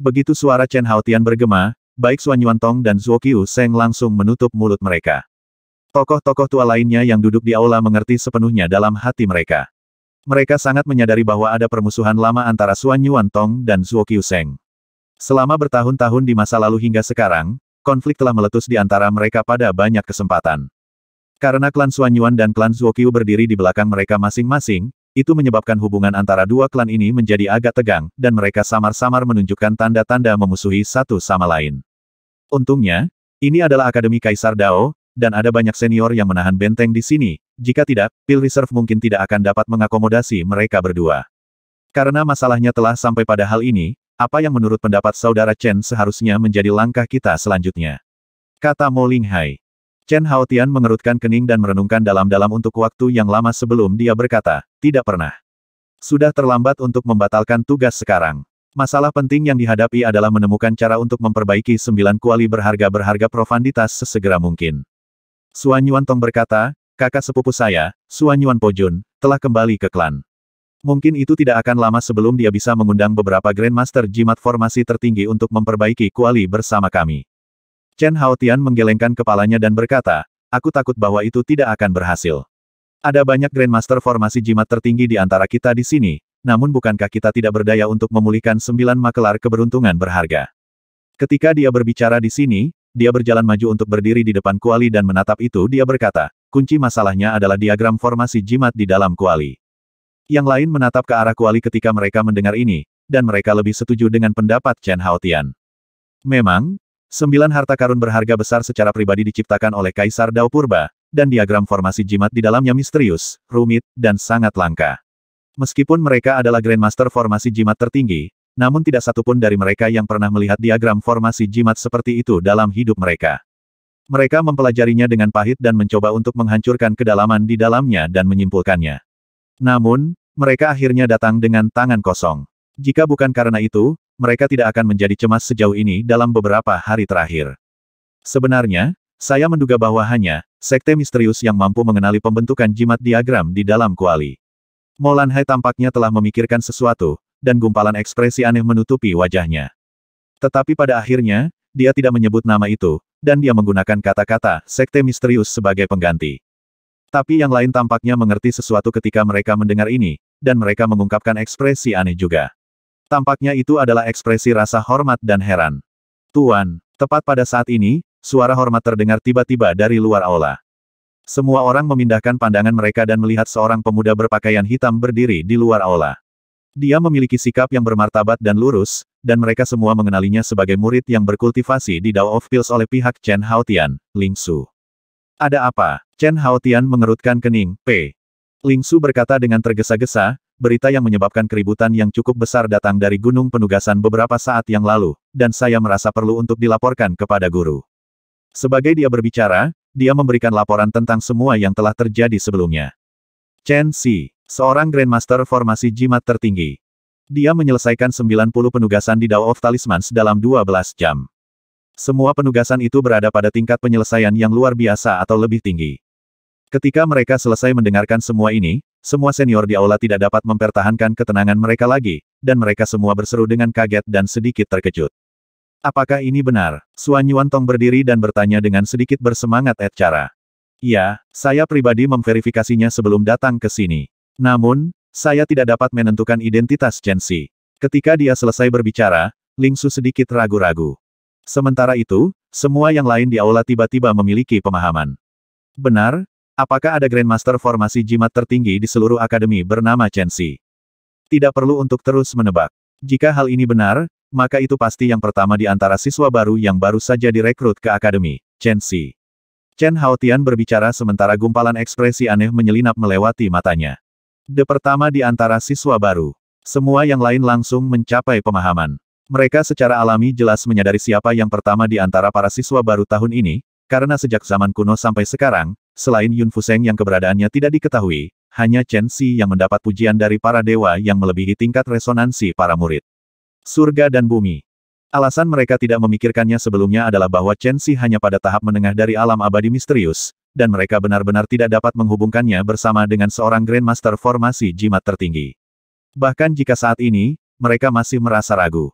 Begitu suara Chen Haotian bergema, baik Xuan Tong dan Zhuo Qiu Seng langsung menutup mulut mereka. Tokoh-tokoh tua lainnya yang duduk di aula mengerti sepenuhnya dalam hati mereka. Mereka sangat menyadari bahwa ada permusuhan lama antara Xuan Tong dan Zhuo Seng. Selama bertahun-tahun di masa lalu hingga sekarang, konflik telah meletus di antara mereka pada banyak kesempatan. Karena klan Suanyuan dan klan Zhuo Qiu berdiri di belakang mereka masing-masing, itu menyebabkan hubungan antara dua klan ini menjadi agak tegang, dan mereka samar-samar menunjukkan tanda-tanda memusuhi satu sama lain. Untungnya, ini adalah Akademi Kaisar Dao, dan ada banyak senior yang menahan benteng di sini. Jika tidak, Pil Reserve mungkin tidak akan dapat mengakomodasi mereka berdua. Karena masalahnya telah sampai pada hal ini, apa yang menurut pendapat saudara Chen seharusnya menjadi langkah kita selanjutnya? Kata Mo Linghai. Chen Haotian mengerutkan kening dan merenungkan dalam-dalam untuk waktu yang lama sebelum dia berkata, tidak pernah. Sudah terlambat untuk membatalkan tugas sekarang. Masalah penting yang dihadapi adalah menemukan cara untuk memperbaiki sembilan kuali berharga-berharga profanditas sesegera mungkin. Suan Yuan Tong berkata, kakak sepupu saya, Suan Yuan Pojun, telah kembali ke klan. Mungkin itu tidak akan lama sebelum dia bisa mengundang beberapa Grandmaster jimat formasi tertinggi untuk memperbaiki kuali bersama kami. Chen Haotian menggelengkan kepalanya dan berkata, aku takut bahwa itu tidak akan berhasil. Ada banyak Grandmaster formasi jimat tertinggi di antara kita di sini, namun bukankah kita tidak berdaya untuk memulihkan sembilan makelar keberuntungan berharga? Ketika dia berbicara di sini, dia berjalan maju untuk berdiri di depan kuali dan menatap itu dia berkata, kunci masalahnya adalah diagram formasi jimat di dalam kuali. Yang lain menatap ke arah kuali ketika mereka mendengar ini, dan mereka lebih setuju dengan pendapat Chen Haotian. Memang, Sembilan harta karun berharga besar secara pribadi diciptakan oleh Kaisar Dao Purba, dan diagram formasi jimat di dalamnya misterius, rumit, dan sangat langka. Meskipun mereka adalah Grandmaster formasi jimat tertinggi, namun tidak satupun dari mereka yang pernah melihat diagram formasi jimat seperti itu dalam hidup mereka. Mereka mempelajarinya dengan pahit dan mencoba untuk menghancurkan kedalaman di dalamnya dan menyimpulkannya. Namun, mereka akhirnya datang dengan tangan kosong. Jika bukan karena itu, mereka tidak akan menjadi cemas sejauh ini dalam beberapa hari terakhir. Sebenarnya, saya menduga bahwa hanya sekte misterius yang mampu mengenali pembentukan jimat diagram di dalam kuali. Molan Hai tampaknya telah memikirkan sesuatu, dan gumpalan ekspresi aneh menutupi wajahnya. Tetapi pada akhirnya, dia tidak menyebut nama itu, dan dia menggunakan kata-kata sekte misterius sebagai pengganti. Tapi yang lain tampaknya mengerti sesuatu ketika mereka mendengar ini, dan mereka mengungkapkan ekspresi aneh juga. Tampaknya itu adalah ekspresi rasa hormat dan heran. Tuan, tepat pada saat ini, suara hormat terdengar tiba-tiba dari luar aula. Semua orang memindahkan pandangan mereka dan melihat seorang pemuda berpakaian hitam berdiri di luar aula. Dia memiliki sikap yang bermartabat dan lurus, dan mereka semua mengenalinya sebagai murid yang berkultivasi di Dao of Pills oleh pihak Chen Haotian, Ling Su. Ada apa? Chen Haotian mengerutkan kening, P. Ling Su berkata dengan tergesa-gesa, berita yang menyebabkan keributan yang cukup besar datang dari Gunung Penugasan beberapa saat yang lalu, dan saya merasa perlu untuk dilaporkan kepada guru. Sebagai dia berbicara, dia memberikan laporan tentang semua yang telah terjadi sebelumnya. Chen Xi, seorang Grandmaster formasi jimat tertinggi. Dia menyelesaikan 90 penugasan di Dao of Talismans dalam 12 jam. Semua penugasan itu berada pada tingkat penyelesaian yang luar biasa atau lebih tinggi. Ketika mereka selesai mendengarkan semua ini, semua senior di aula tidak dapat mempertahankan ketenangan mereka lagi, dan mereka semua berseru dengan kaget dan sedikit terkejut. Apakah ini benar? Suan Yuan Tong berdiri dan bertanya dengan sedikit bersemangat et cara. Ya, saya pribadi memverifikasinya sebelum datang ke sini. Namun, saya tidak dapat menentukan identitas Chen Xi. Ketika dia selesai berbicara, Ling Su sedikit ragu-ragu. Sementara itu, semua yang lain di aula tiba-tiba memiliki pemahaman. Benar, Apakah ada Grandmaster formasi jimat tertinggi di seluruh akademi bernama Chen Xi? Tidak perlu untuk terus menebak. Jika hal ini benar, maka itu pasti yang pertama di antara siswa baru yang baru saja direkrut ke akademi, Chen Xi. Chen Haotian berbicara sementara gumpalan ekspresi aneh menyelinap melewati matanya. De pertama di antara siswa baru. Semua yang lain langsung mencapai pemahaman. Mereka secara alami jelas menyadari siapa yang pertama di antara para siswa baru tahun ini, karena sejak zaman kuno sampai sekarang, Selain Yun Fuseng yang keberadaannya tidak diketahui, hanya Chen Xi yang mendapat pujian dari para dewa yang melebihi tingkat resonansi para murid. Surga dan bumi. Alasan mereka tidak memikirkannya sebelumnya adalah bahwa Chen Xi hanya pada tahap menengah dari alam abadi misterius, dan mereka benar-benar tidak dapat menghubungkannya bersama dengan seorang Grandmaster formasi jimat tertinggi. Bahkan jika saat ini, mereka masih merasa ragu.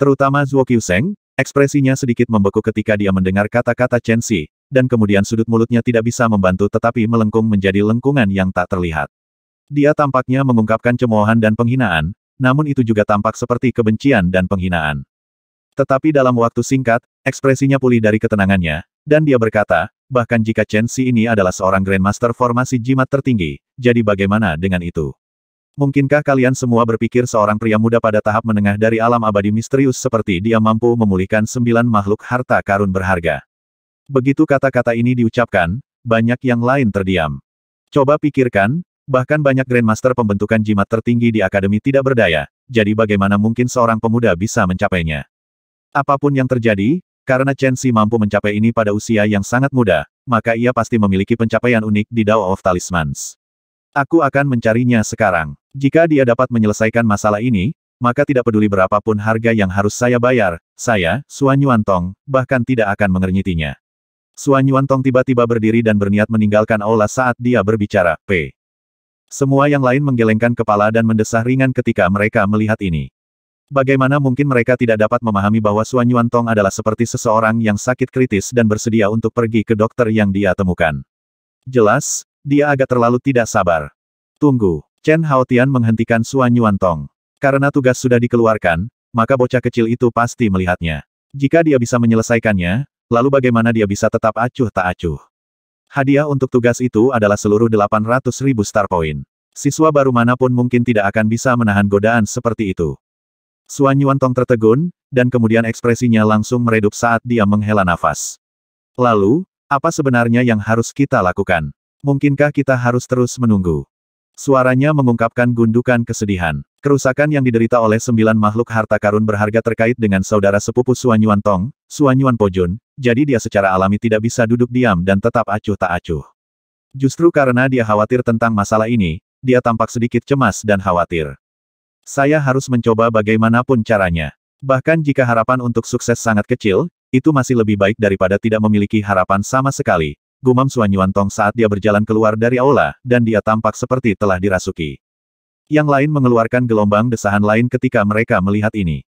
Terutama Zhuo Qiuseng, ekspresinya sedikit membeku ketika dia mendengar kata-kata Chen Xi, dan kemudian sudut mulutnya tidak bisa membantu tetapi melengkung menjadi lengkungan yang tak terlihat. Dia tampaknya mengungkapkan cemoohan dan penghinaan, namun itu juga tampak seperti kebencian dan penghinaan. Tetapi dalam waktu singkat, ekspresinya pulih dari ketenangannya, dan dia berkata, bahkan jika Chen Xi ini adalah seorang Grandmaster formasi jimat tertinggi, jadi bagaimana dengan itu? Mungkinkah kalian semua berpikir seorang pria muda pada tahap menengah dari alam abadi misterius seperti dia mampu memulihkan sembilan makhluk harta karun berharga? Begitu kata-kata ini diucapkan, banyak yang lain terdiam. Coba pikirkan, bahkan banyak Grandmaster pembentukan jimat tertinggi di Akademi tidak berdaya, jadi bagaimana mungkin seorang pemuda bisa mencapainya? Apapun yang terjadi, karena Chen Xi mampu mencapai ini pada usia yang sangat muda, maka ia pasti memiliki pencapaian unik di Dao of Talismans. Aku akan mencarinya sekarang. Jika dia dapat menyelesaikan masalah ini, maka tidak peduli berapapun harga yang harus saya bayar, saya, Suan Tong, bahkan tidak akan mengernyitinya. Suan Yuan Tong tiba-tiba berdiri dan berniat meninggalkan aula saat dia berbicara, P. Semua yang lain menggelengkan kepala dan mendesah ringan ketika mereka melihat ini. Bagaimana mungkin mereka tidak dapat memahami bahwa Suan Yuan Tong adalah seperti seseorang yang sakit kritis dan bersedia untuk pergi ke dokter yang dia temukan. Jelas, dia agak terlalu tidak sabar. Tunggu, Chen Haotian menghentikan Suan Yuan Tong. Karena tugas sudah dikeluarkan, maka bocah kecil itu pasti melihatnya. Jika dia bisa menyelesaikannya, lalu bagaimana dia bisa tetap acuh tak acuh? Hadiah untuk tugas itu adalah seluruh 800 ribu star point. Siswa baru manapun mungkin tidak akan bisa menahan godaan seperti itu. Suan Tong tertegun, dan kemudian ekspresinya langsung meredup saat dia menghela nafas. Lalu, apa sebenarnya yang harus kita lakukan? Mungkinkah kita harus terus menunggu? Suaranya mengungkapkan gundukan kesedihan. Kerusakan yang diderita oleh sembilan makhluk harta karun berharga terkait dengan saudara sepupu Suan Tong, Suan Yuan Pojun, jadi dia secara alami tidak bisa duduk diam dan tetap acuh tak acuh. Justru karena dia khawatir tentang masalah ini, dia tampak sedikit cemas dan khawatir. Saya harus mencoba bagaimanapun caranya. Bahkan jika harapan untuk sukses sangat kecil, itu masih lebih baik daripada tidak memiliki harapan sama sekali, gumam Suan Yuantong saat dia berjalan keluar dari aula, dan dia tampak seperti telah dirasuki. Yang lain mengeluarkan gelombang desahan lain ketika mereka melihat ini.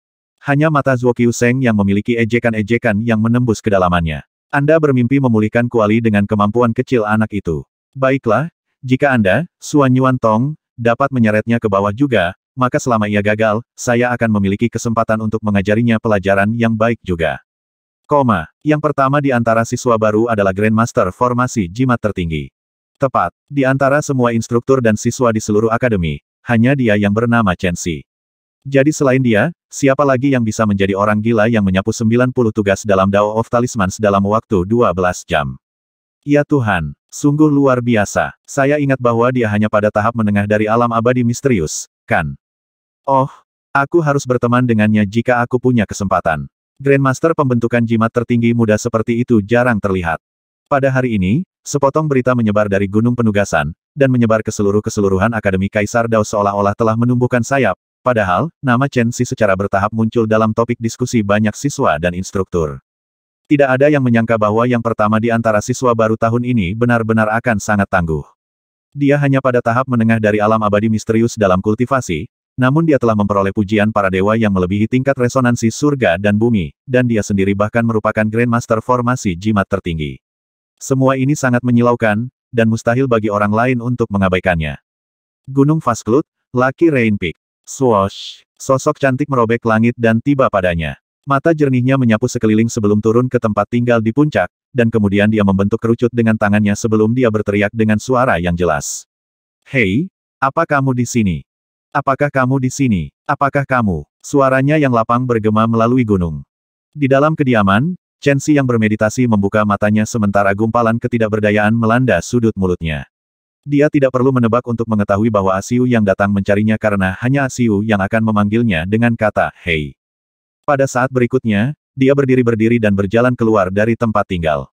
Hanya mata Zuo Seng yang memiliki ejekan-ejekan yang menembus kedalamannya. Anda bermimpi memulihkan kuali dengan kemampuan kecil anak itu. Baiklah, jika Anda, Suan Yuan Tong, dapat menyeretnya ke bawah juga, maka selama ia gagal, saya akan memiliki kesempatan untuk mengajarinya pelajaran yang baik juga. Koma, yang pertama di antara siswa baru adalah Grandmaster Formasi Jimat Tertinggi. Tepat, di antara semua instruktur dan siswa di seluruh akademi, hanya dia yang bernama Chen Xi. Jadi selain dia, Siapa lagi yang bisa menjadi orang gila yang menyapu 90 tugas dalam Dao of Talismans dalam waktu 12 jam? Ya Tuhan, sungguh luar biasa. Saya ingat bahwa dia hanya pada tahap menengah dari alam abadi misterius, kan? Oh, aku harus berteman dengannya jika aku punya kesempatan. Grandmaster pembentukan jimat tertinggi muda seperti itu jarang terlihat. Pada hari ini, sepotong berita menyebar dari gunung penugasan, dan menyebar ke seluruh keseluruhan Akademi Kaisar Dao seolah-olah telah menumbuhkan sayap, Padahal, nama Chen Xi secara bertahap muncul dalam topik diskusi banyak siswa dan instruktur. Tidak ada yang menyangka bahwa yang pertama di antara siswa baru tahun ini benar-benar akan sangat tangguh. Dia hanya pada tahap menengah dari alam abadi misterius dalam kultivasi, namun dia telah memperoleh pujian para dewa yang melebihi tingkat resonansi surga dan bumi, dan dia sendiri bahkan merupakan Grandmaster formasi jimat tertinggi. Semua ini sangat menyilaukan, dan mustahil bagi orang lain untuk mengabaikannya. Gunung Fasklut, Laki Rain Peak Swoosh! Sosok cantik merobek langit dan tiba padanya. Mata jernihnya menyapu sekeliling sebelum turun ke tempat tinggal di puncak, dan kemudian dia membentuk kerucut dengan tangannya sebelum dia berteriak dengan suara yang jelas. Hei, apa kamu di sini? Apakah kamu di sini? Apakah kamu? Suaranya yang lapang bergema melalui gunung. Di dalam kediaman, Chen Xi yang bermeditasi membuka matanya sementara gumpalan ketidakberdayaan melanda sudut mulutnya. Dia tidak perlu menebak untuk mengetahui bahwa Asiu yang datang mencarinya karena hanya Asiu yang akan memanggilnya dengan kata, Hei. Pada saat berikutnya, dia berdiri-berdiri dan berjalan keluar dari tempat tinggal.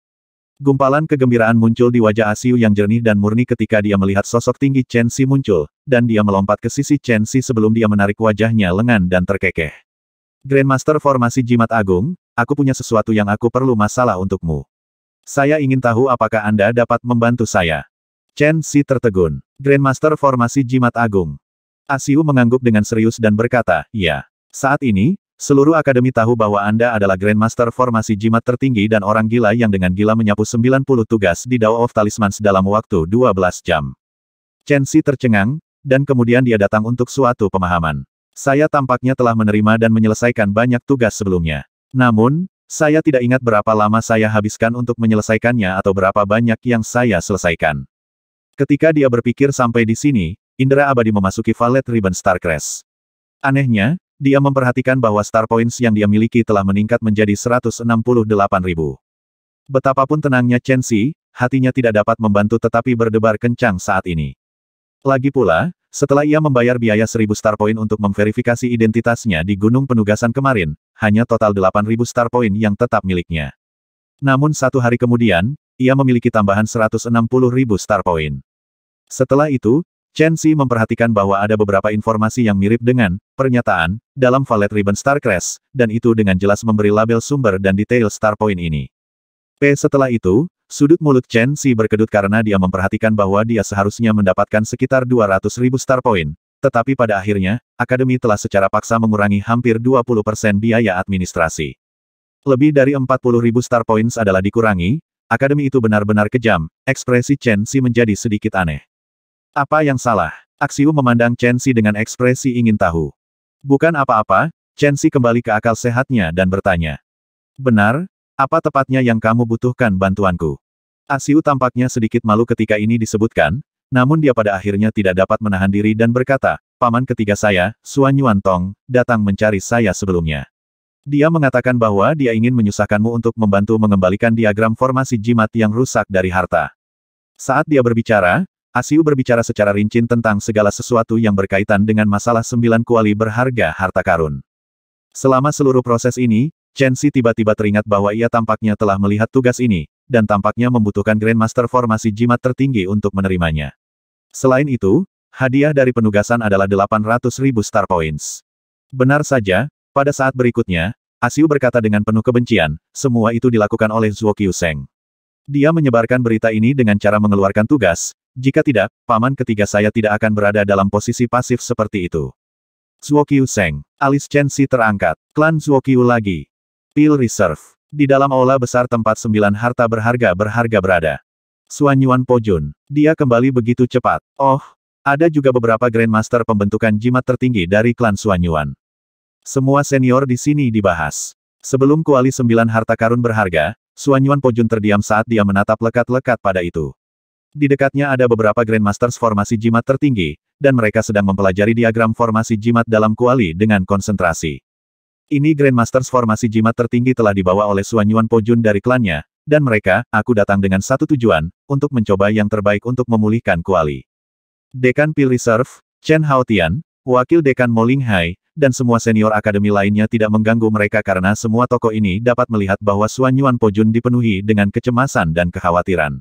Gumpalan kegembiraan muncul di wajah Asiu yang jernih dan murni ketika dia melihat sosok tinggi Chen Si muncul, dan dia melompat ke sisi Chen Si sebelum dia menarik wajahnya lengan dan terkekeh. Grandmaster Formasi Jimat Agung, aku punya sesuatu yang aku perlu masalah untukmu. Saya ingin tahu apakah Anda dapat membantu saya. Chen Si tertegun. Grandmaster formasi jimat agung. Asiu mengangguk dengan serius dan berkata, ya. Saat ini, seluruh akademi tahu bahwa Anda adalah Grandmaster formasi jimat tertinggi dan orang gila yang dengan gila menyapu 90 tugas di Dao of Talismans dalam waktu 12 jam. Chen Si tercengang, dan kemudian dia datang untuk suatu pemahaman. Saya tampaknya telah menerima dan menyelesaikan banyak tugas sebelumnya. Namun, saya tidak ingat berapa lama saya habiskan untuk menyelesaikannya atau berapa banyak yang saya selesaikan. Ketika dia berpikir sampai di sini, Indra abadi memasuki valet Ribbon Starcrest. Anehnya, dia memperhatikan bahwa star points yang dia miliki telah meningkat menjadi 168 ribu. Betapapun tenangnya Chen Xi, hatinya tidak dapat membantu tetapi berdebar kencang saat ini. Lagi pula, setelah ia membayar biaya 1000 star point untuk memverifikasi identitasnya di Gunung Penugasan kemarin, hanya total 8000 star point yang tetap miliknya. Namun satu hari kemudian, ia memiliki tambahan 160 ribu star point. Setelah itu, Chen Xi memperhatikan bahwa ada beberapa informasi yang mirip dengan pernyataan dalam Valet Ribbon Star Crash, dan itu dengan jelas memberi label sumber dan detail star point ini. P. Setelah itu, sudut mulut Chen Xi berkedut karena dia memperhatikan bahwa dia seharusnya mendapatkan sekitar 200 ribu star point, tetapi pada akhirnya, Akademi telah secara paksa mengurangi hampir 20% biaya administrasi. Lebih dari ribu star points adalah dikurangi, akademi itu benar-benar kejam, ekspresi Chen Xi menjadi sedikit aneh. Apa yang salah? Aksiu memandang Chen Xi dengan ekspresi ingin tahu. Bukan apa-apa, Chen Xi kembali ke akal sehatnya dan bertanya. Benar, apa tepatnya yang kamu butuhkan bantuanku? Axiu tampaknya sedikit malu ketika ini disebutkan, namun dia pada akhirnya tidak dapat menahan diri dan berkata, Paman ketiga saya, Suan Yuan Tong, datang mencari saya sebelumnya. Dia mengatakan bahwa dia ingin menyusahkanmu untuk membantu mengembalikan diagram formasi jimat yang rusak dari harta. Saat dia berbicara, Asiu berbicara secara rinci tentang segala sesuatu yang berkaitan dengan masalah sembilan kuali berharga harta karun. Selama seluruh proses ini, Chen Si tiba-tiba teringat bahwa ia tampaknya telah melihat tugas ini, dan tampaknya membutuhkan Grandmaster formasi jimat tertinggi untuk menerimanya. Selain itu, hadiah dari penugasan adalah 800 ribu star points. Benar saja, pada saat berikutnya, Asiu berkata dengan penuh kebencian, semua itu dilakukan oleh Zhuo Qiuseng. Dia menyebarkan berita ini dengan cara mengeluarkan tugas, jika tidak, paman ketiga saya tidak akan berada dalam posisi pasif seperti itu. Zhuo Qiuseng, alis Chen Si terangkat, klan Zuo Qiu lagi. Pil Reserve, di dalam aula besar tempat sembilan harta berharga berharga berada. Suan Yuan Pojun, dia kembali begitu cepat. Oh, ada juga beberapa Grandmaster pembentukan jimat tertinggi dari klan Suan Yuan. Semua senior di sini dibahas. Sebelum kuali sembilan harta karun berharga, Suanyuan Pojun terdiam saat dia menatap lekat-lekat pada itu. Di dekatnya ada beberapa Grandmasters formasi jimat tertinggi, dan mereka sedang mempelajari diagram formasi jimat dalam kuali dengan konsentrasi. Ini Grandmasters formasi jimat tertinggi telah dibawa oleh Suanyuan Pojun dari klannya, dan mereka, aku datang dengan satu tujuan, untuk mencoba yang terbaik untuk memulihkan kuali. Dekan Pil Reserve, Chen Haotian, Wakil Dekan Moling Hai, dan semua senior akademi lainnya tidak mengganggu mereka karena semua toko ini dapat melihat bahwa Suan Yuan Pojun dipenuhi dengan kecemasan dan kekhawatiran.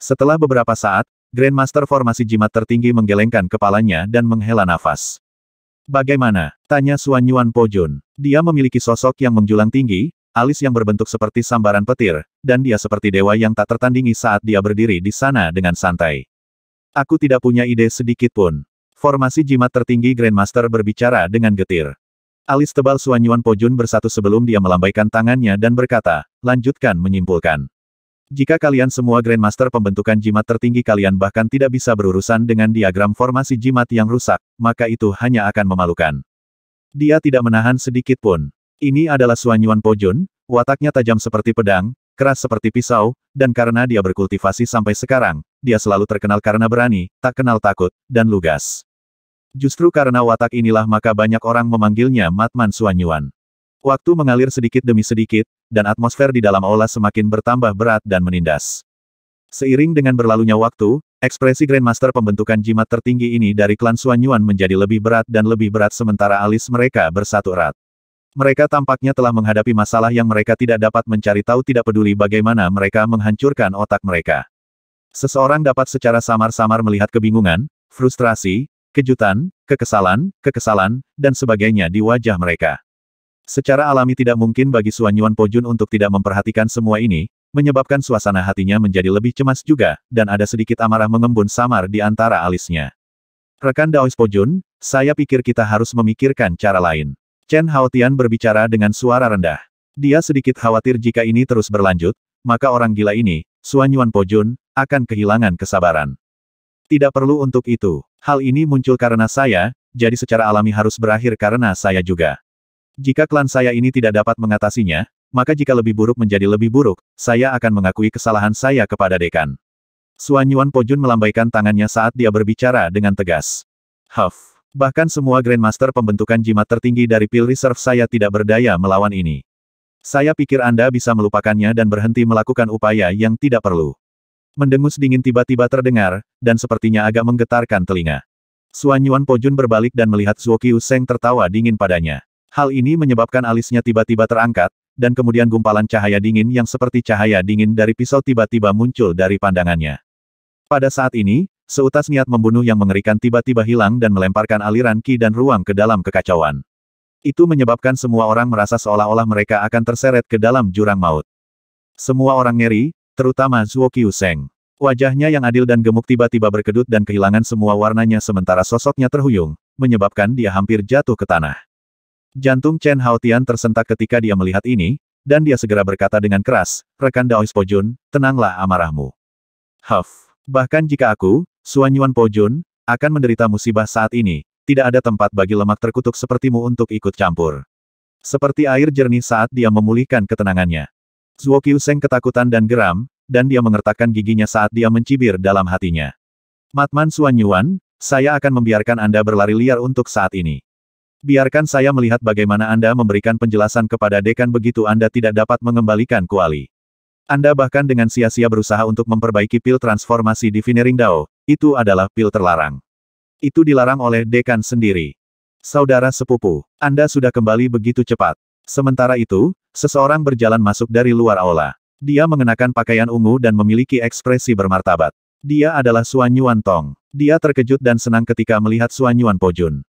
Setelah beberapa saat, Grandmaster formasi jimat tertinggi menggelengkan kepalanya dan menghela nafas. Bagaimana? Tanya Suan Yuan Pojun. Dia memiliki sosok yang menjulang tinggi, alis yang berbentuk seperti sambaran petir, dan dia seperti dewa yang tak tertandingi saat dia berdiri di sana dengan santai. Aku tidak punya ide sedikit pun. Formasi jimat tertinggi Grandmaster berbicara dengan getir. Alis tebal Suanyuan Pojun bersatu sebelum dia melambaikan tangannya dan berkata, lanjutkan menyimpulkan. Jika kalian semua Grandmaster pembentukan jimat tertinggi kalian bahkan tidak bisa berurusan dengan diagram formasi jimat yang rusak, maka itu hanya akan memalukan. Dia tidak menahan sedikit pun. Ini adalah Suanyuan Pojun, wataknya tajam seperti pedang, keras seperti pisau, dan karena dia berkultivasi sampai sekarang, dia selalu terkenal karena berani, tak kenal takut, dan lugas. Justru karena watak inilah maka banyak orang memanggilnya Matman Suanyuan. Waktu mengalir sedikit demi sedikit, dan atmosfer di dalam aula semakin bertambah berat dan menindas. Seiring dengan berlalunya waktu, ekspresi Grandmaster pembentukan jimat tertinggi ini dari klan Suanyuan menjadi lebih berat dan lebih berat sementara alis mereka bersatu erat. Mereka tampaknya telah menghadapi masalah yang mereka tidak dapat mencari tahu tidak peduli bagaimana mereka menghancurkan otak mereka. Seseorang dapat secara samar-samar melihat kebingungan, frustrasi, kejutan, kekesalan, kekesalan, dan sebagainya di wajah mereka. Secara alami tidak mungkin bagi Suan Yuan Pojun untuk tidak memperhatikan semua ini, menyebabkan suasana hatinya menjadi lebih cemas juga, dan ada sedikit amarah mengembun samar di antara alisnya. Rekan Daois Pojun, saya pikir kita harus memikirkan cara lain. Chen Haotian berbicara dengan suara rendah. Dia sedikit khawatir jika ini terus berlanjut, maka orang gila ini, Suan Yuan Pojun, akan kehilangan kesabaran. Tidak perlu untuk itu. Hal ini muncul karena saya, jadi secara alami harus berakhir karena saya juga. Jika klan saya ini tidak dapat mengatasinya, maka jika lebih buruk menjadi lebih buruk, saya akan mengakui kesalahan saya kepada dekan. Suanyuan Pojun melambaikan tangannya saat dia berbicara dengan tegas. Huff. Bahkan semua Grandmaster pembentukan jimat tertinggi dari Pil Reserve saya tidak berdaya melawan ini. Saya pikir Anda bisa melupakannya dan berhenti melakukan upaya yang tidak perlu. Mendengus dingin tiba-tiba terdengar, dan sepertinya agak menggetarkan telinga. Suan Yuan Pojun berbalik dan melihat Zuo Seng tertawa dingin padanya. Hal ini menyebabkan alisnya tiba-tiba terangkat, dan kemudian gumpalan cahaya dingin yang seperti cahaya dingin dari pisau tiba-tiba muncul dari pandangannya. Pada saat ini, seutas niat membunuh yang mengerikan tiba-tiba hilang dan melemparkan aliran ki dan ruang ke dalam kekacauan. Itu menyebabkan semua orang merasa seolah-olah mereka akan terseret ke dalam jurang maut. Semua orang ngeri, terutama Zhuo Qiuseng. Wajahnya yang adil dan gemuk tiba-tiba berkedut dan kehilangan semua warnanya sementara sosoknya terhuyung, menyebabkan dia hampir jatuh ke tanah. Jantung Chen Haotian tersentak ketika dia melihat ini, dan dia segera berkata dengan keras, rekan Daois Pojun, tenanglah amarahmu. Huff, bahkan jika aku, Suan Yuan Pojun, akan menderita musibah saat ini, tidak ada tempat bagi lemak terkutuk sepertimu untuk ikut campur. Seperti air jernih saat dia memulihkan ketenangannya. Zhuo Qiuseng ketakutan dan geram, dan dia mengertakkan giginya saat dia mencibir dalam hatinya. Matman Suan Yuan, saya akan membiarkan Anda berlari liar untuk saat ini. Biarkan saya melihat bagaimana Anda memberikan penjelasan kepada dekan begitu Anda tidak dapat mengembalikan kuali. Anda bahkan dengan sia-sia berusaha untuk memperbaiki pil transformasi di Dao, itu adalah pil terlarang. Itu dilarang oleh dekan sendiri. Saudara sepupu, Anda sudah kembali begitu cepat. Sementara itu, seseorang berjalan masuk dari luar aula. Dia mengenakan pakaian ungu dan memiliki ekspresi bermartabat. Dia adalah Suan Yuan Tong. Dia terkejut dan senang ketika melihat Suan Yuan Pojun.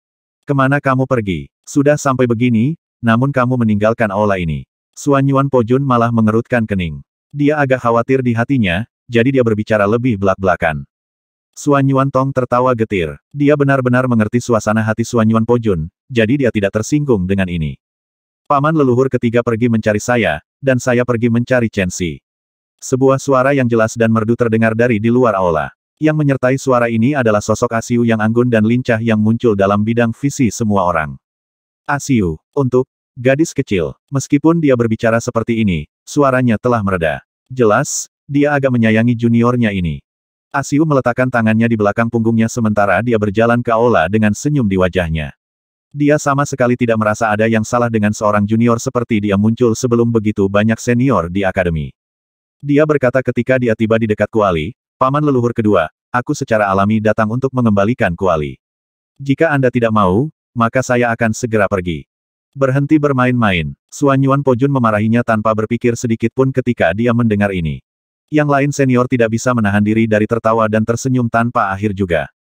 Kemana kamu pergi? Sudah sampai begini, namun kamu meninggalkan aula ini. Suan Yuan Pojun malah mengerutkan kening. Dia agak khawatir di hatinya, jadi dia berbicara lebih belak-belakan. Suan Yuan Tong tertawa getir. Dia benar-benar mengerti suasana hati Suan Yuan Pojun, jadi dia tidak tersinggung dengan ini. Paman leluhur ketiga pergi mencari saya, dan saya pergi mencari Chen Chensi. Sebuah suara yang jelas dan merdu terdengar dari di luar aula. Yang menyertai suara ini adalah sosok Asiu yang anggun dan lincah yang muncul dalam bidang visi semua orang. Asiu, untuk gadis kecil, meskipun dia berbicara seperti ini, suaranya telah mereda. Jelas, dia agak menyayangi juniornya ini. Asiu meletakkan tangannya di belakang punggungnya sementara dia berjalan ke aula dengan senyum di wajahnya. Dia sama sekali tidak merasa ada yang salah dengan seorang junior seperti dia muncul sebelum begitu banyak senior di akademi. Dia berkata ketika dia tiba di dekat Kuali, paman leluhur kedua, aku secara alami datang untuk mengembalikan Kuali. Jika Anda tidak mau, maka saya akan segera pergi. Berhenti bermain-main. Suanyuan Pojun memarahinya tanpa berpikir sedikit pun ketika dia mendengar ini. Yang lain senior tidak bisa menahan diri dari tertawa dan tersenyum tanpa akhir juga.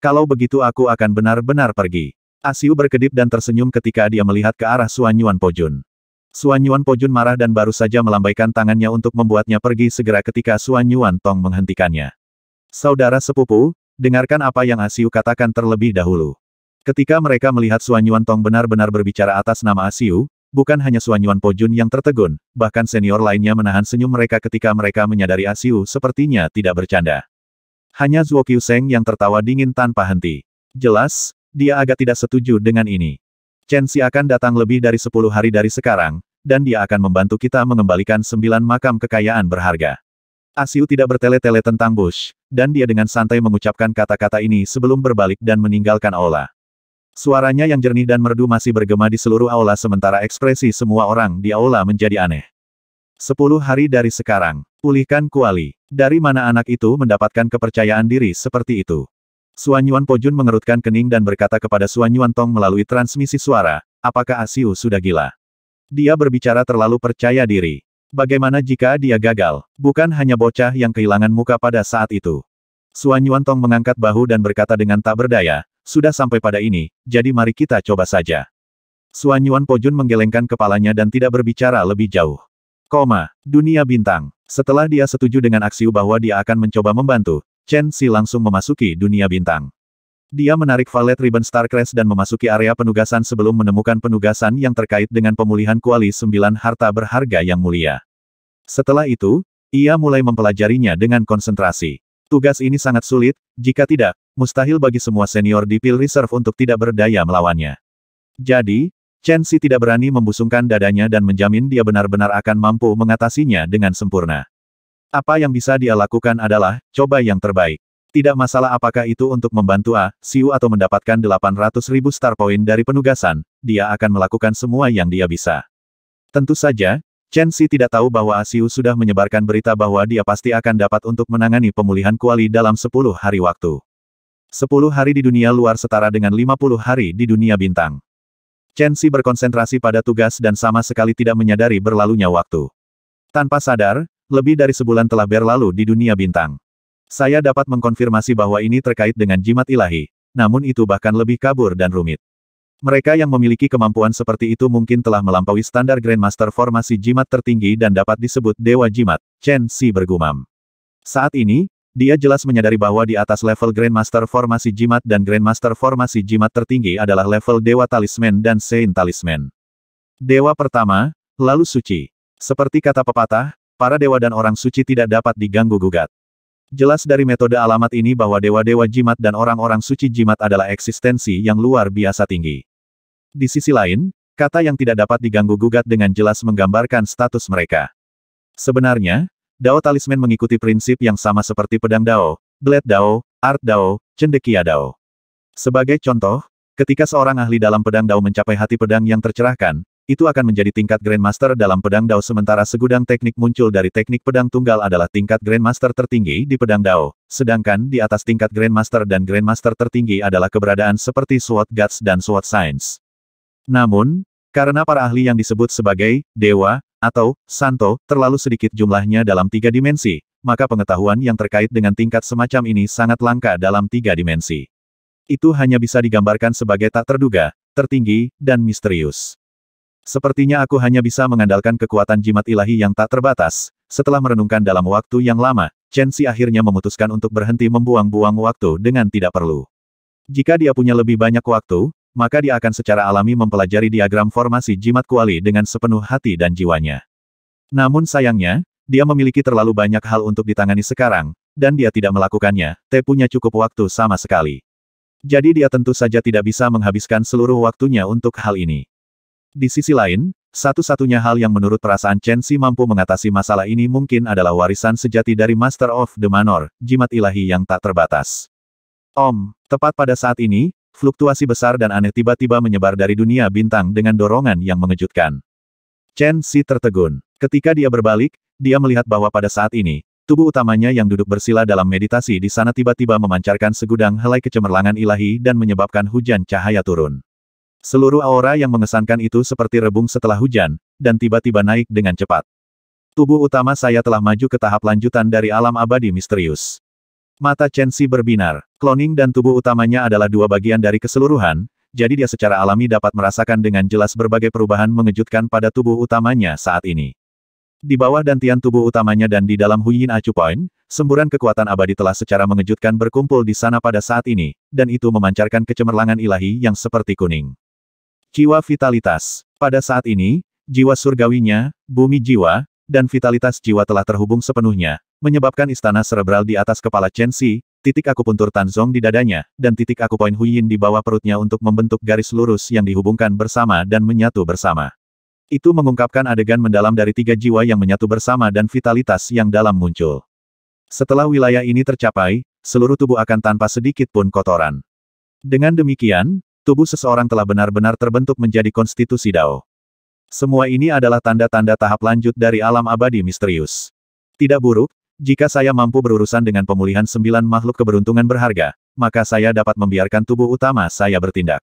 Kalau begitu aku akan benar-benar pergi. Asiu berkedip dan tersenyum ketika dia melihat ke arah Suanyuan Pojun. Suanyuan Pojun marah dan baru saja melambaikan tangannya untuk membuatnya pergi segera ketika Suanyuan Tong menghentikannya. Saudara sepupu, dengarkan apa yang Asiu katakan terlebih dahulu. Ketika mereka melihat Suanyuan Tong benar-benar berbicara atas nama Asiu, bukan hanya Suanyuan Pojun yang tertegun, bahkan senior lainnya menahan senyum mereka ketika mereka menyadari Asiu sepertinya tidak bercanda. Hanya Zuo Qiuseng yang tertawa dingin tanpa henti. Jelas, dia agak tidak setuju dengan ini. Chen Xi akan datang lebih dari 10 hari dari sekarang, dan dia akan membantu kita mengembalikan sembilan makam kekayaan berharga. Asiu tidak bertele-tele tentang Bush, dan dia dengan santai mengucapkan kata-kata ini sebelum berbalik dan meninggalkan aula. Suaranya yang jernih dan merdu masih bergema di seluruh aula sementara ekspresi semua orang di aula menjadi aneh. Sepuluh hari dari sekarang, pulihkan kuali. Dari mana anak itu mendapatkan kepercayaan diri seperti itu? Suan Yuan Pojun mengerutkan kening dan berkata kepada Suan Yuan Tong melalui transmisi suara, apakah Asiu sudah gila? Dia berbicara terlalu percaya diri. Bagaimana jika dia gagal? Bukan hanya bocah yang kehilangan muka pada saat itu. Suan Yuan Tong mengangkat bahu dan berkata dengan tak berdaya, sudah sampai pada ini, jadi mari kita coba saja. Suan Yuan Pojun menggelengkan kepalanya dan tidak berbicara lebih jauh. Koma, dunia bintang. Setelah dia setuju dengan Aksiu bahwa dia akan mencoba membantu, Chen Xi langsung memasuki dunia bintang. Dia menarik valet ribbon Starcrest dan memasuki area penugasan sebelum menemukan penugasan yang terkait dengan pemulihan kuali sembilan harta berharga yang mulia. Setelah itu, ia mulai mempelajarinya dengan konsentrasi. Tugas ini sangat sulit, jika tidak, mustahil bagi semua senior di Pil Reserve untuk tidak berdaya melawannya. Jadi, Chen Xi tidak berani membusungkan dadanya dan menjamin dia benar-benar akan mampu mengatasinya dengan sempurna. Apa yang bisa dia lakukan adalah, coba yang terbaik. Tidak masalah apakah itu untuk membantu A, Siu atau mendapatkan 800 ribu star point dari penugasan, dia akan melakukan semua yang dia bisa. Tentu saja, Chen Si tidak tahu bahwa A Siu sudah menyebarkan berita bahwa dia pasti akan dapat untuk menangani pemulihan kuali dalam 10 hari waktu. 10 hari di dunia luar setara dengan 50 hari di dunia bintang. Chen Si berkonsentrasi pada tugas dan sama sekali tidak menyadari berlalunya waktu. Tanpa sadar, lebih dari sebulan telah berlalu di dunia bintang. Saya dapat mengkonfirmasi bahwa ini terkait dengan jimat ilahi, namun itu bahkan lebih kabur dan rumit. Mereka yang memiliki kemampuan seperti itu mungkin telah melampaui standar Grandmaster formasi jimat tertinggi dan dapat disebut Dewa Jimat, Chen Si bergumam. Saat ini, dia jelas menyadari bahwa di atas level Grandmaster formasi jimat dan Grandmaster formasi jimat tertinggi adalah level Dewa Talisman dan Saint Talisman. Dewa pertama, lalu suci. Seperti kata pepatah, Para dewa dan orang suci tidak dapat diganggu-gugat. Jelas dari metode alamat ini bahwa dewa-dewa jimat dan orang-orang suci jimat adalah eksistensi yang luar biasa tinggi. Di sisi lain, kata yang tidak dapat diganggu-gugat dengan jelas menggambarkan status mereka. Sebenarnya, Dao Talisman mengikuti prinsip yang sama seperti pedang Dao, Blade Dao, Art Dao, Cendekia Dao. Sebagai contoh, ketika seorang ahli dalam pedang Dao mencapai hati pedang yang tercerahkan, itu akan menjadi tingkat Grandmaster dalam pedang Dao sementara segudang teknik muncul dari teknik pedang tunggal adalah tingkat Grandmaster tertinggi di pedang Dao, sedangkan di atas tingkat Grandmaster dan Grandmaster tertinggi adalah keberadaan seperti Sword Guts dan Sword Science. Namun, karena para ahli yang disebut sebagai Dewa atau Santo terlalu sedikit jumlahnya dalam tiga dimensi, maka pengetahuan yang terkait dengan tingkat semacam ini sangat langka dalam tiga dimensi. Itu hanya bisa digambarkan sebagai tak terduga, tertinggi, dan misterius. Sepertinya aku hanya bisa mengandalkan kekuatan jimat ilahi yang tak terbatas. Setelah merenungkan dalam waktu yang lama, Chen Xi akhirnya memutuskan untuk berhenti membuang-buang waktu dengan tidak perlu. Jika dia punya lebih banyak waktu, maka dia akan secara alami mempelajari diagram formasi jimat kuali dengan sepenuh hati dan jiwanya. Namun sayangnya, dia memiliki terlalu banyak hal untuk ditangani sekarang, dan dia tidak melakukannya, T punya cukup waktu sama sekali. Jadi dia tentu saja tidak bisa menghabiskan seluruh waktunya untuk hal ini. Di sisi lain, satu-satunya hal yang menurut perasaan Chen Si mampu mengatasi masalah ini mungkin adalah warisan sejati dari Master of the Manor, jimat ilahi yang tak terbatas. Om, tepat pada saat ini, fluktuasi besar dan aneh tiba-tiba menyebar dari dunia bintang dengan dorongan yang mengejutkan. Chen Si tertegun. Ketika dia berbalik, dia melihat bahwa pada saat ini, tubuh utamanya yang duduk bersila dalam meditasi di sana tiba-tiba memancarkan segudang helai kecemerlangan ilahi dan menyebabkan hujan cahaya turun. Seluruh aura yang mengesankan itu seperti rebung setelah hujan, dan tiba-tiba naik dengan cepat. Tubuh utama saya telah maju ke tahap lanjutan dari alam abadi misterius. Mata Chen Xi berbinar. Kloning dan tubuh utamanya adalah dua bagian dari keseluruhan, jadi dia secara alami dapat merasakan dengan jelas berbagai perubahan mengejutkan pada tubuh utamanya saat ini. Di bawah dantian tubuh utamanya dan di dalam Huyin Acu Point, semburan kekuatan abadi telah secara mengejutkan berkumpul di sana pada saat ini, dan itu memancarkan kecemerlangan ilahi yang seperti kuning. Jiwa vitalitas. Pada saat ini, jiwa surgawinya, bumi jiwa, dan vitalitas jiwa telah terhubung sepenuhnya, menyebabkan istana serebral di atas kepala Chen Xi, titik akupuntur Tanzong di dadanya, dan titik akupoin Huyin di bawah perutnya untuk membentuk garis lurus yang dihubungkan bersama dan menyatu bersama. Itu mengungkapkan adegan mendalam dari tiga jiwa yang menyatu bersama dan vitalitas yang dalam muncul. Setelah wilayah ini tercapai, seluruh tubuh akan tanpa sedikit pun kotoran. Dengan demikian, tubuh seseorang telah benar-benar terbentuk menjadi konstitusi Dao. Semua ini adalah tanda-tanda tahap lanjut dari alam abadi misterius. Tidak buruk, jika saya mampu berurusan dengan pemulihan sembilan makhluk keberuntungan berharga, maka saya dapat membiarkan tubuh utama saya bertindak.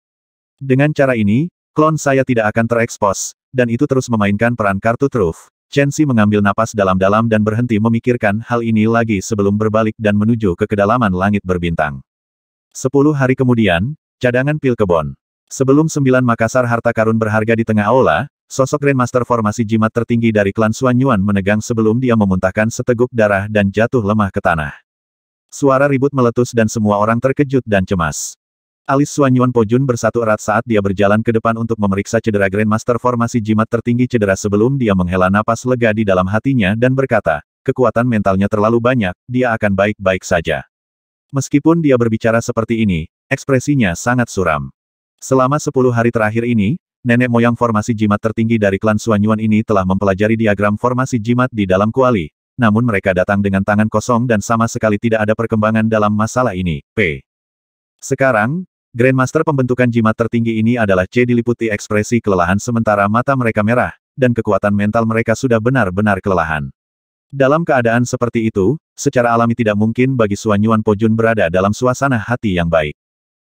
Dengan cara ini, klon saya tidak akan terekspos, dan itu terus memainkan peran kartu truf. Chen Xi mengambil napas dalam-dalam dan berhenti memikirkan hal ini lagi sebelum berbalik dan menuju ke kedalaman langit berbintang. Sepuluh hari kemudian, Cadangan pil kebon. Sebelum sembilan Makassar harta karun berharga di tengah aula, sosok Grandmaster formasi jimat tertinggi dari klan Suanyuan Yuan menegang sebelum dia memuntahkan seteguk darah dan jatuh lemah ke tanah. Suara ribut meletus dan semua orang terkejut dan cemas. Alis Suanyuan Yuan Pojun bersatu erat saat dia berjalan ke depan untuk memeriksa cedera Grandmaster formasi jimat tertinggi cedera sebelum dia menghela napas lega di dalam hatinya dan berkata, kekuatan mentalnya terlalu banyak, dia akan baik-baik saja. Meskipun dia berbicara seperti ini, Ekspresinya sangat suram. Selama sepuluh hari terakhir ini, nenek moyang formasi jimat tertinggi dari klan Suanyuan ini telah mempelajari diagram formasi jimat di dalam kuali, namun mereka datang dengan tangan kosong dan sama sekali tidak ada perkembangan dalam masalah ini. P. Sekarang, Grandmaster pembentukan jimat tertinggi ini adalah C diliputi ekspresi kelelahan sementara mata mereka merah, dan kekuatan mental mereka sudah benar-benar kelelahan. Dalam keadaan seperti itu, secara alami tidak mungkin bagi Suanyuan Pojun berada dalam suasana hati yang baik.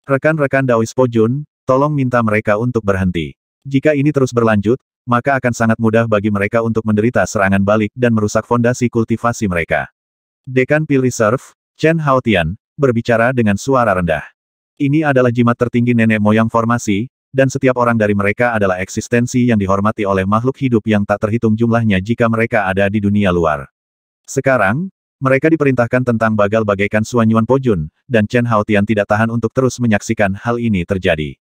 Rekan-rekan Daois Pojun, tolong minta mereka untuk berhenti. Jika ini terus berlanjut, maka akan sangat mudah bagi mereka untuk menderita serangan balik dan merusak fondasi kultivasi mereka. Dekan Pil Reserve, Chen Haotian, berbicara dengan suara rendah. Ini adalah jimat tertinggi nenek moyang formasi, dan setiap orang dari mereka adalah eksistensi yang dihormati oleh makhluk hidup yang tak terhitung jumlahnya jika mereka ada di dunia luar. Sekarang, mereka diperintahkan tentang Bagal bagaikan Suanyuan Pojun, dan Chen Haotian tidak tahan untuk terus menyaksikan hal ini terjadi.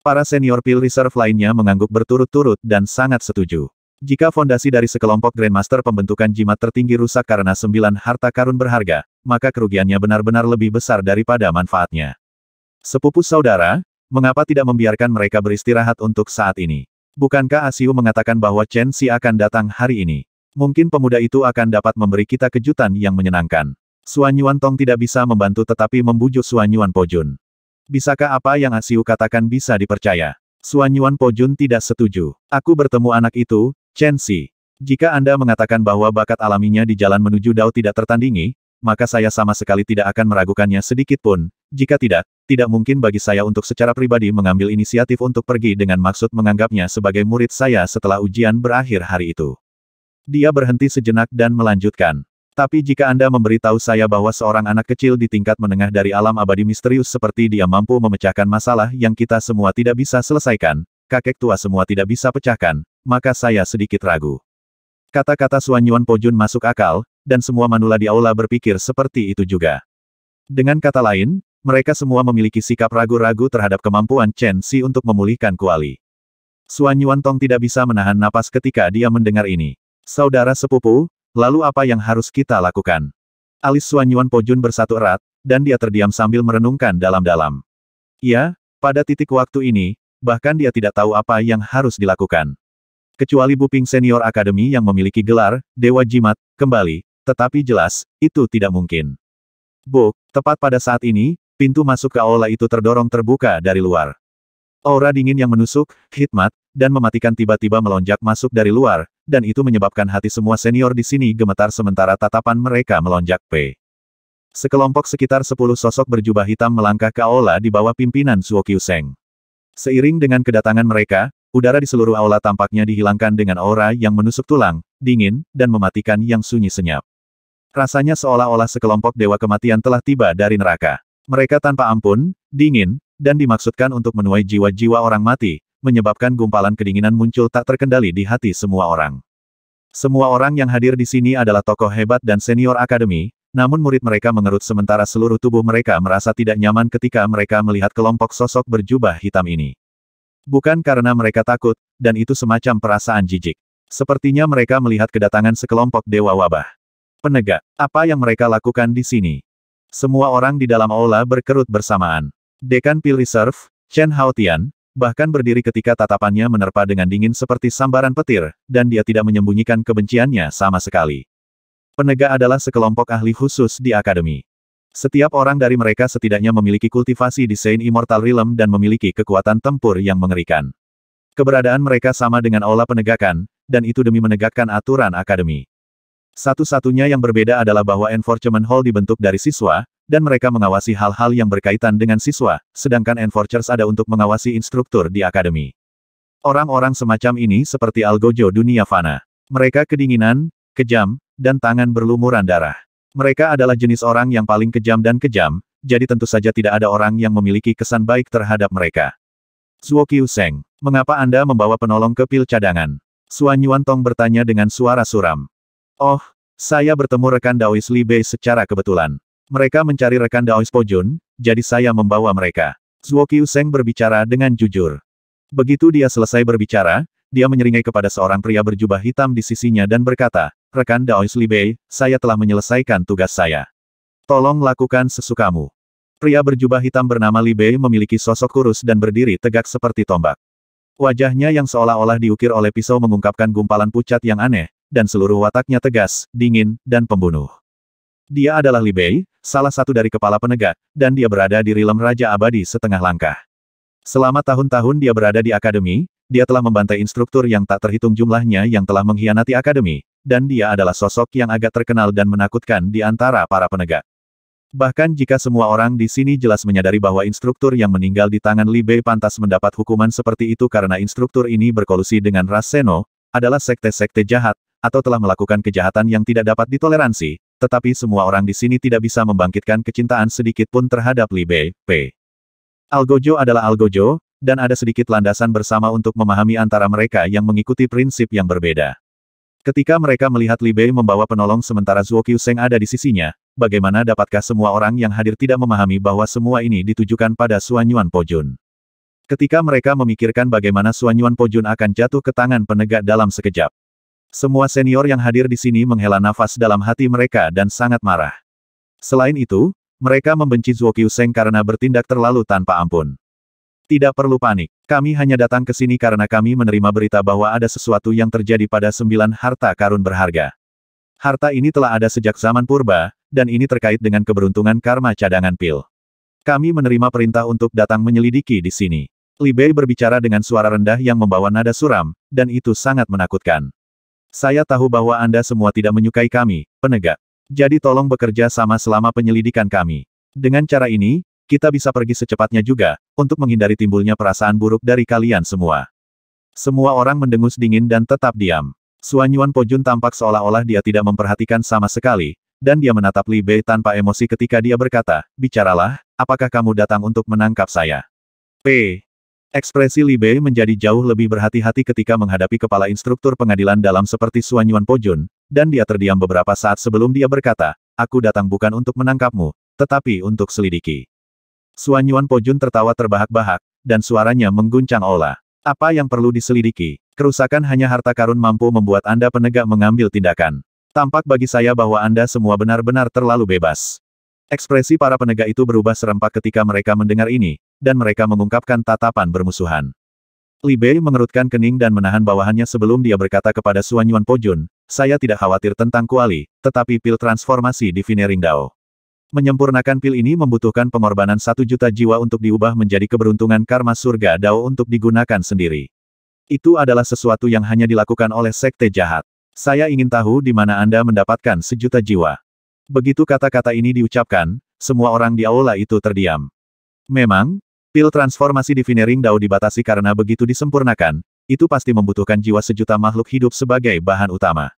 Para senior Pil Reserve lainnya mengangguk berturut-turut dan sangat setuju. Jika fondasi dari sekelompok Grandmaster pembentukan jimat tertinggi rusak karena sembilan harta karun berharga, maka kerugiannya benar-benar lebih besar daripada manfaatnya. Sepupu saudara, mengapa tidak membiarkan mereka beristirahat untuk saat ini? Bukankah Asiu mengatakan bahwa Chen Si akan datang hari ini? Mungkin pemuda itu akan dapat memberi kita kejutan yang menyenangkan. Suan Yuan Tong tidak bisa membantu tetapi membujuk Suan Yuan Pojun. Bisakah apa yang Asiu ah katakan bisa dipercaya? Suan Yuan Pojun tidak setuju. Aku bertemu anak itu, Chen Xi. Jika Anda mengatakan bahwa bakat alaminya di jalan menuju Dao tidak tertandingi, maka saya sama sekali tidak akan meragukannya sedikit pun. Jika tidak, tidak mungkin bagi saya untuk secara pribadi mengambil inisiatif untuk pergi dengan maksud menganggapnya sebagai murid saya setelah ujian berakhir hari itu. Dia berhenti sejenak dan melanjutkan. Tapi jika Anda memberitahu saya bahwa seorang anak kecil di tingkat menengah dari alam abadi misterius seperti dia mampu memecahkan masalah yang kita semua tidak bisa selesaikan, kakek tua semua tidak bisa pecahkan, maka saya sedikit ragu. Kata-kata Suan Yuan Pojun masuk akal, dan semua manula di aula berpikir seperti itu juga. Dengan kata lain, mereka semua memiliki sikap ragu-ragu terhadap kemampuan Chen Xi untuk memulihkan kuali. Suan Yuan Tong tidak bisa menahan napas ketika dia mendengar ini. Saudara sepupu, lalu apa yang harus kita lakukan? Alis Suanyuan Pojun bersatu erat, dan dia terdiam sambil merenungkan dalam-dalam. Ya, pada titik waktu ini, bahkan dia tidak tahu apa yang harus dilakukan. Kecuali Buping Senior Akademi yang memiliki gelar, Dewa Jimat, kembali, tetapi jelas, itu tidak mungkin. Buk, tepat pada saat ini, pintu masuk ke aula itu terdorong terbuka dari luar. Aura dingin yang menusuk, hikmat, dan mematikan tiba-tiba melonjak masuk dari luar, dan itu menyebabkan hati semua senior di sini gemetar sementara tatapan mereka melonjak P. Sekelompok sekitar sepuluh sosok berjubah hitam melangkah ke aula di bawah pimpinan Suo Seng. Seiring dengan kedatangan mereka, udara di seluruh aula tampaknya dihilangkan dengan aura yang menusuk tulang, dingin, dan mematikan yang sunyi senyap. Rasanya seolah-olah sekelompok dewa kematian telah tiba dari neraka. Mereka tanpa ampun, dingin, dan dimaksudkan untuk menuai jiwa-jiwa orang mati, menyebabkan gumpalan kedinginan muncul tak terkendali di hati semua orang. Semua orang yang hadir di sini adalah tokoh hebat dan senior akademi, namun murid mereka mengerut sementara seluruh tubuh mereka merasa tidak nyaman ketika mereka melihat kelompok sosok berjubah hitam ini. Bukan karena mereka takut, dan itu semacam perasaan jijik. Sepertinya mereka melihat kedatangan sekelompok dewa wabah. Penegak, apa yang mereka lakukan di sini? Semua orang di dalam aula berkerut bersamaan. Dekan Pil Reserve, Chen Haotian, bahkan berdiri ketika tatapannya menerpa dengan dingin seperti sambaran petir, dan dia tidak menyembunyikan kebenciannya sama sekali. Penegak adalah sekelompok ahli khusus di akademi. Setiap orang dari mereka setidaknya memiliki kultivasi di Saint Immortal Realm dan memiliki kekuatan tempur yang mengerikan. Keberadaan mereka sama dengan olah penegakan, dan itu demi menegakkan aturan akademi. Satu-satunya yang berbeda adalah bahwa Enforcement Hall dibentuk dari siswa, dan mereka mengawasi hal-hal yang berkaitan dengan siswa, sedangkan enforcers ada untuk mengawasi instruktur di akademi. Orang-orang semacam ini seperti algojo dunia fana. Mereka kedinginan, kejam, dan tangan berlumuran darah. Mereka adalah jenis orang yang paling kejam dan kejam, jadi tentu saja tidak ada orang yang memiliki kesan baik terhadap mereka. Zhuo Seng, mengapa Anda membawa penolong ke pil cadangan? Suan Yuan Tong bertanya dengan suara suram. Oh, saya bertemu rekan Daois Li Bei secara kebetulan. Mereka mencari rekan Daois Pojun, jadi saya membawa mereka. Zuo Qiuseng berbicara dengan jujur. Begitu dia selesai berbicara, dia menyeringai kepada seorang pria berjubah hitam di sisinya dan berkata, Rekan Daois Li Bei, saya telah menyelesaikan tugas saya. Tolong lakukan sesukamu. Pria berjubah hitam bernama Li Bei memiliki sosok kurus dan berdiri tegak seperti tombak. Wajahnya yang seolah-olah diukir oleh pisau mengungkapkan gumpalan pucat yang aneh, dan seluruh wataknya tegas, dingin, dan pembunuh. Dia adalah Li Bei salah satu dari kepala penegak, dan dia berada di rilem Raja Abadi setengah langkah. Selama tahun-tahun dia berada di akademi, dia telah membantai instruktur yang tak terhitung jumlahnya yang telah mengkhianati akademi, dan dia adalah sosok yang agak terkenal dan menakutkan di antara para penegak. Bahkan jika semua orang di sini jelas menyadari bahwa instruktur yang meninggal di tangan Li Bei pantas mendapat hukuman seperti itu karena instruktur ini berkolusi dengan Raseno adalah sekte-sekte jahat, atau telah melakukan kejahatan yang tidak dapat ditoleransi, tetapi semua orang di sini tidak bisa membangkitkan kecintaan sedikit pun terhadap Li Bei, P. Algojo adalah Algojo, dan ada sedikit landasan bersama untuk memahami antara mereka yang mengikuti prinsip yang berbeda. Ketika mereka melihat Li Bei membawa penolong sementara Zhuo Qiuseng ada di sisinya, bagaimana dapatkah semua orang yang hadir tidak memahami bahwa semua ini ditujukan pada Suan Yuan Pojun. Ketika mereka memikirkan bagaimana Suan Yuan Pojun akan jatuh ke tangan penegak dalam sekejap, semua senior yang hadir di sini menghela nafas dalam hati mereka dan sangat marah. Selain itu, mereka membenci Zuo Qiuseng karena bertindak terlalu tanpa ampun. Tidak perlu panik. Kami hanya datang ke sini karena kami menerima berita bahwa ada sesuatu yang terjadi pada sembilan harta karun berharga. Harta ini telah ada sejak zaman purba, dan ini terkait dengan keberuntungan karma cadangan pil. Kami menerima perintah untuk datang menyelidiki di sini. Li Bei berbicara dengan suara rendah yang membawa nada suram, dan itu sangat menakutkan. Saya tahu bahwa Anda semua tidak menyukai kami, penegak. Jadi tolong bekerja sama selama penyelidikan kami. Dengan cara ini, kita bisa pergi secepatnya juga, untuk menghindari timbulnya perasaan buruk dari kalian semua. Semua orang mendengus dingin dan tetap diam. Suanyuan Pojun tampak seolah-olah dia tidak memperhatikan sama sekali, dan dia menatap Li Bei tanpa emosi ketika dia berkata, Bicaralah, apakah kamu datang untuk menangkap saya? P. Ekspresi Li Bei menjadi jauh lebih berhati-hati ketika menghadapi kepala instruktur pengadilan dalam seperti Suan Yuan Pojun, dan dia terdiam beberapa saat sebelum dia berkata, aku datang bukan untuk menangkapmu, tetapi untuk selidiki. Suan Yuan Pojun tertawa terbahak-bahak, dan suaranya mengguncang Ola. Apa yang perlu diselidiki? Kerusakan hanya harta karun mampu membuat Anda penegak mengambil tindakan. Tampak bagi saya bahwa Anda semua benar-benar terlalu bebas. Ekspresi para penegak itu berubah serempak ketika mereka mendengar ini, dan mereka mengungkapkan tatapan bermusuhan. Li Bei mengerutkan kening dan menahan bawahannya sebelum dia berkata kepada Suan Yuan Pojun, saya tidak khawatir tentang kuali, tetapi pil transformasi di Finering Dao. Menyempurnakan pil ini membutuhkan pengorbanan satu juta jiwa untuk diubah menjadi keberuntungan karma surga Dao untuk digunakan sendiri. Itu adalah sesuatu yang hanya dilakukan oleh sekte jahat. Saya ingin tahu di mana Anda mendapatkan sejuta jiwa. Begitu kata-kata ini diucapkan, semua orang di aula itu terdiam. Memang, pil transformasi di Vinering Dao dibatasi karena begitu disempurnakan, itu pasti membutuhkan jiwa sejuta makhluk hidup sebagai bahan utama.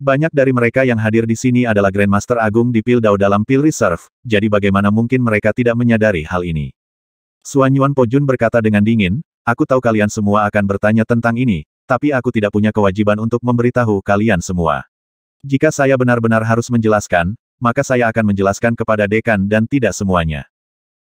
Banyak dari mereka yang hadir di sini adalah Grandmaster Agung di Pil Dao dalam Pil Reserve, jadi bagaimana mungkin mereka tidak menyadari hal ini. Suan Yuan Pojun berkata dengan dingin, Aku tahu kalian semua akan bertanya tentang ini, tapi aku tidak punya kewajiban untuk memberitahu kalian semua. Jika saya benar-benar harus menjelaskan, maka saya akan menjelaskan kepada dekan dan tidak semuanya.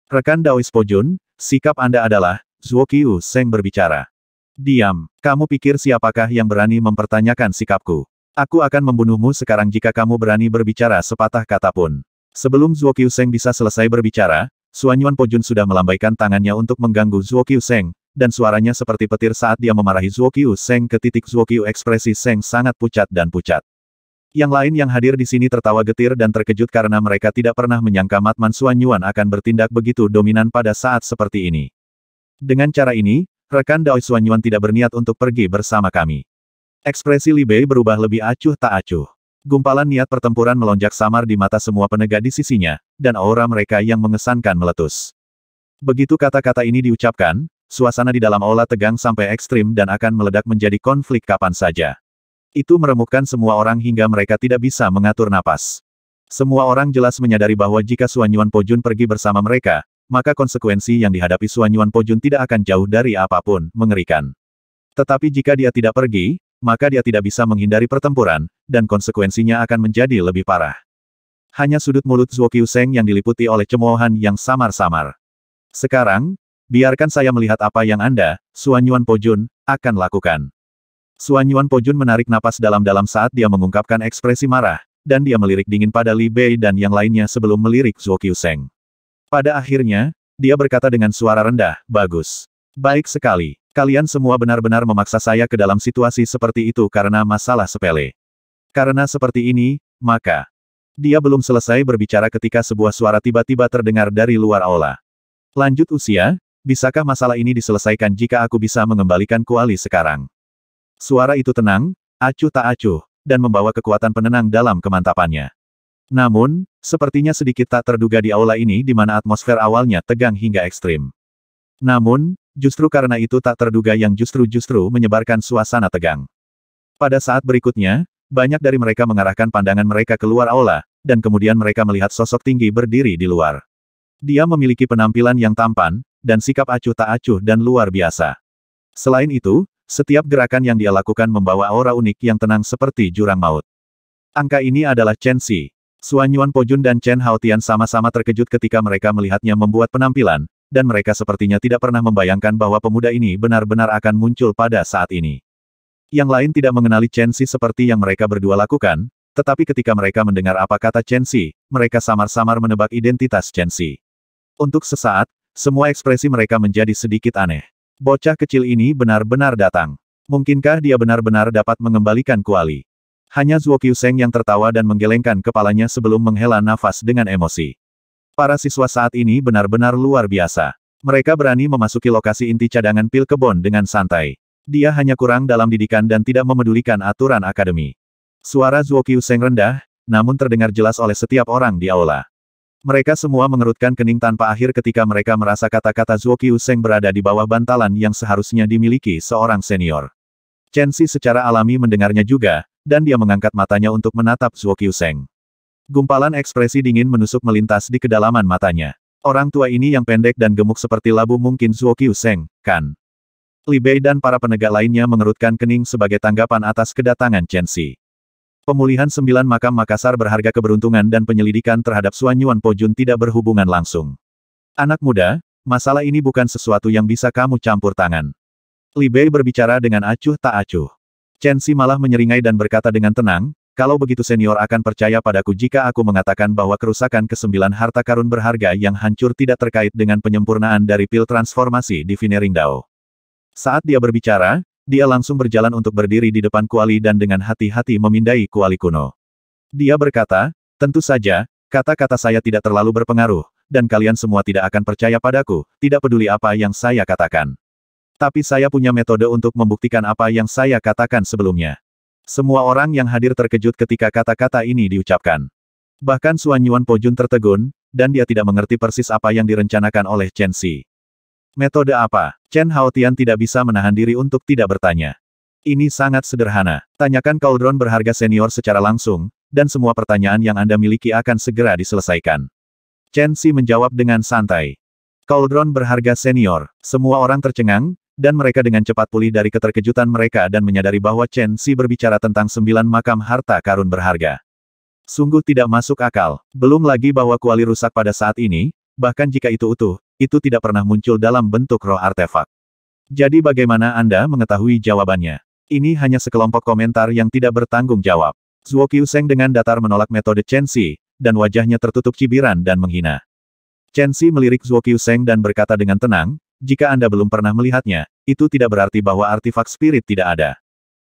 Rekan Daois Pojun, sikap Anda adalah, Zhuo Qiu Seng berbicara. Diam, kamu pikir siapakah yang berani mempertanyakan sikapku? Aku akan membunuhmu sekarang jika kamu berani berbicara sepatah kata pun. Sebelum Zhuo Qiu Seng bisa selesai berbicara, Suanyuan Pojun sudah melambaikan tangannya untuk mengganggu Zhuo Qiu Seng, dan suaranya seperti petir saat dia memarahi Zhuo Qiu Seng ke titik Zhuo Qiu ekspresi Seng sangat pucat dan pucat. Yang lain yang hadir di sini tertawa getir dan terkejut karena mereka tidak pernah menyangka Matman Suan Yuan akan bertindak begitu dominan pada saat seperti ini. Dengan cara ini, rekan Dao Suan Yuan tidak berniat untuk pergi bersama kami. Ekspresi Li Bei berubah lebih acuh tak acuh. Gumpalan niat pertempuran melonjak samar di mata semua penegak di sisinya, dan aura mereka yang mengesankan meletus. Begitu kata-kata ini diucapkan, suasana di dalam aula tegang sampai ekstrim dan akan meledak menjadi konflik kapan saja. Itu meremukkan semua orang hingga mereka tidak bisa mengatur napas. Semua orang jelas menyadari bahwa jika Suanyuan Pojun pergi bersama mereka, maka konsekuensi yang dihadapi Suanyuan Pojun tidak akan jauh dari apapun, mengerikan. Tetapi jika dia tidak pergi, maka dia tidak bisa menghindari pertempuran, dan konsekuensinya akan menjadi lebih parah. Hanya sudut mulut Zuo Seng yang diliputi oleh cemoohan yang samar-samar. Sekarang, biarkan saya melihat apa yang Anda, Suanyuan Pojun, akan lakukan. Suan Yuan Pojun menarik napas dalam-dalam saat dia mengungkapkan ekspresi marah, dan dia melirik dingin pada Li Bei dan yang lainnya sebelum melirik Zuo Qiuseng. Pada akhirnya, dia berkata dengan suara rendah, bagus. Baik sekali, kalian semua benar-benar memaksa saya ke dalam situasi seperti itu karena masalah sepele. Karena seperti ini, maka... Dia belum selesai berbicara ketika sebuah suara tiba-tiba terdengar dari luar aula. Lanjut usia, bisakah masalah ini diselesaikan jika aku bisa mengembalikan kuali sekarang? Suara itu tenang, acuh tak acuh, dan membawa kekuatan penenang dalam kemantapannya. Namun, sepertinya sedikit tak terduga di aula ini di mana atmosfer awalnya tegang hingga ekstrim. Namun, justru karena itu tak terduga yang justru-justru menyebarkan suasana tegang. Pada saat berikutnya, banyak dari mereka mengarahkan pandangan mereka keluar aula, dan kemudian mereka melihat sosok tinggi berdiri di luar. Dia memiliki penampilan yang tampan, dan sikap acuh tak acuh dan luar biasa. Selain itu, setiap gerakan yang dia lakukan membawa aura unik yang tenang seperti jurang maut. Angka ini adalah Chen Xi. Xuan Yuan Pojun dan Chen Haotian sama-sama terkejut ketika mereka melihatnya membuat penampilan, dan mereka sepertinya tidak pernah membayangkan bahwa pemuda ini benar-benar akan muncul pada saat ini. Yang lain tidak mengenali Chen Xi seperti yang mereka berdua lakukan, tetapi ketika mereka mendengar apa kata Chen Xi, mereka samar-samar menebak identitas Chen Xi. Untuk sesaat, semua ekspresi mereka menjadi sedikit aneh. Bocah kecil ini benar-benar datang. Mungkinkah dia benar-benar dapat mengembalikan kuali? Hanya Zuo Qiuseng yang tertawa dan menggelengkan kepalanya sebelum menghela nafas dengan emosi. Para siswa saat ini benar-benar luar biasa. Mereka berani memasuki lokasi inti cadangan pil kebon dengan santai. Dia hanya kurang dalam didikan dan tidak memedulikan aturan akademi. Suara Zuo Qiuseng rendah, namun terdengar jelas oleh setiap orang di aula. Mereka semua mengerutkan kening tanpa akhir ketika mereka merasa kata-kata Zhuo Qiuseng berada di bawah bantalan yang seharusnya dimiliki seorang senior. Chen Xi secara alami mendengarnya juga, dan dia mengangkat matanya untuk menatap Zhuo Qiuseng. Gumpalan ekspresi dingin menusuk melintas di kedalaman matanya. Orang tua ini yang pendek dan gemuk seperti labu mungkin Zhuo Qiuseng, kan? Li Bei dan para penegak lainnya mengerutkan kening sebagai tanggapan atas kedatangan Chen Xi. Pemulihan sembilan makam Makassar berharga keberuntungan dan penyelidikan terhadap Suan Yuan Po Jun tidak berhubungan langsung. Anak muda, masalah ini bukan sesuatu yang bisa kamu campur tangan. Li Bei berbicara dengan acuh tak acuh. Chen Si malah menyeringai dan berkata dengan tenang, kalau begitu senior akan percaya padaku jika aku mengatakan bahwa kerusakan kesembilan harta karun berharga yang hancur tidak terkait dengan penyempurnaan dari pil transformasi di Veneering Dao. Saat dia berbicara, dia langsung berjalan untuk berdiri di depan kuali dan dengan hati-hati memindai kuali kuno. Dia berkata, tentu saja, kata-kata saya tidak terlalu berpengaruh, dan kalian semua tidak akan percaya padaku, tidak peduli apa yang saya katakan. Tapi saya punya metode untuk membuktikan apa yang saya katakan sebelumnya. Semua orang yang hadir terkejut ketika kata-kata ini diucapkan. Bahkan Suanyuan Yuan Pojun tertegun, dan dia tidak mengerti persis apa yang direncanakan oleh Chen Xi. Metode apa? Chen Haotian tidak bisa menahan diri untuk tidak bertanya. Ini sangat sederhana. Tanyakan Cauldron berharga senior secara langsung, dan semua pertanyaan yang Anda miliki akan segera diselesaikan. Chen Xi menjawab dengan santai. Cauldron berharga senior. Semua orang tercengang, dan mereka dengan cepat pulih dari keterkejutan mereka dan menyadari bahwa Chen Xi berbicara tentang sembilan makam harta karun berharga. Sungguh tidak masuk akal. Belum lagi bahwa kuali rusak pada saat ini, bahkan jika itu utuh, itu tidak pernah muncul dalam bentuk roh artefak. Jadi bagaimana Anda mengetahui jawabannya? Ini hanya sekelompok komentar yang tidak bertanggung jawab. Zhuo Qiuseng dengan datar menolak metode Chen Xi, dan wajahnya tertutup cibiran dan menghina. Chen Xi melirik Zhuo Qiuseng dan berkata dengan tenang, jika Anda belum pernah melihatnya, itu tidak berarti bahwa artefak spirit tidak ada.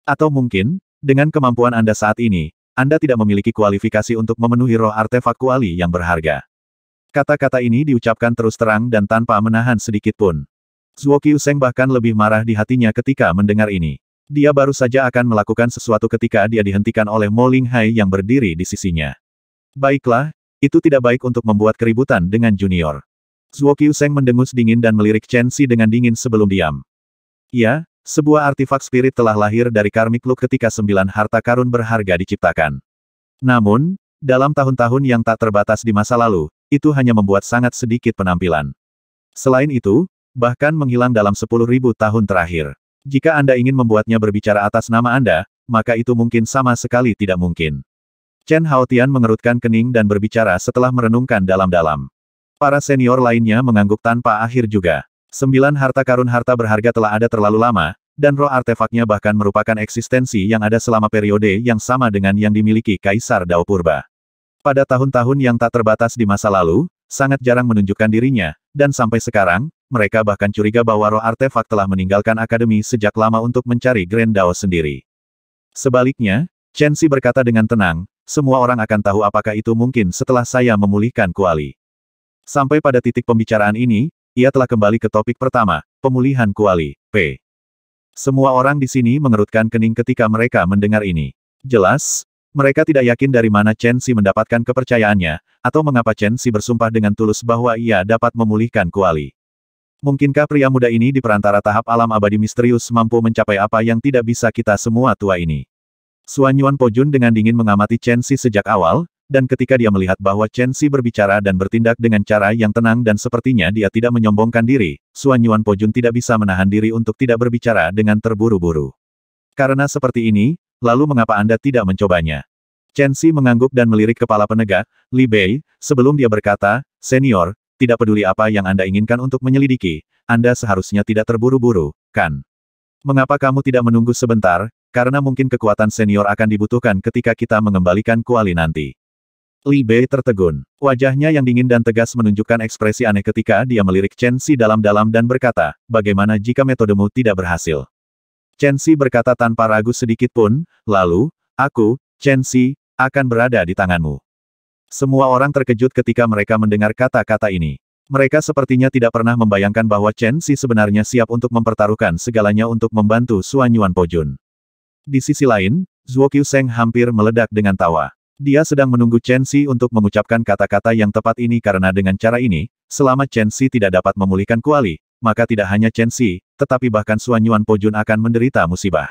Atau mungkin, dengan kemampuan Anda saat ini, Anda tidak memiliki kualifikasi untuk memenuhi roh artefak kuali yang berharga. Kata-kata ini diucapkan terus terang dan tanpa menahan sedikit pun. Zhuo Qiuseng bahkan lebih marah di hatinya ketika mendengar ini. Dia baru saja akan melakukan sesuatu ketika dia dihentikan oleh Mo Linghai yang berdiri di sisinya. Baiklah, itu tidak baik untuk membuat keributan dengan junior. Zhuo Qiuseng mendengus dingin dan melirik Chen Xi dengan dingin sebelum diam. Ya, sebuah artefak spirit telah lahir dari karmik Luke ketika sembilan harta karun berharga diciptakan. Namun, dalam tahun-tahun yang tak terbatas di masa lalu, itu hanya membuat sangat sedikit penampilan. Selain itu, bahkan menghilang dalam sepuluh ribu tahun terakhir. Jika Anda ingin membuatnya berbicara atas nama Anda, maka itu mungkin sama sekali tidak mungkin. Chen Haotian mengerutkan kening dan berbicara setelah merenungkan dalam-dalam. Para senior lainnya mengangguk tanpa akhir juga. Sembilan harta karun harta berharga telah ada terlalu lama, dan roh artefaknya bahkan merupakan eksistensi yang ada selama periode yang sama dengan yang dimiliki Kaisar Dao Purba. Pada tahun-tahun yang tak terbatas di masa lalu, sangat jarang menunjukkan dirinya, dan sampai sekarang, mereka bahkan curiga bahwa roh artefak telah meninggalkan akademi sejak lama untuk mencari Grand Dao sendiri. Sebaliknya, Chen Xi berkata dengan tenang, semua orang akan tahu apakah itu mungkin setelah saya memulihkan kuali. Sampai pada titik pembicaraan ini, ia telah kembali ke topik pertama, pemulihan kuali, P. Semua orang di sini mengerutkan kening ketika mereka mendengar ini. Jelas, mereka tidak yakin dari mana Chen Xi mendapatkan kepercayaannya, atau mengapa Chen Xi bersumpah dengan tulus bahwa ia dapat memulihkan Kuali. Mungkinkah pria muda ini di perantara tahap alam abadi misterius mampu mencapai apa yang tidak bisa kita semua tua ini? Suan Yuan Pojun dengan dingin mengamati Chen Xi sejak awal, dan ketika dia melihat bahwa Chen Xi berbicara dan bertindak dengan cara yang tenang dan sepertinya dia tidak menyombongkan diri, Suan Yuan Pojun tidak bisa menahan diri untuk tidak berbicara dengan terburu-buru. Karena seperti ini, lalu mengapa Anda tidak mencobanya? Chen Xi mengangguk dan melirik kepala penegak, Li Bei, sebelum dia berkata, Senior, tidak peduli apa yang Anda inginkan untuk menyelidiki, Anda seharusnya tidak terburu-buru, kan? Mengapa kamu tidak menunggu sebentar, karena mungkin kekuatan senior akan dibutuhkan ketika kita mengembalikan kuali nanti. Li Bei tertegun. Wajahnya yang dingin dan tegas menunjukkan ekspresi aneh ketika dia melirik Chen Xi dalam-dalam dan berkata, bagaimana jika metodemu tidak berhasil? Chen Xi berkata tanpa ragu sedikit pun, lalu, aku, Chen Xi, akan berada di tanganmu. Semua orang terkejut ketika mereka mendengar kata-kata ini. Mereka sepertinya tidak pernah membayangkan bahwa Chen Xi sebenarnya siap untuk mempertaruhkan segalanya untuk membantu Suan Yuan Pojun. Di sisi lain, Zhuo Qiuseng hampir meledak dengan tawa. Dia sedang menunggu Chen Xi untuk mengucapkan kata-kata yang tepat ini karena dengan cara ini, selama Chen Xi tidak dapat memulihkan kuali, maka tidak hanya Chen Xi, tetapi bahkan Suan Yuan Pojun akan menderita musibah.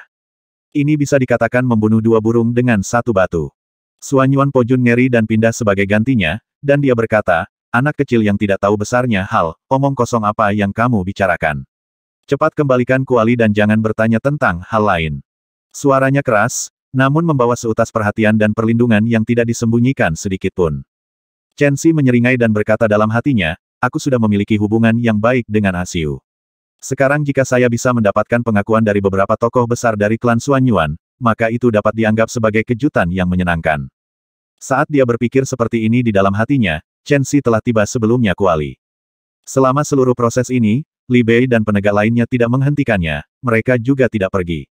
Ini bisa dikatakan membunuh dua burung dengan satu batu. Suan Yuan Pojun ngeri dan pindah sebagai gantinya, dan dia berkata, anak kecil yang tidak tahu besarnya hal, omong kosong apa yang kamu bicarakan. Cepat kembalikan kuali dan jangan bertanya tentang hal lain. Suaranya keras, namun membawa seutas perhatian dan perlindungan yang tidak disembunyikan sedikitpun. Chen Xi menyeringai dan berkata dalam hatinya, aku sudah memiliki hubungan yang baik dengan Asiu. Sekarang jika saya bisa mendapatkan pengakuan dari beberapa tokoh besar dari klan Xuan Yuan, maka itu dapat dianggap sebagai kejutan yang menyenangkan. Saat dia berpikir seperti ini di dalam hatinya, Chen Xi telah tiba sebelumnya Kuali. Selama seluruh proses ini, Li Bei dan penegak lainnya tidak menghentikannya, mereka juga tidak pergi.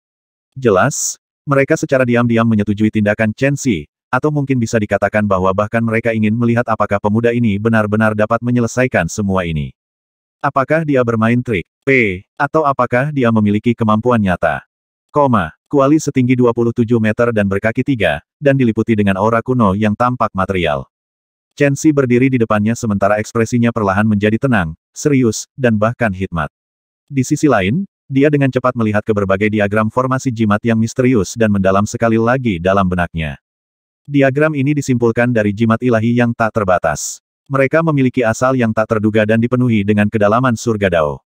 Jelas, mereka secara diam-diam menyetujui tindakan Chen Xi, atau mungkin bisa dikatakan bahwa bahkan mereka ingin melihat apakah pemuda ini benar-benar dapat menyelesaikan semua ini. Apakah dia bermain trik, P, atau apakah dia memiliki kemampuan nyata? Koma, kuali setinggi 27 meter dan berkaki tiga, dan diliputi dengan aura kuno yang tampak material. Chen Xi berdiri di depannya sementara ekspresinya perlahan menjadi tenang, serius, dan bahkan hikmat. Di sisi lain, dia dengan cepat melihat ke berbagai diagram formasi jimat yang misterius dan mendalam sekali lagi dalam benaknya. Diagram ini disimpulkan dari jimat ilahi yang tak terbatas. Mereka memiliki asal yang tak terduga dan dipenuhi dengan kedalaman surga Dao.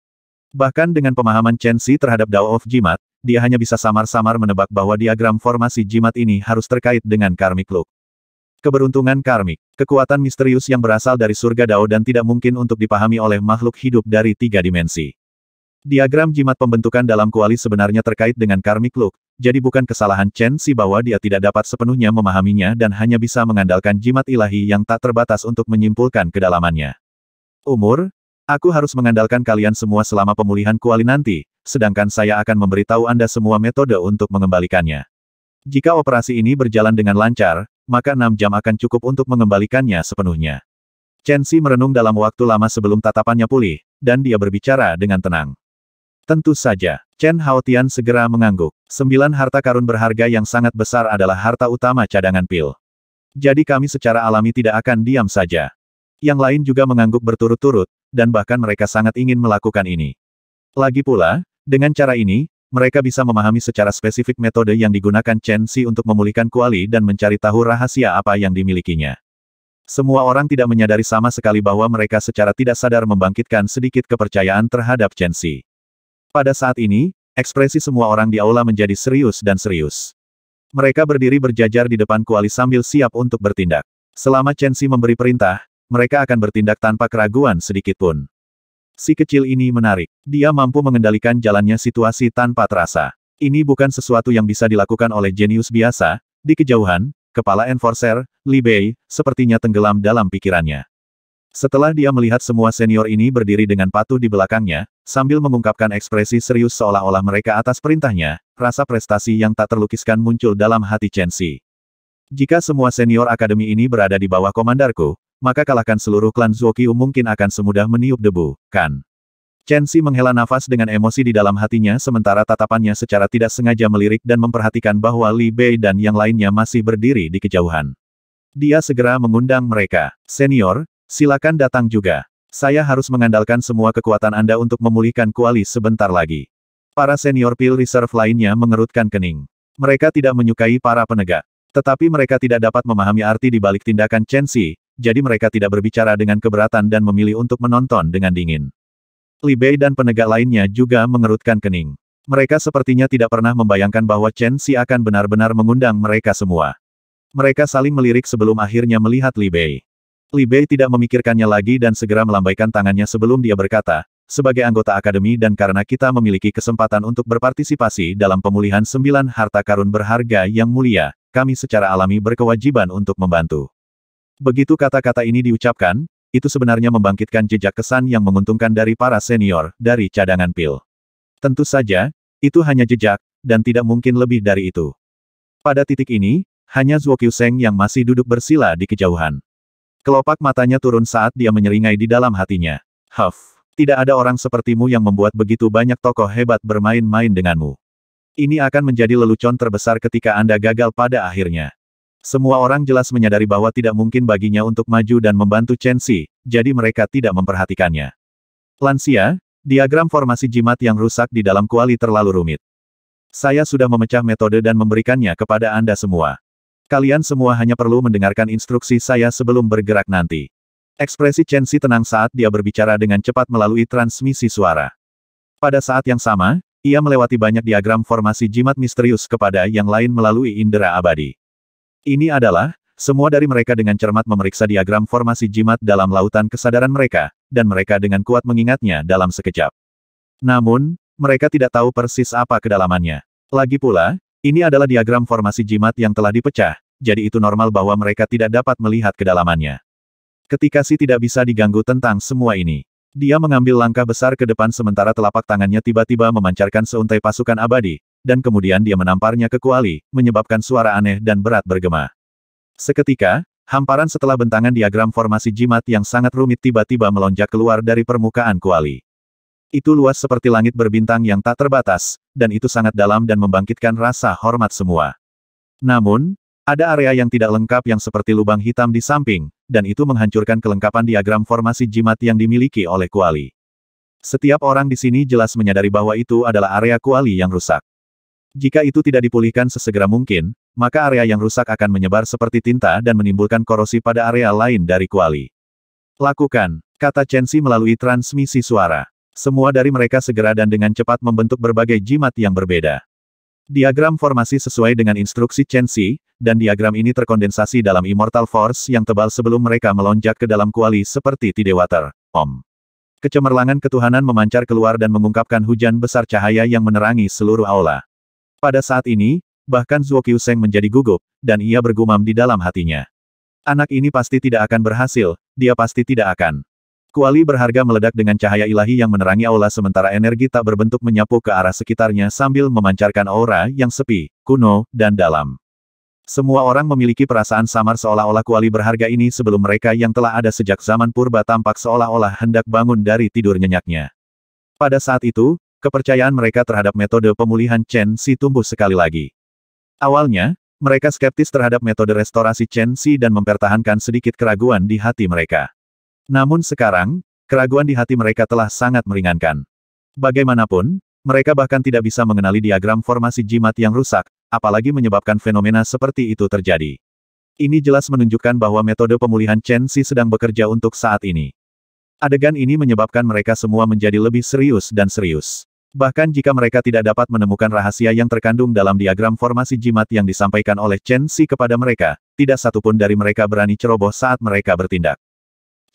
Bahkan dengan pemahaman Chen Xi terhadap Dao of Jimat, dia hanya bisa samar-samar menebak bahwa diagram formasi jimat ini harus terkait dengan karmic look. Keberuntungan karmik, kekuatan misterius yang berasal dari surga Dao dan tidak mungkin untuk dipahami oleh makhluk hidup dari tiga dimensi. Diagram jimat pembentukan dalam kuali sebenarnya terkait dengan karmic look, jadi bukan kesalahan Chen Si bahwa dia tidak dapat sepenuhnya memahaminya dan hanya bisa mengandalkan jimat ilahi yang tak terbatas untuk menyimpulkan kedalamannya. Umur, Aku harus mengandalkan kalian semua selama pemulihan kuali nanti, sedangkan saya akan memberitahu Anda semua metode untuk mengembalikannya. Jika operasi ini berjalan dengan lancar, maka enam jam akan cukup untuk mengembalikannya sepenuhnya. Chen Si merenung dalam waktu lama sebelum tatapannya pulih, dan dia berbicara dengan tenang. Tentu saja, Chen Haotian segera mengangguk. Sembilan harta karun berharga yang sangat besar adalah harta utama cadangan pil. Jadi kami secara alami tidak akan diam saja. Yang lain juga mengangguk berturut-turut, dan bahkan mereka sangat ingin melakukan ini. Lagi pula, dengan cara ini, mereka bisa memahami secara spesifik metode yang digunakan Chen Xi untuk memulihkan kuali dan mencari tahu rahasia apa yang dimilikinya. Semua orang tidak menyadari sama sekali bahwa mereka secara tidak sadar membangkitkan sedikit kepercayaan terhadap Chen Xi. Pada saat ini, ekspresi semua orang di aula menjadi serius dan serius. Mereka berdiri berjajar di depan kuali sambil siap untuk bertindak. Selama Chen Xi memberi perintah, mereka akan bertindak tanpa keraguan sedikitpun. Si kecil ini menarik. Dia mampu mengendalikan jalannya situasi tanpa terasa. Ini bukan sesuatu yang bisa dilakukan oleh jenius biasa. Di kejauhan, kepala enforcer, Li Bei, sepertinya tenggelam dalam pikirannya. Setelah dia melihat semua senior ini berdiri dengan patuh di belakangnya, sambil mengungkapkan ekspresi serius seolah-olah mereka atas perintahnya, rasa prestasi yang tak terlukiskan muncul dalam hati Chen Xi. Jika semua senior akademi ini berada di bawah komandarku, maka kalahkan seluruh klan Zuokiu mungkin akan semudah meniup debu, kan? Chen Xi menghela nafas dengan emosi di dalam hatinya sementara tatapannya secara tidak sengaja melirik dan memperhatikan bahwa Li Bei dan yang lainnya masih berdiri di kejauhan. Dia segera mengundang mereka. Senior, Silakan datang juga. Saya harus mengandalkan semua kekuatan Anda untuk memulihkan kuali sebentar lagi. Para senior pil reserve lainnya mengerutkan kening. Mereka tidak menyukai para penegak. Tetapi mereka tidak dapat memahami arti di balik tindakan Chen Xi, jadi mereka tidak berbicara dengan keberatan dan memilih untuk menonton dengan dingin. Li Bei dan penegak lainnya juga mengerutkan kening. Mereka sepertinya tidak pernah membayangkan bahwa Chen Xi akan benar-benar mengundang mereka semua. Mereka saling melirik sebelum akhirnya melihat Li Bei. Li Bei tidak memikirkannya lagi dan segera melambaikan tangannya sebelum dia berkata, sebagai anggota akademi dan karena kita memiliki kesempatan untuk berpartisipasi dalam pemulihan sembilan harta karun berharga yang mulia, kami secara alami berkewajiban untuk membantu. Begitu kata-kata ini diucapkan, itu sebenarnya membangkitkan jejak kesan yang menguntungkan dari para senior, dari cadangan pil. Tentu saja, itu hanya jejak, dan tidak mungkin lebih dari itu. Pada titik ini, hanya Zhuo Seng yang masih duduk bersila di kejauhan. Kelopak matanya turun saat dia menyeringai di dalam hatinya. Huff, tidak ada orang sepertimu yang membuat begitu banyak tokoh hebat bermain-main denganmu. Ini akan menjadi lelucon terbesar ketika Anda gagal pada akhirnya. Semua orang jelas menyadari bahwa tidak mungkin baginya untuk maju dan membantu Chen Xi, jadi mereka tidak memperhatikannya. Lansia, diagram formasi jimat yang rusak di dalam kuali terlalu rumit. Saya sudah memecah metode dan memberikannya kepada Anda semua. Kalian semua hanya perlu mendengarkan instruksi saya sebelum bergerak nanti. Ekspresi Chen Xi tenang saat dia berbicara dengan cepat melalui transmisi suara. Pada saat yang sama, ia melewati banyak diagram formasi jimat misterius kepada yang lain melalui indera abadi. Ini adalah, semua dari mereka dengan cermat memeriksa diagram formasi jimat dalam lautan kesadaran mereka, dan mereka dengan kuat mengingatnya dalam sekejap. Namun, mereka tidak tahu persis apa kedalamannya. Lagi pula, ini adalah diagram formasi jimat yang telah dipecah, jadi itu normal bahwa mereka tidak dapat melihat kedalamannya. Ketika si tidak bisa diganggu tentang semua ini. Dia mengambil langkah besar ke depan sementara telapak tangannya tiba-tiba memancarkan seuntai pasukan abadi, dan kemudian dia menamparnya ke kuali, menyebabkan suara aneh dan berat bergema. Seketika, hamparan setelah bentangan diagram formasi jimat yang sangat rumit tiba-tiba melonjak keluar dari permukaan kuali. Itu luas seperti langit berbintang yang tak terbatas, dan itu sangat dalam dan membangkitkan rasa hormat semua. Namun, ada area yang tidak lengkap yang seperti lubang hitam di samping, dan itu menghancurkan kelengkapan diagram formasi jimat yang dimiliki oleh Kuali. Setiap orang di sini jelas menyadari bahwa itu adalah area Kuali yang rusak. Jika itu tidak dipulihkan sesegera mungkin, maka area yang rusak akan menyebar seperti tinta dan menimbulkan korosi pada area lain dari Kuali. Lakukan, kata Chen Xi melalui transmisi suara. Semua dari mereka segera dan dengan cepat membentuk berbagai jimat yang berbeda. Diagram formasi sesuai dengan instruksi Chen Xi, dan diagram ini terkondensasi dalam Immortal Force yang tebal sebelum mereka melonjak ke dalam kuali seperti Tidewater. Om. Kecemerlangan ketuhanan memancar keluar dan mengungkapkan hujan besar cahaya yang menerangi seluruh aula. Pada saat ini, bahkan Zhuo Qiuseng menjadi gugup, dan ia bergumam di dalam hatinya. Anak ini pasti tidak akan berhasil, dia pasti tidak akan. Kuali berharga meledak dengan cahaya ilahi yang menerangi aula sementara energi tak berbentuk menyapu ke arah sekitarnya sambil memancarkan aura yang sepi, kuno, dan dalam. Semua orang memiliki perasaan samar seolah-olah kuali berharga ini sebelum mereka yang telah ada sejak zaman purba tampak seolah-olah hendak bangun dari tidur nyenyaknya. Pada saat itu, kepercayaan mereka terhadap metode pemulihan Chen Si tumbuh sekali lagi. Awalnya, mereka skeptis terhadap metode restorasi Chen Si dan mempertahankan sedikit keraguan di hati mereka. Namun sekarang, keraguan di hati mereka telah sangat meringankan. Bagaimanapun, mereka bahkan tidak bisa mengenali diagram formasi jimat yang rusak, apalagi menyebabkan fenomena seperti itu terjadi. Ini jelas menunjukkan bahwa metode pemulihan Chen Xi sedang bekerja untuk saat ini. Adegan ini menyebabkan mereka semua menjadi lebih serius dan serius. Bahkan jika mereka tidak dapat menemukan rahasia yang terkandung dalam diagram formasi jimat yang disampaikan oleh Chen Xi kepada mereka, tidak satu pun dari mereka berani ceroboh saat mereka bertindak.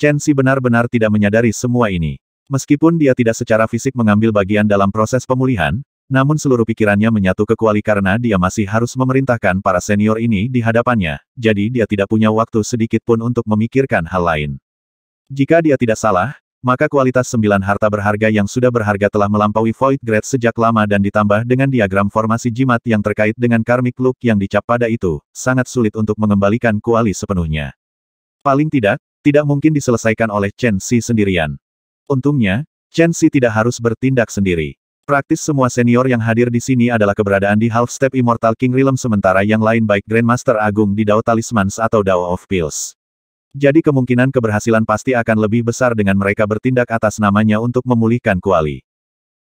Chen Xi benar-benar tidak menyadari semua ini. Meskipun dia tidak secara fisik mengambil bagian dalam proses pemulihan, namun seluruh pikirannya menyatu ke kuali karena dia masih harus memerintahkan para senior ini di hadapannya, jadi dia tidak punya waktu sedikit pun untuk memikirkan hal lain. Jika dia tidak salah, maka kualitas sembilan harta berharga yang sudah berharga telah melampaui Void Grade sejak lama dan ditambah dengan diagram formasi jimat yang terkait dengan karmic look yang dicap pada itu, sangat sulit untuk mengembalikan kuali sepenuhnya. Paling tidak, tidak mungkin diselesaikan oleh Chen Xi sendirian. Untungnya, Chen Xi tidak harus bertindak sendiri. Praktis semua senior yang hadir di sini adalah keberadaan di Half Step Immortal King Realm sementara yang lain baik Grandmaster Agung di Dao Talismans atau Dao of Pills. Jadi kemungkinan keberhasilan pasti akan lebih besar dengan mereka bertindak atas namanya untuk memulihkan kuali.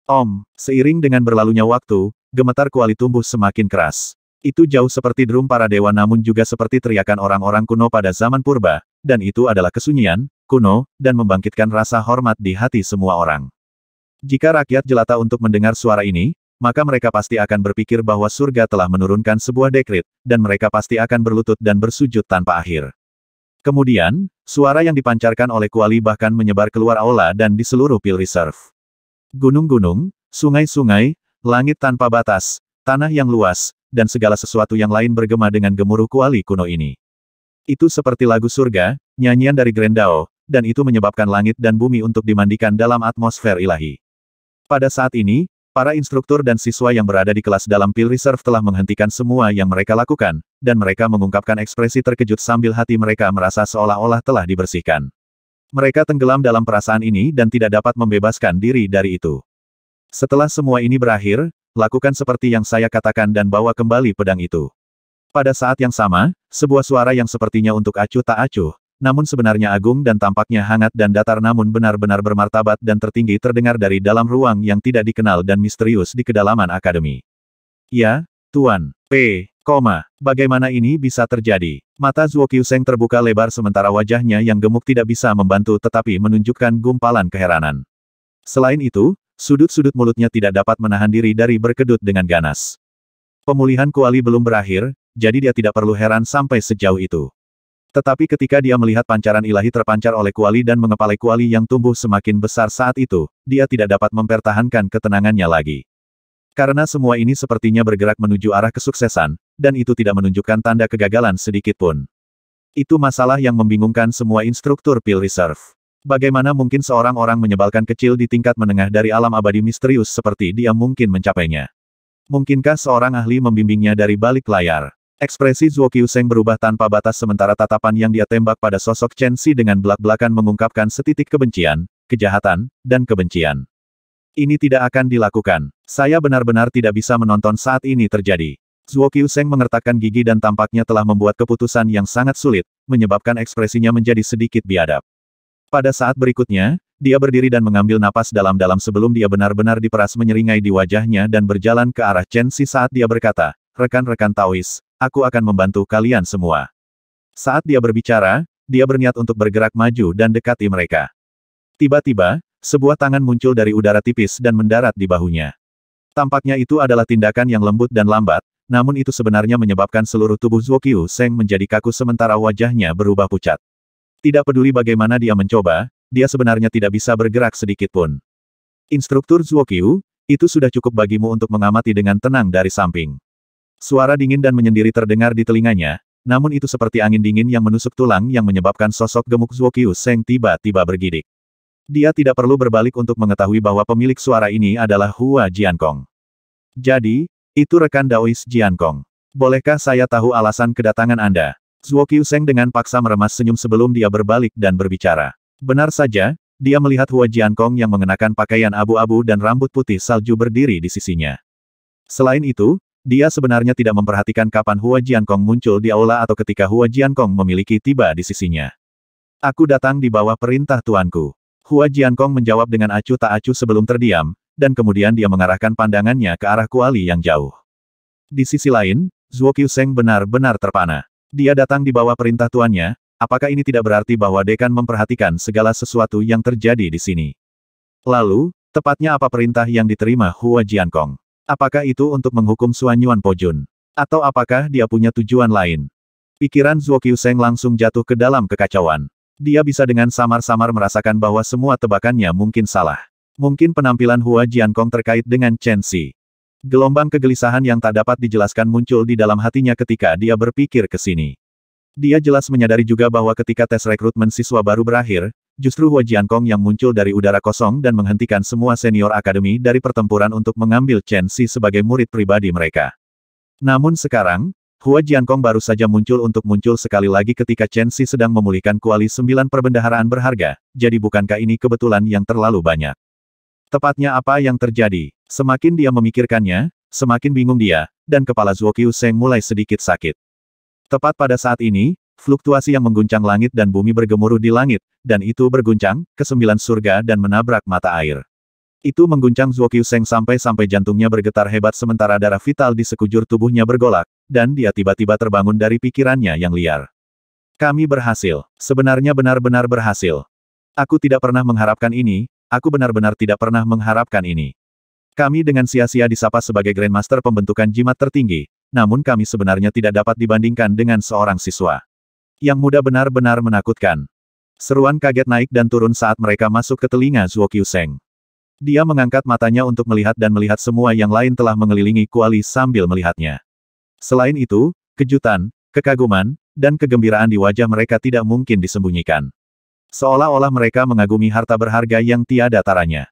Om, seiring dengan berlalunya waktu, gemetar kuali tumbuh semakin keras. Itu jauh seperti drum para dewa namun juga seperti teriakan orang-orang kuno pada zaman purba, dan itu adalah kesunyian, kuno, dan membangkitkan rasa hormat di hati semua orang. Jika rakyat jelata untuk mendengar suara ini, maka mereka pasti akan berpikir bahwa surga telah menurunkan sebuah dekrit, dan mereka pasti akan berlutut dan bersujud tanpa akhir. Kemudian, suara yang dipancarkan oleh kuali bahkan menyebar keluar aula dan di seluruh pil reserve. Gunung-gunung, sungai-sungai, langit tanpa batas, tanah yang luas, dan segala sesuatu yang lain bergema dengan gemuruh kuali kuno ini. Itu seperti lagu surga, nyanyian dari Grendao, dan itu menyebabkan langit dan bumi untuk dimandikan dalam atmosfer ilahi. Pada saat ini, para instruktur dan siswa yang berada di kelas dalam Pil Reserve telah menghentikan semua yang mereka lakukan, dan mereka mengungkapkan ekspresi terkejut sambil hati mereka merasa seolah-olah telah dibersihkan. Mereka tenggelam dalam perasaan ini dan tidak dapat membebaskan diri dari itu. Setelah semua ini berakhir, lakukan seperti yang saya katakan dan bawa kembali pedang itu. Pada saat yang sama, sebuah suara yang sepertinya untuk acuh tak acuh, namun sebenarnya agung dan tampaknya hangat dan datar namun benar-benar bermartabat dan tertinggi terdengar dari dalam ruang yang tidak dikenal dan misterius di kedalaman akademi. Ya, Tuan, P, koma, bagaimana ini bisa terjadi? Mata Zuo Qiuseng terbuka lebar sementara wajahnya yang gemuk tidak bisa membantu tetapi menunjukkan gumpalan keheranan. Selain itu, sudut-sudut mulutnya tidak dapat menahan diri dari berkedut dengan ganas. Pemulihan kuali belum berakhir, jadi dia tidak perlu heran sampai sejauh itu. Tetapi ketika dia melihat pancaran ilahi terpancar oleh kuali dan mengepalai kuali yang tumbuh semakin besar saat itu, dia tidak dapat mempertahankan ketenangannya lagi. Karena semua ini sepertinya bergerak menuju arah kesuksesan, dan itu tidak menunjukkan tanda kegagalan sedikit pun. Itu masalah yang membingungkan semua instruktur Pil Reserve. Bagaimana mungkin seorang orang menyebalkan kecil di tingkat menengah dari alam abadi misterius seperti dia mungkin mencapainya? Mungkinkah seorang ahli membimbingnya dari balik layar? Ekspresi Zhuo Qiuseng berubah tanpa batas sementara tatapan yang dia tembak pada sosok Chen Xi dengan belak-belakan mengungkapkan setitik kebencian, kejahatan, dan kebencian. Ini tidak akan dilakukan. Saya benar-benar tidak bisa menonton saat ini terjadi. Zhuo Qiuseng mengertakkan gigi dan tampaknya telah membuat keputusan yang sangat sulit, menyebabkan ekspresinya menjadi sedikit biadab. Pada saat berikutnya, dia berdiri dan mengambil napas dalam-dalam sebelum dia benar-benar diperas menyeringai di wajahnya dan berjalan ke arah Chen Xi saat dia berkata, rekan-rekan Taois, aku akan membantu kalian semua. Saat dia berbicara, dia berniat untuk bergerak maju dan dekati mereka. Tiba-tiba, sebuah tangan muncul dari udara tipis dan mendarat di bahunya. Tampaknya itu adalah tindakan yang lembut dan lambat, namun itu sebenarnya menyebabkan seluruh tubuh Zuokyu Seng menjadi kaku sementara wajahnya berubah pucat. Tidak peduli bagaimana dia mencoba, dia sebenarnya tidak bisa bergerak sedikit pun. Instruktur Zuokyu, itu sudah cukup bagimu untuk mengamati dengan tenang dari samping. Suara dingin dan menyendiri terdengar di telinganya, namun itu seperti angin dingin yang menusuk tulang yang menyebabkan sosok gemuk Zuokiu Seng tiba-tiba bergidik. Dia tidak perlu berbalik untuk mengetahui bahwa pemilik suara ini adalah Hua Jiankong. Jadi, itu rekan Daois Jiankong. Bolehkah saya tahu alasan kedatangan Anda? Zuokiu Seng dengan paksa meremas senyum sebelum dia berbalik dan berbicara. Benar saja, dia melihat Hua Jiankong yang mengenakan pakaian abu-abu dan rambut putih salju berdiri di sisinya. Selain itu, dia sebenarnya tidak memperhatikan kapan Hua Jiankong muncul di aula atau ketika Hua Jiankong memiliki tiba di sisinya. Aku datang di bawah perintah tuanku. Hua Jiankong menjawab dengan acuh tak acuh sebelum terdiam, dan kemudian dia mengarahkan pandangannya ke arah kuali yang jauh. Di sisi lain, Zhuo Qiuseng benar-benar terpana. Dia datang di bawah perintah tuannya, apakah ini tidak berarti bahwa dekan memperhatikan segala sesuatu yang terjadi di sini? Lalu, tepatnya apa perintah yang diterima Hua Jiankong? Apakah itu untuk menghukum Suan Suanyuan Pojun? Atau apakah dia punya tujuan lain? Pikiran Zuo Qiuseng langsung jatuh ke dalam kekacauan. Dia bisa dengan samar-samar merasakan bahwa semua tebakannya mungkin salah. Mungkin penampilan Hua Jiankong terkait dengan Chen Xi. Gelombang kegelisahan yang tak dapat dijelaskan muncul di dalam hatinya ketika dia berpikir ke sini. Dia jelas menyadari juga bahwa ketika tes rekrutmen siswa baru berakhir, justru Hua Jiankong yang muncul dari udara kosong dan menghentikan semua senior akademi dari pertempuran untuk mengambil Chen Xi sebagai murid pribadi mereka. Namun sekarang, Hua Jiankong baru saja muncul untuk muncul sekali lagi ketika Chen Xi sedang memulihkan kuali sembilan perbendaharaan berharga, jadi bukankah ini kebetulan yang terlalu banyak? Tepatnya apa yang terjadi? Semakin dia memikirkannya, semakin bingung dia, dan kepala Zhuo Qiu Seng mulai sedikit sakit. Tepat pada saat ini, fluktuasi yang mengguncang langit dan bumi bergemuruh di langit, dan itu berguncang, ke sembilan surga dan menabrak mata air. Itu mengguncang Zhuo Seng sampai-sampai jantungnya bergetar hebat sementara darah vital di sekujur tubuhnya bergolak, dan dia tiba-tiba terbangun dari pikirannya yang liar. Kami berhasil. Sebenarnya benar-benar berhasil. Aku tidak pernah mengharapkan ini, aku benar-benar tidak pernah mengharapkan ini. Kami dengan sia-sia disapa sebagai Grandmaster pembentukan jimat tertinggi, namun kami sebenarnya tidak dapat dibandingkan dengan seorang siswa. Yang muda benar-benar menakutkan. Seruan kaget naik dan turun saat mereka masuk ke telinga Zhuo Qiuseng. Dia mengangkat matanya untuk melihat dan melihat semua yang lain telah mengelilingi kuali sambil melihatnya. Selain itu, kejutan, kekaguman, dan kegembiraan di wajah mereka tidak mungkin disembunyikan. Seolah-olah mereka mengagumi harta berharga yang tiada taranya.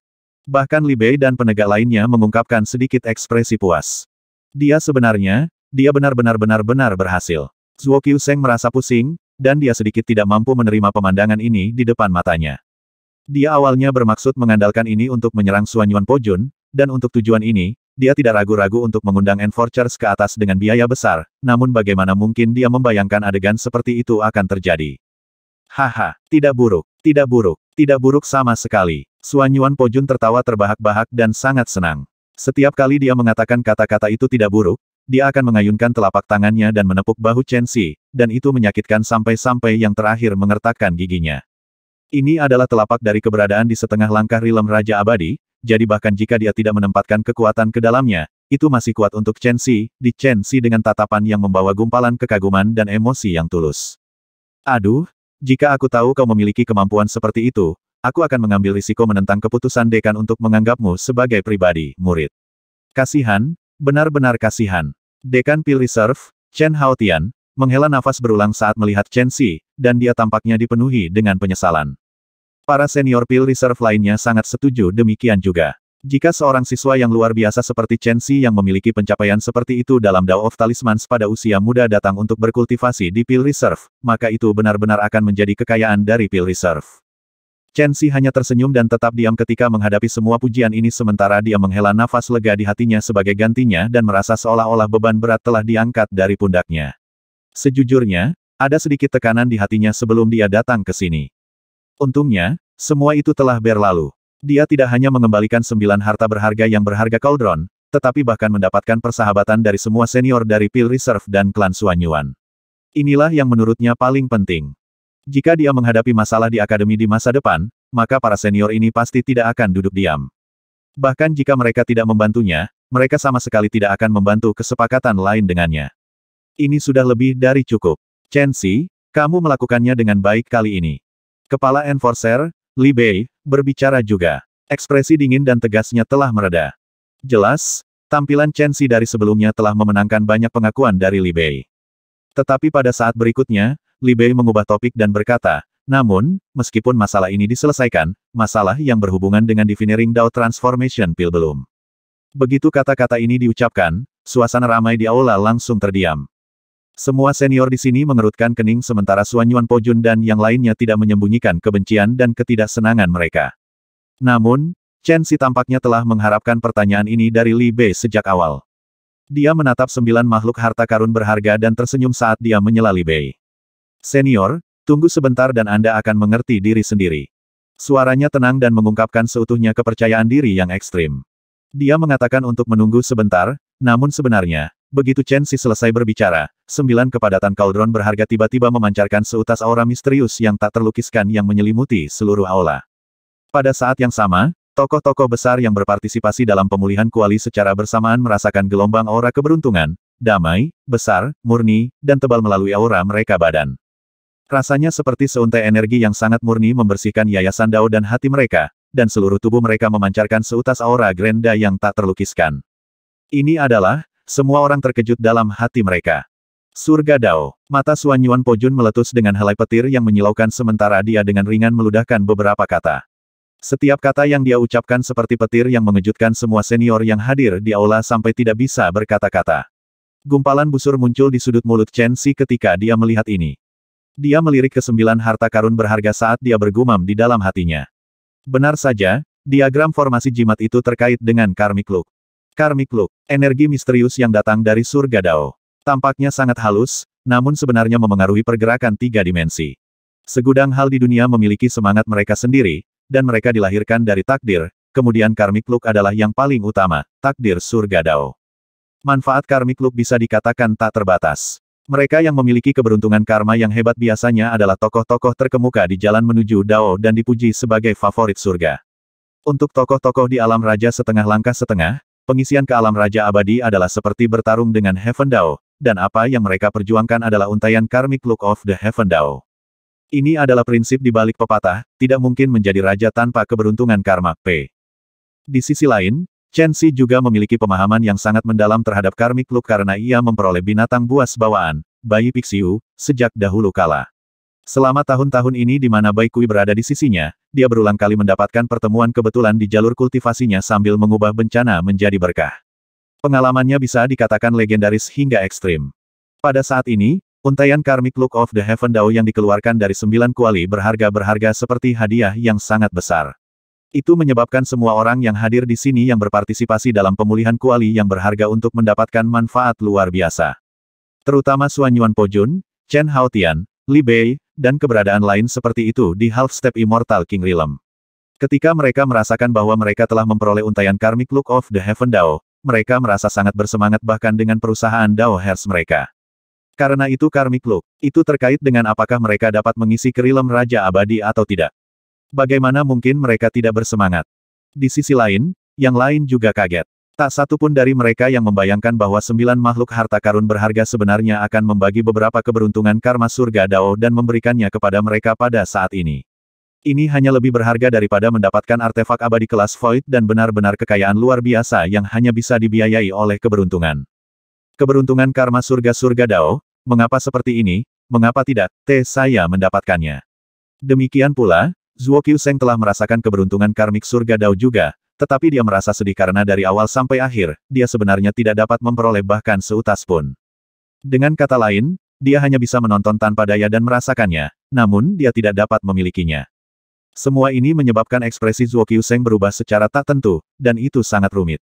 Bahkan Li Bei dan penegak lainnya mengungkapkan sedikit ekspresi puas. Dia sebenarnya, dia benar-benar benar-benar berhasil. Zhuo Qiuseng merasa pusing, dan dia sedikit tidak mampu menerima pemandangan ini di depan matanya. Dia awalnya bermaksud mengandalkan ini untuk menyerang Suan Yuan Pojun, dan untuk tujuan ini, dia tidak ragu-ragu untuk mengundang enforcers ke atas dengan biaya besar, namun bagaimana mungkin dia membayangkan adegan seperti itu akan terjadi. Haha, tidak buruk, tidak buruk, tidak buruk sama sekali. Suan Yuan Pojun tertawa terbahak-bahak dan sangat senang. Setiap kali dia mengatakan kata-kata itu tidak buruk, dia akan mengayunkan telapak tangannya dan menepuk bahu Chen Xi, dan itu menyakitkan sampai-sampai yang terakhir mengertakkan giginya. Ini adalah telapak dari keberadaan di setengah langkah rilem Raja Abadi, jadi bahkan jika dia tidak menempatkan kekuatan ke dalamnya, itu masih kuat untuk Chen Xi, di Chen Xi dengan tatapan yang membawa gumpalan kekaguman dan emosi yang tulus. Aduh, jika aku tahu kau memiliki kemampuan seperti itu, aku akan mengambil risiko menentang keputusan dekan untuk menganggapmu sebagai pribadi, murid. Kasihan, benar-benar kasihan. Dekan Pil Reserve, Chen Haotian, menghela nafas berulang saat melihat Chen Xi, dan dia tampaknya dipenuhi dengan penyesalan. Para senior Pil Reserve lainnya sangat setuju demikian juga. Jika seorang siswa yang luar biasa seperti Chen Xi yang memiliki pencapaian seperti itu dalam Dao of Talismans pada usia muda datang untuk berkultivasi di Pil Reserve, maka itu benar-benar akan menjadi kekayaan dari Pil Reserve. Chen Xi hanya tersenyum dan tetap diam ketika menghadapi semua pujian ini sementara dia menghela nafas lega di hatinya sebagai gantinya dan merasa seolah-olah beban berat telah diangkat dari pundaknya. Sejujurnya, ada sedikit tekanan di hatinya sebelum dia datang ke sini. Untungnya, semua itu telah berlalu. Dia tidak hanya mengembalikan sembilan harta berharga yang berharga Cauldron, tetapi bahkan mendapatkan persahabatan dari semua senior dari Pil Reserve dan klan Suanyuan. Inilah yang menurutnya paling penting. Jika dia menghadapi masalah di akademi di masa depan, maka para senior ini pasti tidak akan duduk diam. Bahkan jika mereka tidak membantunya, mereka sama sekali tidak akan membantu kesepakatan lain dengannya. Ini sudah lebih dari cukup. Chen Xi, kamu melakukannya dengan baik kali ini. Kepala Enforcer, Li Bei, berbicara juga. Ekspresi dingin dan tegasnya telah mereda. Jelas, tampilan Chen Xi dari sebelumnya telah memenangkan banyak pengakuan dari Li Bei. Tetapi pada saat berikutnya, Li Bei mengubah topik dan berkata, namun, meskipun masalah ini diselesaikan, masalah yang berhubungan dengan Divinering Dao Transformation Pill belum. Begitu kata-kata ini diucapkan, suasana ramai di aula langsung terdiam. Semua senior di sini mengerutkan kening sementara Suan Yuan Pojun dan yang lainnya tidak menyembunyikan kebencian dan ketidaksenangan mereka. Namun, Chen Si tampaknya telah mengharapkan pertanyaan ini dari Li Bei sejak awal. Dia menatap sembilan makhluk harta karun berharga dan tersenyum saat dia menyela Li Bei. Senior, tunggu sebentar dan Anda akan mengerti diri sendiri. Suaranya tenang dan mengungkapkan seutuhnya kepercayaan diri yang ekstrim. Dia mengatakan untuk menunggu sebentar, namun sebenarnya, begitu Chen Si selesai berbicara, sembilan kepadatan kaldron berharga tiba-tiba memancarkan seutas aura misterius yang tak terlukiskan yang menyelimuti seluruh aula. Pada saat yang sama, tokoh-tokoh besar yang berpartisipasi dalam pemulihan kuali secara bersamaan merasakan gelombang aura keberuntungan, damai, besar, murni, dan tebal melalui aura mereka badan. Rasanya seperti seuntai energi yang sangat murni membersihkan yayasan Dao dan hati mereka, dan seluruh tubuh mereka memancarkan seutas aura grenda yang tak terlukiskan. Ini adalah, semua orang terkejut dalam hati mereka. Surga Dao. Mata Suan Yuan Pojun meletus dengan helai petir yang menyilaukan sementara dia dengan ringan meludahkan beberapa kata. Setiap kata yang dia ucapkan seperti petir yang mengejutkan semua senior yang hadir di aula sampai tidak bisa berkata-kata. Gumpalan busur muncul di sudut mulut Chen Si ketika dia melihat ini. Dia melirik ke sembilan harta karun berharga saat dia bergumam di dalam hatinya. Benar saja, diagram formasi jimat itu terkait dengan karmic luk. Karmic luk, energi misterius yang datang dari surga Dao. Tampaknya sangat halus, namun sebenarnya memengaruhi pergerakan tiga dimensi. Segudang hal di dunia memiliki semangat mereka sendiri, dan mereka dilahirkan dari takdir, kemudian karmic luk adalah yang paling utama, takdir surga Dao. Manfaat karmic luk bisa dikatakan tak terbatas. Mereka yang memiliki keberuntungan karma yang hebat biasanya adalah tokoh-tokoh terkemuka di jalan menuju Dao dan dipuji sebagai favorit surga. Untuk tokoh-tokoh di alam raja setengah langkah setengah, pengisian ke alam raja abadi adalah seperti bertarung dengan Heaven Dao, dan apa yang mereka perjuangkan adalah untaian karmic look of the Heaven Dao. Ini adalah prinsip di balik pepatah, tidak mungkin menjadi raja tanpa keberuntungan karma, P. Di sisi lain, Chen Xi juga memiliki pemahaman yang sangat mendalam terhadap karmic look karena ia memperoleh binatang buas bawaan, bayi Pixiu, sejak dahulu kala. Selama tahun-tahun ini di mana Bai Kui berada di sisinya, dia berulang kali mendapatkan pertemuan kebetulan di jalur kultivasinya sambil mengubah bencana menjadi berkah. Pengalamannya bisa dikatakan legendaris hingga ekstrim. Pada saat ini, Untaian Karmic Look of the Heaven Dao yang dikeluarkan dari sembilan kuali berharga-berharga seperti hadiah yang sangat besar. Itu menyebabkan semua orang yang hadir di sini yang berpartisipasi dalam pemulihan kuali yang berharga untuk mendapatkan manfaat luar biasa. Terutama Suan Yuan Pojun, Chen Haotian, Li Bei, dan keberadaan lain seperti itu di Half Step Immortal King Realm. Ketika mereka merasakan bahwa mereka telah memperoleh untayan karmik Look of the Heaven Dao, mereka merasa sangat bersemangat bahkan dengan perusahaan Dao Hers mereka. Karena itu karmik Look, itu terkait dengan apakah mereka dapat mengisi kerilem Raja Abadi atau tidak. Bagaimana mungkin mereka tidak bersemangat? Di sisi lain, yang lain juga kaget. Tak satu pun dari mereka yang membayangkan bahwa sembilan makhluk harta karun berharga sebenarnya akan membagi beberapa keberuntungan karma surga Dao dan memberikannya kepada mereka pada saat ini. Ini hanya lebih berharga daripada mendapatkan artefak abadi kelas void dan benar-benar kekayaan luar biasa yang hanya bisa dibiayai oleh keberuntungan. Keberuntungan karma surga-surga Dao, mengapa seperti ini, mengapa tidak, Teh saya mendapatkannya. Demikian pula, Zhuo Qiuseng telah merasakan keberuntungan karmik surga Dao juga, tetapi dia merasa sedih karena dari awal sampai akhir, dia sebenarnya tidak dapat memperoleh bahkan seutas pun. Dengan kata lain, dia hanya bisa menonton tanpa daya dan merasakannya, namun dia tidak dapat memilikinya. Semua ini menyebabkan ekspresi Zhuo Qiuseng berubah secara tak tentu, dan itu sangat rumit.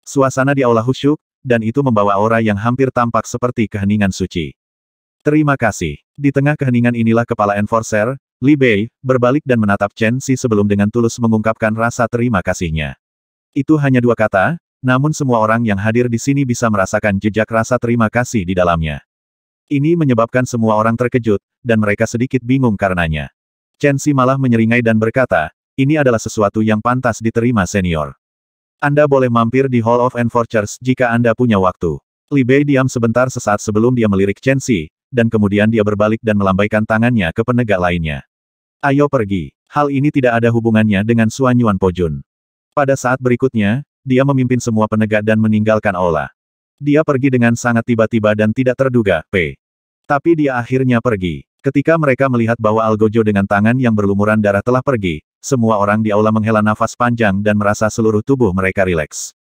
Suasana di aula khusyuk, dan itu membawa aura yang hampir tampak seperti keheningan suci. Terima kasih. Di tengah keheningan inilah kepala enforcer, Li Bei berbalik dan menatap Chen Xi sebelum dengan tulus mengungkapkan rasa terima kasihnya. Itu hanya dua kata, namun semua orang yang hadir di sini bisa merasakan jejak rasa terima kasih di dalamnya. Ini menyebabkan semua orang terkejut, dan mereka sedikit bingung karenanya. Chen Xi malah menyeringai dan berkata, ini adalah sesuatu yang pantas diterima senior. Anda boleh mampir di Hall of Enforcers jika Anda punya waktu. Li Bei diam sebentar sesaat sebelum dia melirik Chen Xi, dan kemudian dia berbalik dan melambaikan tangannya ke penegak lainnya. Ayo pergi. Hal ini tidak ada hubungannya dengan Suanyuan Pojun. Pada saat berikutnya, dia memimpin semua penegak dan meninggalkan Ola. Dia pergi dengan sangat tiba-tiba dan tidak terduga, P. Tapi dia akhirnya pergi. Ketika mereka melihat bahwa Algojo dengan tangan yang berlumuran darah telah pergi, semua orang di aula menghela nafas panjang dan merasa seluruh tubuh mereka rileks.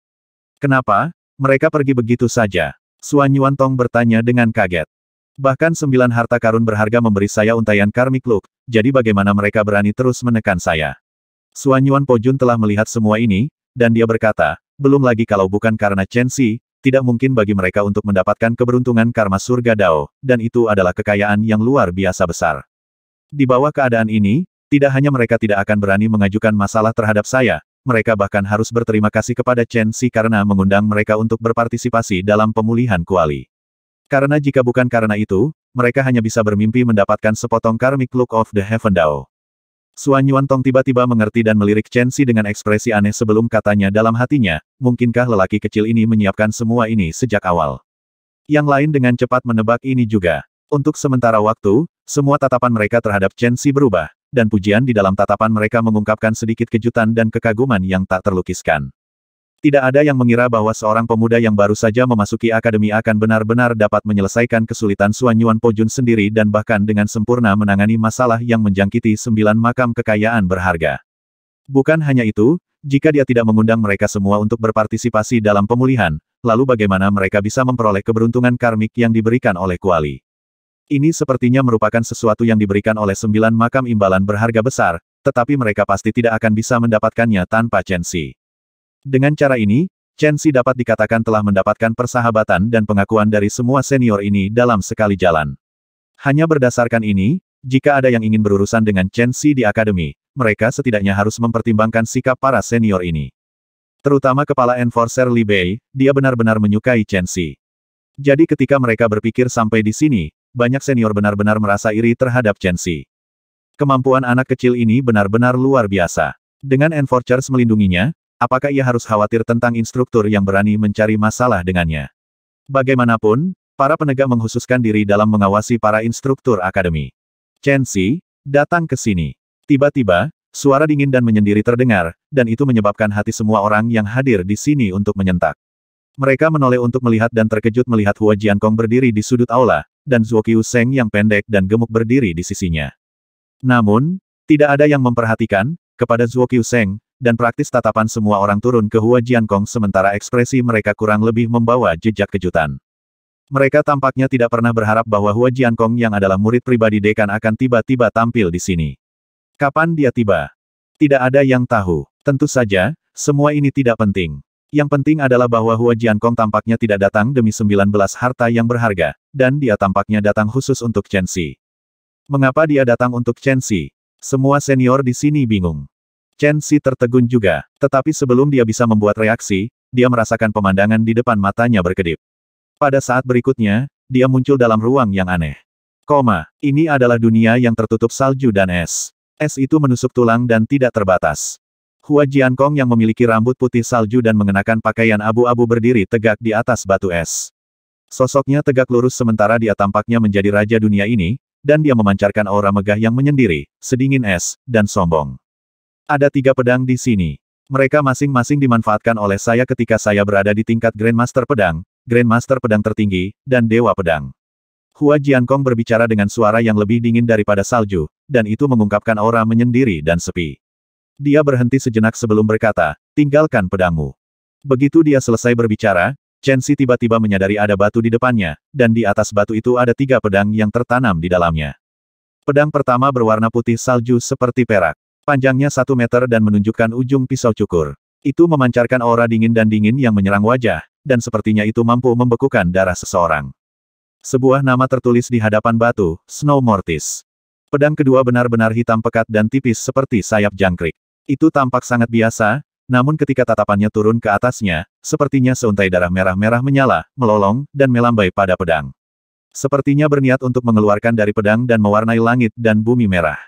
Kenapa? Mereka pergi begitu saja. Suan Yuan Tong bertanya dengan kaget. Bahkan sembilan harta karun berharga memberi saya untaian karmik look, jadi bagaimana mereka berani terus menekan saya? Suanyuan Yuan Pojun telah melihat semua ini, dan dia berkata, belum lagi kalau bukan karena Chen Xi, tidak mungkin bagi mereka untuk mendapatkan keberuntungan karma surga Dao, dan itu adalah kekayaan yang luar biasa besar. Di bawah keadaan ini, tidak hanya mereka tidak akan berani mengajukan masalah terhadap saya, mereka bahkan harus berterima kasih kepada Chen Xi karena mengundang mereka untuk berpartisipasi dalam pemulihan kuali. Karena jika bukan karena itu, mereka hanya bisa bermimpi mendapatkan sepotong karmic look of the heaven dao. Suan Yuan Tong tiba-tiba mengerti dan melirik Chen Xi dengan ekspresi aneh sebelum katanya dalam hatinya, mungkinkah lelaki kecil ini menyiapkan semua ini sejak awal. Yang lain dengan cepat menebak ini juga. Untuk sementara waktu, semua tatapan mereka terhadap Chen Xi berubah, dan pujian di dalam tatapan mereka mengungkapkan sedikit kejutan dan kekaguman yang tak terlukiskan. Tidak ada yang mengira bahwa seorang pemuda yang baru saja memasuki akademi akan benar-benar dapat menyelesaikan kesulitan Suan Yuan Pojun sendiri dan bahkan dengan sempurna menangani masalah yang menjangkiti sembilan makam kekayaan berharga. Bukan hanya itu, jika dia tidak mengundang mereka semua untuk berpartisipasi dalam pemulihan, lalu bagaimana mereka bisa memperoleh keberuntungan karmik yang diberikan oleh Kuali? Ini sepertinya merupakan sesuatu yang diberikan oleh sembilan makam imbalan berharga besar, tetapi mereka pasti tidak akan bisa mendapatkannya tanpa Chen Xi. Dengan cara ini, Chen Xi dapat dikatakan telah mendapatkan persahabatan dan pengakuan dari semua senior ini dalam sekali jalan. Hanya berdasarkan ini, jika ada yang ingin berurusan dengan Chen Xi di Akademi, mereka setidaknya harus mempertimbangkan sikap para senior ini. Terutama kepala enforcer Li Bei, dia benar-benar menyukai Chen Xi. Jadi ketika mereka berpikir sampai di sini, banyak senior benar-benar merasa iri terhadap Chen Xi. Kemampuan anak kecil ini benar-benar luar biasa. Dengan enforcers melindunginya, Apakah ia harus khawatir tentang instruktur yang berani mencari masalah dengannya? Bagaimanapun, para penegak menghususkan diri dalam mengawasi para instruktur akademi. Chen Xi, datang ke sini. Tiba-tiba, suara dingin dan menyendiri terdengar, dan itu menyebabkan hati semua orang yang hadir di sini untuk menyentak. Mereka menoleh untuk melihat dan terkejut melihat Hua Jiankong berdiri di sudut aula, dan Zhuo Qiu Seng yang pendek dan gemuk berdiri di sisinya. Namun, tidak ada yang memperhatikan, kepada Zhuo Qiu Seng, dan praktis tatapan semua orang turun ke Hua Jiankong sementara ekspresi mereka kurang lebih membawa jejak kejutan. Mereka tampaknya tidak pernah berharap bahwa Hua Jiankong yang adalah murid pribadi dekan akan tiba-tiba tampil di sini. Kapan dia tiba? Tidak ada yang tahu. Tentu saja, semua ini tidak penting. Yang penting adalah bahwa Hua Jiankong tampaknya tidak datang demi 19 harta yang berharga, dan dia tampaknya datang khusus untuk Chen Xi. Mengapa dia datang untuk Chen Xi? Semua senior di sini bingung. Chen Xi tertegun juga, tetapi sebelum dia bisa membuat reaksi, dia merasakan pemandangan di depan matanya berkedip. Pada saat berikutnya, dia muncul dalam ruang yang aneh. Koma, ini adalah dunia yang tertutup salju dan es. Es itu menusuk tulang dan tidak terbatas. Hua Jiankong yang memiliki rambut putih salju dan mengenakan pakaian abu-abu berdiri tegak di atas batu es. Sosoknya tegak lurus sementara dia tampaknya menjadi raja dunia ini, dan dia memancarkan aura megah yang menyendiri, sedingin es, dan sombong. Ada tiga pedang di sini. Mereka masing-masing dimanfaatkan oleh saya ketika saya berada di tingkat Grandmaster Pedang, Grandmaster Pedang tertinggi, dan Dewa Pedang. Hua Jiankong berbicara dengan suara yang lebih dingin daripada salju, dan itu mengungkapkan aura menyendiri dan sepi. Dia berhenti sejenak sebelum berkata, tinggalkan pedangmu. Begitu dia selesai berbicara, Chen Si tiba-tiba menyadari ada batu di depannya, dan di atas batu itu ada tiga pedang yang tertanam di dalamnya. Pedang pertama berwarna putih salju seperti perak. Panjangnya satu meter dan menunjukkan ujung pisau cukur. Itu memancarkan aura dingin dan dingin yang menyerang wajah, dan sepertinya itu mampu membekukan darah seseorang. Sebuah nama tertulis di hadapan batu, Snow Mortis. Pedang kedua benar-benar hitam pekat dan tipis seperti sayap jangkrik. Itu tampak sangat biasa, namun ketika tatapannya turun ke atasnya, sepertinya seuntai darah merah-merah menyala, melolong, dan melambai pada pedang. Sepertinya berniat untuk mengeluarkan dari pedang dan mewarnai langit dan bumi merah.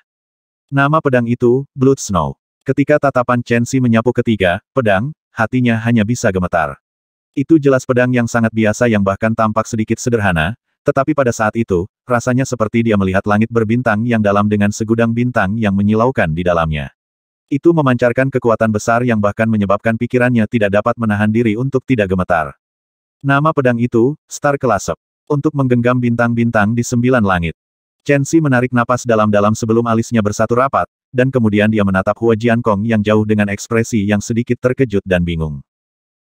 Nama pedang itu, Blood Snow. Ketika tatapan Chen Xi menyapu ketiga, pedang, hatinya hanya bisa gemetar. Itu jelas pedang yang sangat biasa yang bahkan tampak sedikit sederhana, tetapi pada saat itu, rasanya seperti dia melihat langit berbintang yang dalam dengan segudang bintang yang menyilaukan di dalamnya. Itu memancarkan kekuatan besar yang bahkan menyebabkan pikirannya tidak dapat menahan diri untuk tidak gemetar. Nama pedang itu, Star Kelasep. Untuk menggenggam bintang-bintang di sembilan langit. Chen Xi menarik napas dalam-dalam sebelum alisnya bersatu rapat, dan kemudian dia menatap Hua Jiankong yang jauh dengan ekspresi yang sedikit terkejut dan bingung.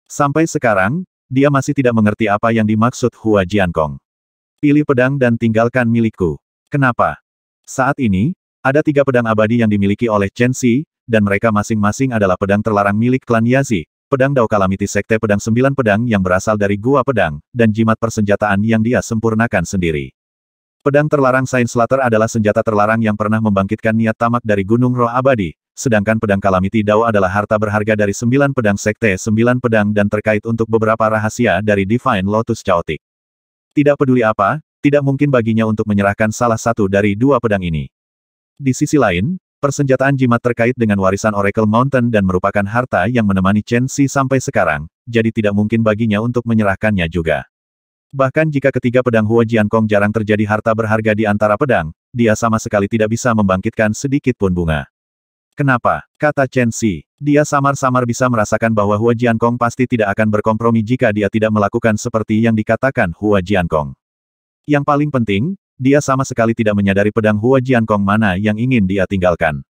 Sampai sekarang, dia masih tidak mengerti apa yang dimaksud Hua Jiankong. Pilih pedang dan tinggalkan milikku. Kenapa? Saat ini, ada tiga pedang abadi yang dimiliki oleh Chen Xi, dan mereka masing-masing adalah pedang terlarang milik klan Yazi, pedang Dao Kalamiti Sekte pedang sembilan pedang yang berasal dari gua pedang, dan jimat persenjataan yang dia sempurnakan sendiri. Pedang terlarang Saint Slater adalah senjata terlarang yang pernah membangkitkan niat tamak dari Gunung Roh Abadi, sedangkan pedang Kalamiti Dao adalah harta berharga dari sembilan pedang sekte sembilan pedang dan terkait untuk beberapa rahasia dari Divine Lotus Chaotic. Tidak peduli apa, tidak mungkin baginya untuk menyerahkan salah satu dari dua pedang ini. Di sisi lain, persenjataan jimat terkait dengan warisan Oracle Mountain dan merupakan harta yang menemani Chen Xi sampai sekarang, jadi tidak mungkin baginya untuk menyerahkannya juga. Bahkan jika ketiga pedang Hua Kong jarang terjadi harta berharga di antara pedang, dia sama sekali tidak bisa membangkitkan sedikit pun bunga. Kenapa? Kata Chen Xi. Dia samar-samar bisa merasakan bahwa Hua Kong pasti tidak akan berkompromi jika dia tidak melakukan seperti yang dikatakan Hua Kong. Yang paling penting, dia sama sekali tidak menyadari pedang Hua Kong mana yang ingin dia tinggalkan.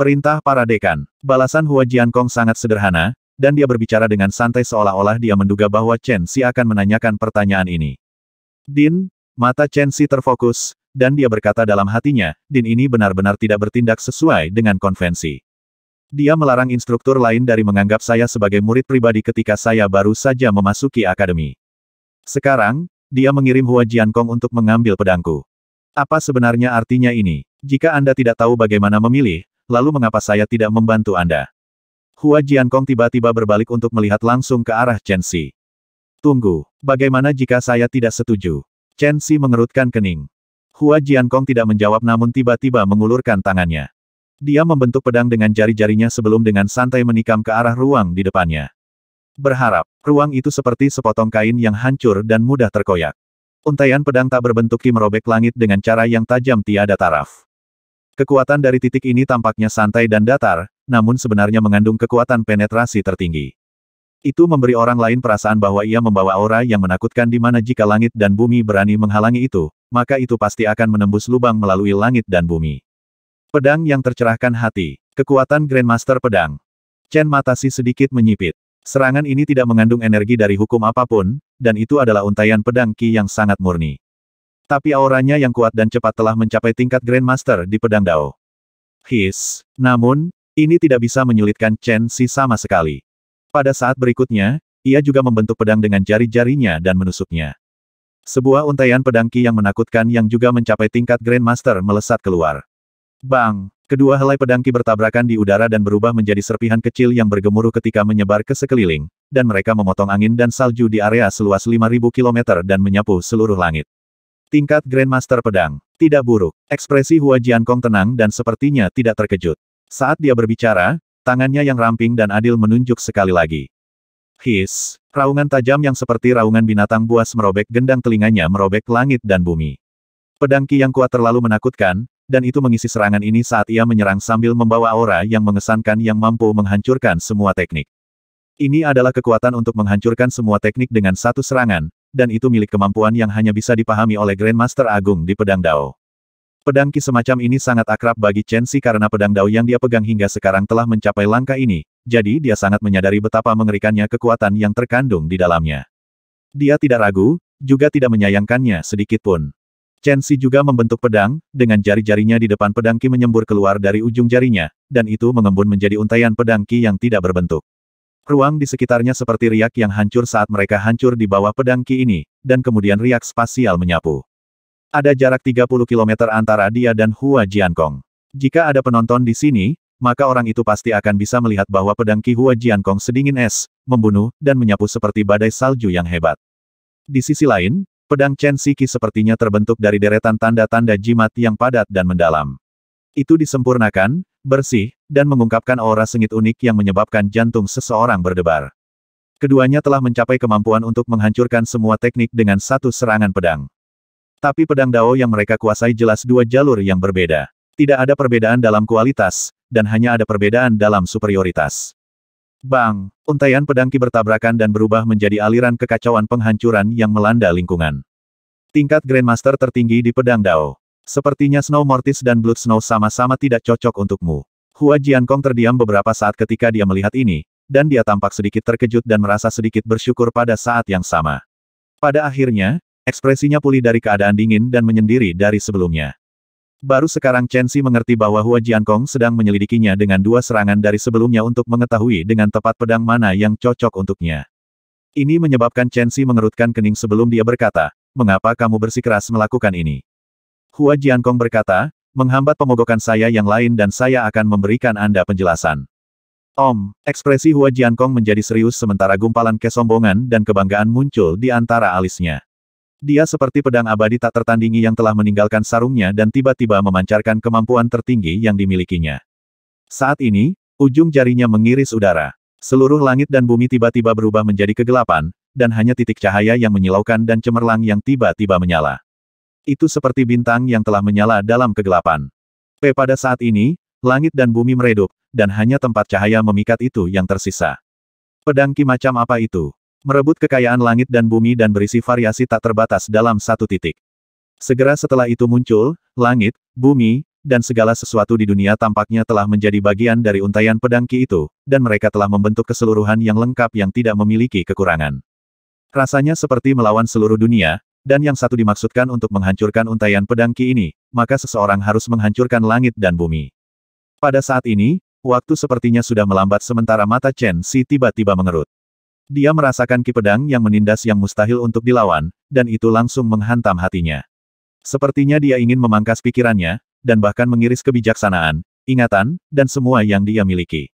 Perintah para dekan. Balasan Hua Kong sangat sederhana, dan dia berbicara dengan santai seolah-olah dia menduga bahwa Chen Xi akan menanyakan pertanyaan ini. Din, mata Chen Xi terfokus, dan dia berkata dalam hatinya, Din ini benar-benar tidak bertindak sesuai dengan konvensi. Dia melarang instruktur lain dari menganggap saya sebagai murid pribadi ketika saya baru saja memasuki akademi. Sekarang, dia mengirim Hua Jiankong untuk mengambil pedangku. Apa sebenarnya artinya ini? Jika Anda tidak tahu bagaimana memilih, lalu mengapa saya tidak membantu Anda? Hua Jiankong tiba-tiba berbalik untuk melihat langsung ke arah Chen Xi. Tunggu, bagaimana jika saya tidak setuju? Chen Xi mengerutkan kening. Hua Jiankong tidak menjawab namun tiba-tiba mengulurkan tangannya. Dia membentuk pedang dengan jari-jarinya sebelum dengan santai menikam ke arah ruang di depannya. Berharap, ruang itu seperti sepotong kain yang hancur dan mudah terkoyak. Untaian pedang tak berbentuk ki merobek langit dengan cara yang tajam tiada taraf. Kekuatan dari titik ini tampaknya santai dan datar, namun sebenarnya mengandung kekuatan penetrasi tertinggi. Itu memberi orang lain perasaan bahwa ia membawa aura yang menakutkan di mana jika langit dan bumi berani menghalangi itu, maka itu pasti akan menembus lubang melalui langit dan bumi. Pedang yang tercerahkan hati. Kekuatan Grandmaster Pedang. Chen Matasi sedikit menyipit. Serangan ini tidak mengandung energi dari hukum apapun, dan itu adalah untayan pedang Ki yang sangat murni. Tapi auranya yang kuat dan cepat telah mencapai tingkat Grandmaster di pedang Dao. His. Namun, ini tidak bisa menyulitkan Chen Xi sama sekali. Pada saat berikutnya, ia juga membentuk pedang dengan jari-jarinya dan menusuknya. Sebuah untaian pedang Qi yang menakutkan yang juga mencapai tingkat Grandmaster melesat keluar. Bang! Kedua helai pedang Qi bertabrakan di udara dan berubah menjadi serpihan kecil yang bergemuruh ketika menyebar ke sekeliling, dan mereka memotong angin dan salju di area seluas 5.000 km dan menyapu seluruh langit. Tingkat Grandmaster Pedang. Tidak buruk. Ekspresi Hua Jiankong tenang dan sepertinya tidak terkejut. Saat dia berbicara, tangannya yang ramping dan adil menunjuk sekali lagi. His, raungan tajam yang seperti raungan binatang buas merobek gendang telinganya merobek langit dan bumi. Pedangki yang kuat terlalu menakutkan, dan itu mengisi serangan ini saat ia menyerang sambil membawa aura yang mengesankan yang mampu menghancurkan semua teknik. Ini adalah kekuatan untuk menghancurkan semua teknik dengan satu serangan, dan itu milik kemampuan yang hanya bisa dipahami oleh Grandmaster Agung di Pedang Dao. Pedang Ki semacam ini sangat akrab bagi Chen Xi karena pedang Dao yang dia pegang hingga sekarang telah mencapai langkah ini, jadi dia sangat menyadari betapa mengerikannya kekuatan yang terkandung di dalamnya. Dia tidak ragu, juga tidak menyayangkannya sedikitpun. Chen Xi juga membentuk pedang, dengan jari-jarinya di depan pedang Ki menyembur keluar dari ujung jarinya, dan itu mengembun menjadi untaian pedang Ki yang tidak berbentuk. Ruang di sekitarnya seperti riak yang hancur saat mereka hancur di bawah pedang Ki ini, dan kemudian riak spasial menyapu. Ada jarak 30 km antara dia dan Hua Jiankong. Jika ada penonton di sini, maka orang itu pasti akan bisa melihat bahwa pedang Ki Hua Jiankong sedingin es, membunuh, dan menyapu seperti badai salju yang hebat. Di sisi lain, pedang Chen Siki sepertinya terbentuk dari deretan tanda-tanda jimat yang padat dan mendalam. Itu disempurnakan, bersih, dan mengungkapkan aura sengit unik yang menyebabkan jantung seseorang berdebar. Keduanya telah mencapai kemampuan untuk menghancurkan semua teknik dengan satu serangan pedang. Tapi pedang Dao yang mereka kuasai jelas dua jalur yang berbeda. Tidak ada perbedaan dalam kualitas, dan hanya ada perbedaan dalam superioritas. Bang! Untaian pedang Ki bertabrakan dan berubah menjadi aliran kekacauan penghancuran yang melanda lingkungan. Tingkat Grandmaster tertinggi di pedang Dao. Sepertinya Snow Mortis dan Blood Snow sama-sama tidak cocok untukmu. Hua Jiankong terdiam beberapa saat ketika dia melihat ini, dan dia tampak sedikit terkejut dan merasa sedikit bersyukur pada saat yang sama. Pada akhirnya, Ekspresinya pulih dari keadaan dingin dan menyendiri dari sebelumnya. Baru sekarang Chen Xi mengerti bahwa Hua Jiankong sedang menyelidikinya dengan dua serangan dari sebelumnya untuk mengetahui dengan tepat pedang mana yang cocok untuknya. Ini menyebabkan Chen Xi mengerutkan kening sebelum dia berkata, mengapa kamu bersikeras melakukan ini? Hua Jiankong berkata, menghambat pemogokan saya yang lain dan saya akan memberikan Anda penjelasan. Om, ekspresi Hua Jiankong menjadi serius sementara gumpalan kesombongan dan kebanggaan muncul di antara alisnya. Dia seperti pedang abadi tak tertandingi yang telah meninggalkan sarungnya dan tiba-tiba memancarkan kemampuan tertinggi yang dimilikinya. Saat ini, ujung jarinya mengiris udara. Seluruh langit dan bumi tiba-tiba berubah menjadi kegelapan, dan hanya titik cahaya yang menyilaukan dan cemerlang yang tiba-tiba menyala. Itu seperti bintang yang telah menyala dalam kegelapan. P pada saat ini, langit dan bumi meredup, dan hanya tempat cahaya memikat itu yang tersisa. Pedang ki macam apa itu? Merebut kekayaan langit dan bumi dan berisi variasi tak terbatas dalam satu titik. Segera setelah itu muncul, langit, bumi, dan segala sesuatu di dunia tampaknya telah menjadi bagian dari untayan pedangki itu, dan mereka telah membentuk keseluruhan yang lengkap yang tidak memiliki kekurangan. Rasanya seperti melawan seluruh dunia, dan yang satu dimaksudkan untuk menghancurkan untayan pedangki ini, maka seseorang harus menghancurkan langit dan bumi. Pada saat ini, waktu sepertinya sudah melambat sementara mata Chen Si tiba-tiba mengerut. Dia merasakan ki pedang yang menindas yang mustahil untuk dilawan, dan itu langsung menghantam hatinya. Sepertinya dia ingin memangkas pikirannya, dan bahkan mengiris kebijaksanaan, ingatan, dan semua yang dia miliki.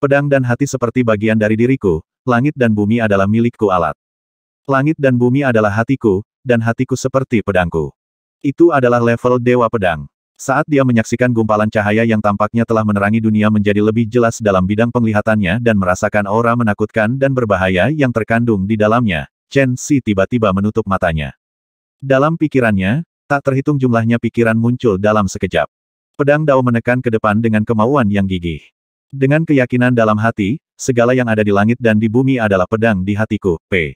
Pedang dan hati seperti bagian dari diriku, langit dan bumi adalah milikku alat. Langit dan bumi adalah hatiku, dan hatiku seperti pedangku. Itu adalah level Dewa Pedang. Saat dia menyaksikan gumpalan cahaya yang tampaknya telah menerangi dunia menjadi lebih jelas dalam bidang penglihatannya dan merasakan aura menakutkan dan berbahaya yang terkandung di dalamnya, Chen Xi tiba-tiba menutup matanya. Dalam pikirannya, tak terhitung jumlahnya pikiran muncul dalam sekejap. Pedang Dao menekan ke depan dengan kemauan yang gigih. Dengan keyakinan dalam hati, segala yang ada di langit dan di bumi adalah pedang di hatiku, P.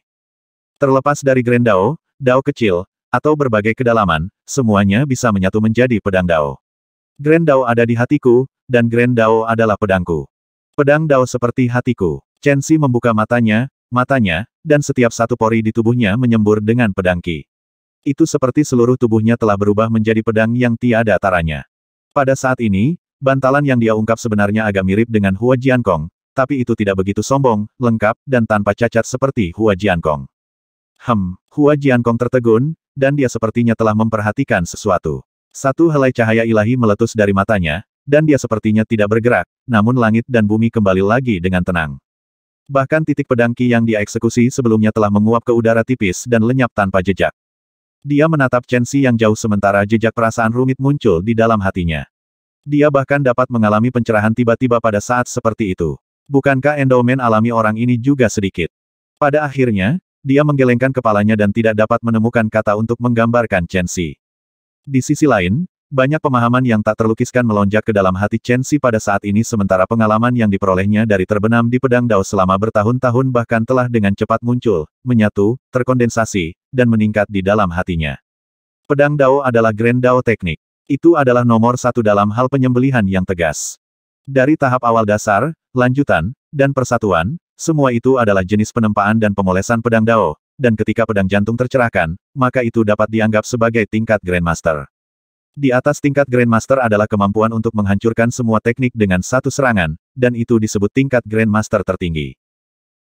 Terlepas dari Grand Dao, Dao kecil, atau berbagai kedalaman, semuanya bisa menyatu menjadi pedang Dao. Grand Dao ada di hatiku, dan Grand Dao adalah pedangku. Pedang Dao seperti hatiku. Chen Xi membuka matanya, matanya, dan setiap satu pori di tubuhnya menyembur dengan pedang Qi. Itu seperti seluruh tubuhnya telah berubah menjadi pedang yang tiada taranya. Pada saat ini, bantalan yang dia ungkap sebenarnya agak mirip dengan Hua Kong, tapi itu tidak begitu sombong, lengkap, dan tanpa cacat seperti Hua Kong. Hem, Hua Kong tertegun, dan dia sepertinya telah memperhatikan sesuatu. Satu helai cahaya ilahi meletus dari matanya, dan dia sepertinya tidak bergerak, namun langit dan bumi kembali lagi dengan tenang. Bahkan titik pedangki yang dia eksekusi sebelumnya telah menguap ke udara tipis dan lenyap tanpa jejak. Dia menatap Chen Xi yang jauh sementara jejak perasaan rumit muncul di dalam hatinya. Dia bahkan dapat mengalami pencerahan tiba-tiba pada saat seperti itu. Bukankah endomen alami orang ini juga sedikit? Pada akhirnya, dia menggelengkan kepalanya dan tidak dapat menemukan kata untuk menggambarkan Chen Xi. Di sisi lain, banyak pemahaman yang tak terlukiskan melonjak ke dalam hati Chen Xi pada saat ini sementara pengalaman yang diperolehnya dari terbenam di pedang Dao selama bertahun-tahun bahkan telah dengan cepat muncul, menyatu, terkondensasi, dan meningkat di dalam hatinya. Pedang Dao adalah Grand Dao teknik. Itu adalah nomor satu dalam hal penyembelihan yang tegas. Dari tahap awal dasar, lanjutan, dan persatuan, semua itu adalah jenis penempaan dan pemolesan pedang Dao, dan ketika pedang jantung tercerahkan, maka itu dapat dianggap sebagai tingkat Grandmaster. Di atas tingkat Grandmaster adalah kemampuan untuk menghancurkan semua teknik dengan satu serangan, dan itu disebut tingkat Grandmaster tertinggi.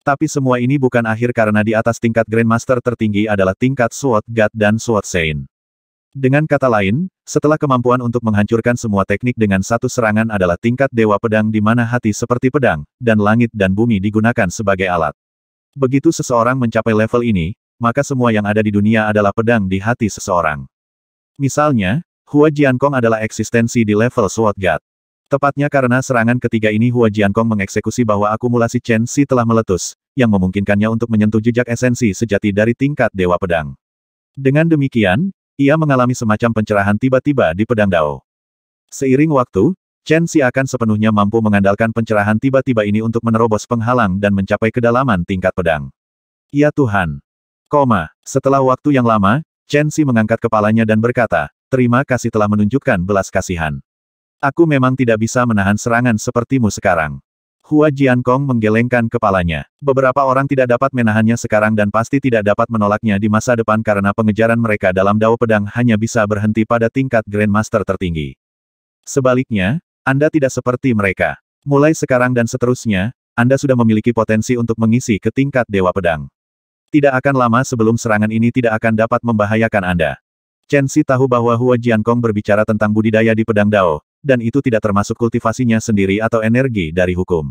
Tapi semua ini bukan akhir karena di atas tingkat Grandmaster tertinggi adalah tingkat Sword God dan Sword Saint. Dengan kata lain, setelah kemampuan untuk menghancurkan semua teknik dengan satu serangan adalah tingkat dewa pedang di mana hati seperti pedang, dan langit dan bumi digunakan sebagai alat. Begitu seseorang mencapai level ini, maka semua yang ada di dunia adalah pedang di hati seseorang. Misalnya, Hua Jiankong adalah eksistensi di level Sword God. Tepatnya karena serangan ketiga ini Hua Jiankong mengeksekusi bahwa akumulasi Chen Si telah meletus, yang memungkinkannya untuk menyentuh jejak esensi sejati dari tingkat Dewa Pedang. Dengan demikian, ia mengalami semacam pencerahan tiba-tiba di pedang Dao. Seiring waktu, Chen Xi akan sepenuhnya mampu mengandalkan pencerahan tiba-tiba ini untuk menerobos penghalang dan mencapai kedalaman tingkat pedang. Ya Tuhan. Koma. Setelah waktu yang lama, Chen Xi mengangkat kepalanya dan berkata, terima kasih telah menunjukkan belas kasihan. Aku memang tidak bisa menahan serangan sepertimu sekarang. Hua Jiankong menggelengkan kepalanya. Beberapa orang tidak dapat menahannya sekarang dan pasti tidak dapat menolaknya di masa depan karena pengejaran mereka dalam dao pedang hanya bisa berhenti pada tingkat Grandmaster tertinggi. Sebaliknya, Anda tidak seperti mereka. Mulai sekarang dan seterusnya, Anda sudah memiliki potensi untuk mengisi ke tingkat Dewa Pedang. Tidak akan lama sebelum serangan ini tidak akan dapat membahayakan Anda. Chen Si tahu bahwa Hua Jiankong berbicara tentang budidaya di pedang Dao, dan itu tidak termasuk kultivasinya sendiri atau energi dari hukum.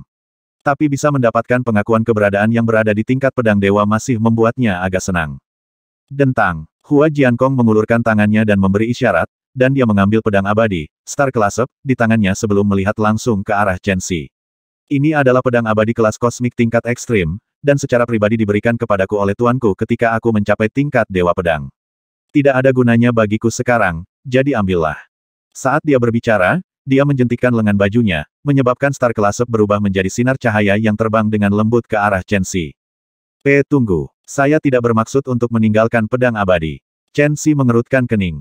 Tapi bisa mendapatkan pengakuan keberadaan yang berada di tingkat pedang dewa masih membuatnya agak senang. Dentang, Hua Jiankong mengulurkan tangannya dan memberi isyarat, dan dia mengambil pedang abadi, Star Klasep, di tangannya sebelum melihat langsung ke arah Chen Xi. Ini adalah pedang abadi kelas kosmik tingkat ekstrim, dan secara pribadi diberikan kepadaku oleh tuanku ketika aku mencapai tingkat dewa pedang. Tidak ada gunanya bagiku sekarang, jadi ambillah. Saat dia berbicara, dia menjentikkan lengan bajunya, menyebabkan star kelasep berubah menjadi sinar cahaya yang terbang dengan lembut ke arah Chen Xi. P. Eh, tunggu, saya tidak bermaksud untuk meninggalkan pedang abadi. Chen Xi mengerutkan kening.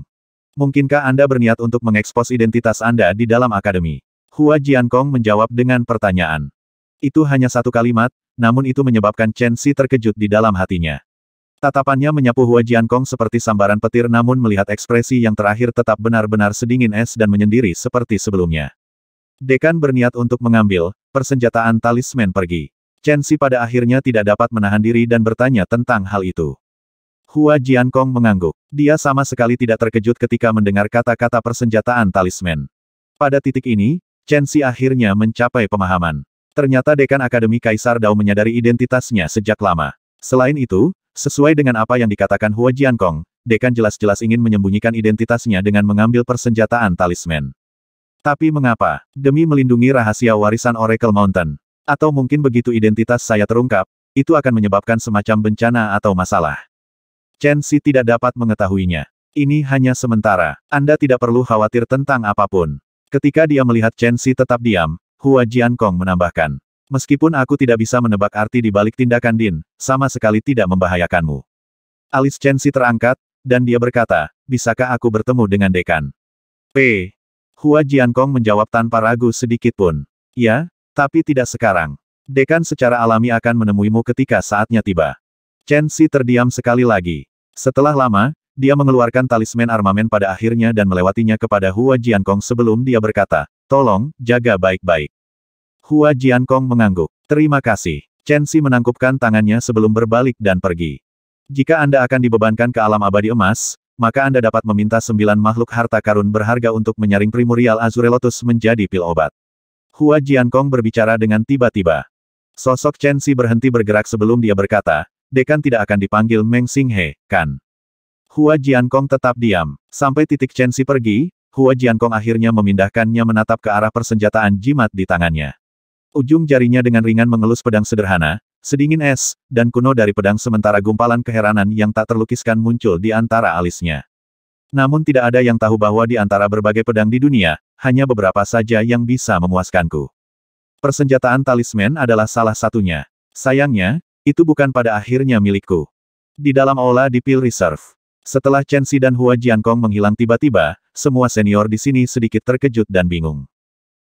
Mungkinkah Anda berniat untuk mengekspos identitas Anda di dalam akademi? Hua Jiankong menjawab dengan pertanyaan. Itu hanya satu kalimat, namun itu menyebabkan Chen Xi terkejut di dalam hatinya. Tatapannya menyapu Hua Jiankong seperti sambaran petir namun melihat ekspresi yang terakhir tetap benar-benar sedingin es dan menyendiri seperti sebelumnya. Dekan berniat untuk mengambil persenjataan talisman pergi. Chen Xi pada akhirnya tidak dapat menahan diri dan bertanya tentang hal itu. Hua Jiankong mengangguk. Dia sama sekali tidak terkejut ketika mendengar kata-kata persenjataan talisman. Pada titik ini, Chen Xi akhirnya mencapai pemahaman. Ternyata dekan Akademi Kaisar Dao menyadari identitasnya sejak lama. Selain itu, Sesuai dengan apa yang dikatakan Hua Jiankong, Dekan jelas-jelas ingin menyembunyikan identitasnya dengan mengambil persenjataan talisman. Tapi mengapa? Demi melindungi rahasia warisan Oracle Mountain. Atau mungkin begitu identitas saya terungkap, itu akan menyebabkan semacam bencana atau masalah. Chen Xi tidak dapat mengetahuinya. Ini hanya sementara. Anda tidak perlu khawatir tentang apapun. Ketika dia melihat Chen Xi tetap diam, Hua Jiankong menambahkan. Meskipun aku tidak bisa menebak arti di balik tindakan Din, sama sekali tidak membahayakanmu. Alis Chen Si terangkat, dan dia berkata, bisakah aku bertemu dengan dekan? P. Hua Jiankong menjawab tanpa ragu sedikit pun. Ya, tapi tidak sekarang. Dekan secara alami akan menemuimu ketika saatnya tiba. Chen Si terdiam sekali lagi. Setelah lama, dia mengeluarkan talisman armamen pada akhirnya dan melewatinya kepada Hua Jiankong sebelum dia berkata, Tolong, jaga baik-baik. Hua Jiankong mengangguk. Terima kasih. Chen Xi menangkupkan tangannya sebelum berbalik dan pergi. Jika Anda akan dibebankan ke alam abadi emas, maka Anda dapat meminta sembilan makhluk harta karun berharga untuk menyaring primordial azure lotus menjadi pil obat. Hua Jiankong berbicara dengan tiba-tiba. Sosok Chen Xi berhenti bergerak sebelum dia berkata, Dekan tidak akan dipanggil Meng Xinghe, kan? Hua Jiankong tetap diam. Sampai titik Chen Xi pergi, Hua Jiankong akhirnya memindahkannya menatap ke arah persenjataan jimat di tangannya. Ujung jarinya dengan ringan mengelus pedang sederhana, sedingin es, dan kuno dari pedang sementara gumpalan keheranan yang tak terlukiskan muncul di antara alisnya. Namun tidak ada yang tahu bahwa di antara berbagai pedang di dunia, hanya beberapa saja yang bisa memuaskanku. Persenjataan talisman adalah salah satunya. Sayangnya, itu bukan pada akhirnya milikku. Di dalam aula di Pil Reserve. Setelah Chen Xi dan Hua Jiankong menghilang tiba-tiba, semua senior di sini sedikit terkejut dan bingung.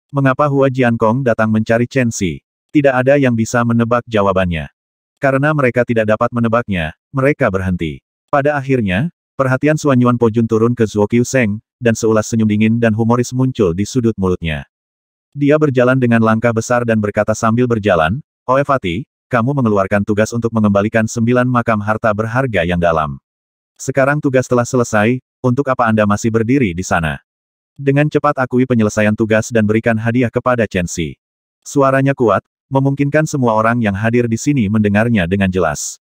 Mengapa Hua Jiankong datang mencari Chen Xi? Tidak ada yang bisa menebak jawabannya. Karena mereka tidak dapat menebaknya, mereka berhenti. Pada akhirnya, perhatian Suan Yuan Pojun turun ke Zuo Qiu Seng, dan seulas senyum dingin dan humoris muncul di sudut mulutnya. Dia berjalan dengan langkah besar dan berkata sambil berjalan, Oe Fati, kamu mengeluarkan tugas untuk mengembalikan sembilan makam harta berharga yang dalam. Sekarang tugas telah selesai, untuk apa Anda masih berdiri di sana? Dengan cepat akui penyelesaian tugas dan berikan hadiah kepada Chen Xi. Suaranya kuat, memungkinkan semua orang yang hadir di sini mendengarnya dengan jelas.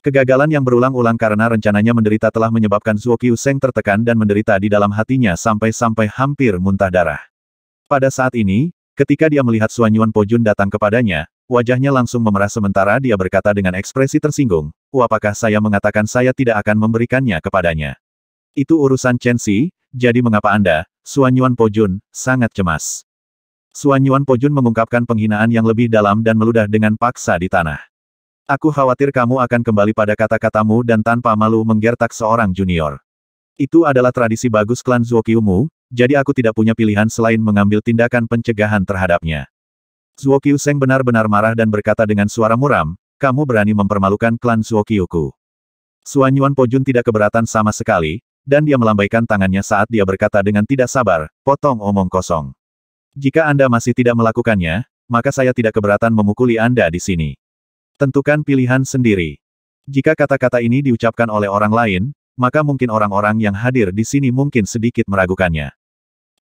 Kegagalan yang berulang-ulang karena rencananya menderita telah menyebabkan Zhuo Qiuseng tertekan dan menderita di dalam hatinya sampai-sampai hampir muntah darah. Pada saat ini, ketika dia melihat Suan Yuan Pojun datang kepadanya, wajahnya langsung memerah sementara dia berkata dengan ekspresi tersinggung, apakah saya mengatakan saya tidak akan memberikannya kepadanya. Itu urusan Chen Xi, jadi mengapa Anda, Suan Yuan Pojun, sangat cemas. Suan Yuan Pojun mengungkapkan penghinaan yang lebih dalam dan meludah dengan paksa di tanah. Aku khawatir kamu akan kembali pada kata-katamu dan tanpa malu menggertak seorang junior. Itu adalah tradisi bagus klan Zuokiumu, jadi aku tidak punya pilihan selain mengambil tindakan pencegahan terhadapnya. Zuokyu Seng benar-benar marah dan berkata dengan suara muram, kamu berani mempermalukan klan Zuokyuku. Suan Yuan Pojun tidak keberatan sama sekali, dan dia melambaikan tangannya saat dia berkata dengan tidak sabar, potong omong kosong. Jika Anda masih tidak melakukannya, maka saya tidak keberatan memukuli Anda di sini. Tentukan pilihan sendiri. Jika kata-kata ini diucapkan oleh orang lain, maka mungkin orang-orang yang hadir di sini mungkin sedikit meragukannya.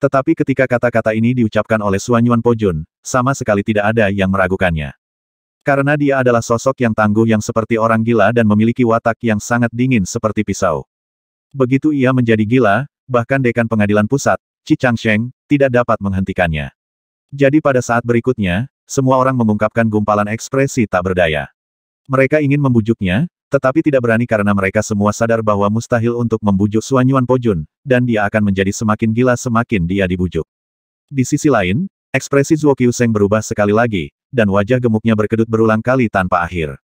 Tetapi ketika kata-kata ini diucapkan oleh Suan Suanyuan Pojun, sama sekali tidak ada yang meragukannya. Karena dia adalah sosok yang tangguh yang seperti orang gila dan memiliki watak yang sangat dingin seperti pisau. Begitu ia menjadi gila, bahkan dekan pengadilan pusat, Ci Changsheng, tidak dapat menghentikannya. Jadi pada saat berikutnya, semua orang mengungkapkan gumpalan ekspresi tak berdaya. Mereka ingin membujuknya, tetapi tidak berani karena mereka semua sadar bahwa mustahil untuk membujuk Suanyuan Pojun, dan dia akan menjadi semakin gila semakin dia dibujuk. Di sisi lain, ekspresi Zhuo Qiuseng berubah sekali lagi, dan wajah gemuknya berkedut berulang kali tanpa akhir.